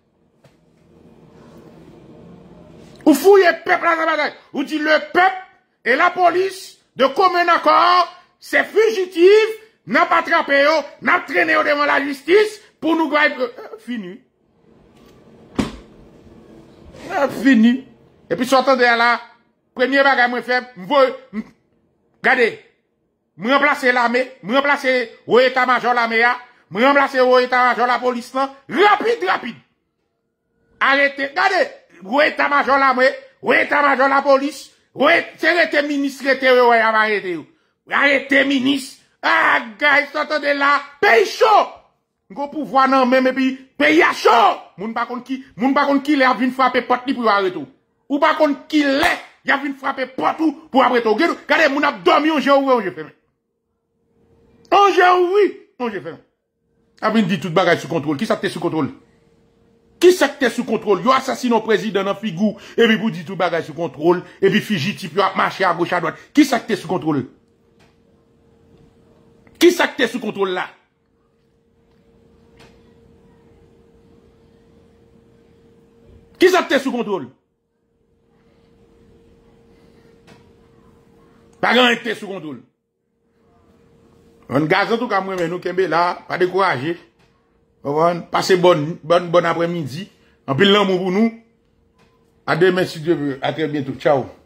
Ou le peuple dans la bataille. Ou dit le peuple et la police de commun accord, c'est fugitifs n'a pas attrapé yo, n'a traîné devant la justice pour nous euh, euh, fini. Euh, fini. Et puis sortant de là, premier bagage moi fait, regardez Mwen plase la me, mwen plase ou ete major la me ya, mwen plase ou ete major la polis lan. Rapide, rapide. Arrete, ah, gade, ou ete major la me, ou ete major la polis, ou ete, sere te minis rete ou e yaman rete ou. Arrete, minis, a, gari soton de la, pey sho. Ngo pou vwana mweme pi, pey ya sho. Moun bakon ki, moun bakon ki lè avine fwape pat ni pou a reto. Ou bakon ki lè, yavine fwape pat ou pou a reto. Gade, moun ap doun mwen je ouwe ou je pe mwen. On oh, j'ai oui. Non, j'ai fait. Abin dit tout bagage sous contrôle. Qui ça que sous contrôle? Qui ça que sous contrôle? Yo assassine un président en figou. Et puis vous dit tout bagage sous contrôle. Et puis fugitif, yo a marché à gauche à droite. Qui ça que sous contrôle? Qui ça que sous contrôle là? Qui ça que sous contrôle? Pas grand sous contrôle. On gaz an tou kamwen men nou kembe la, pa dekouraje. On passe bon apre midi. An pil lan moun pou nou. A demen si Dieu veut. A tre bientou. Tchao.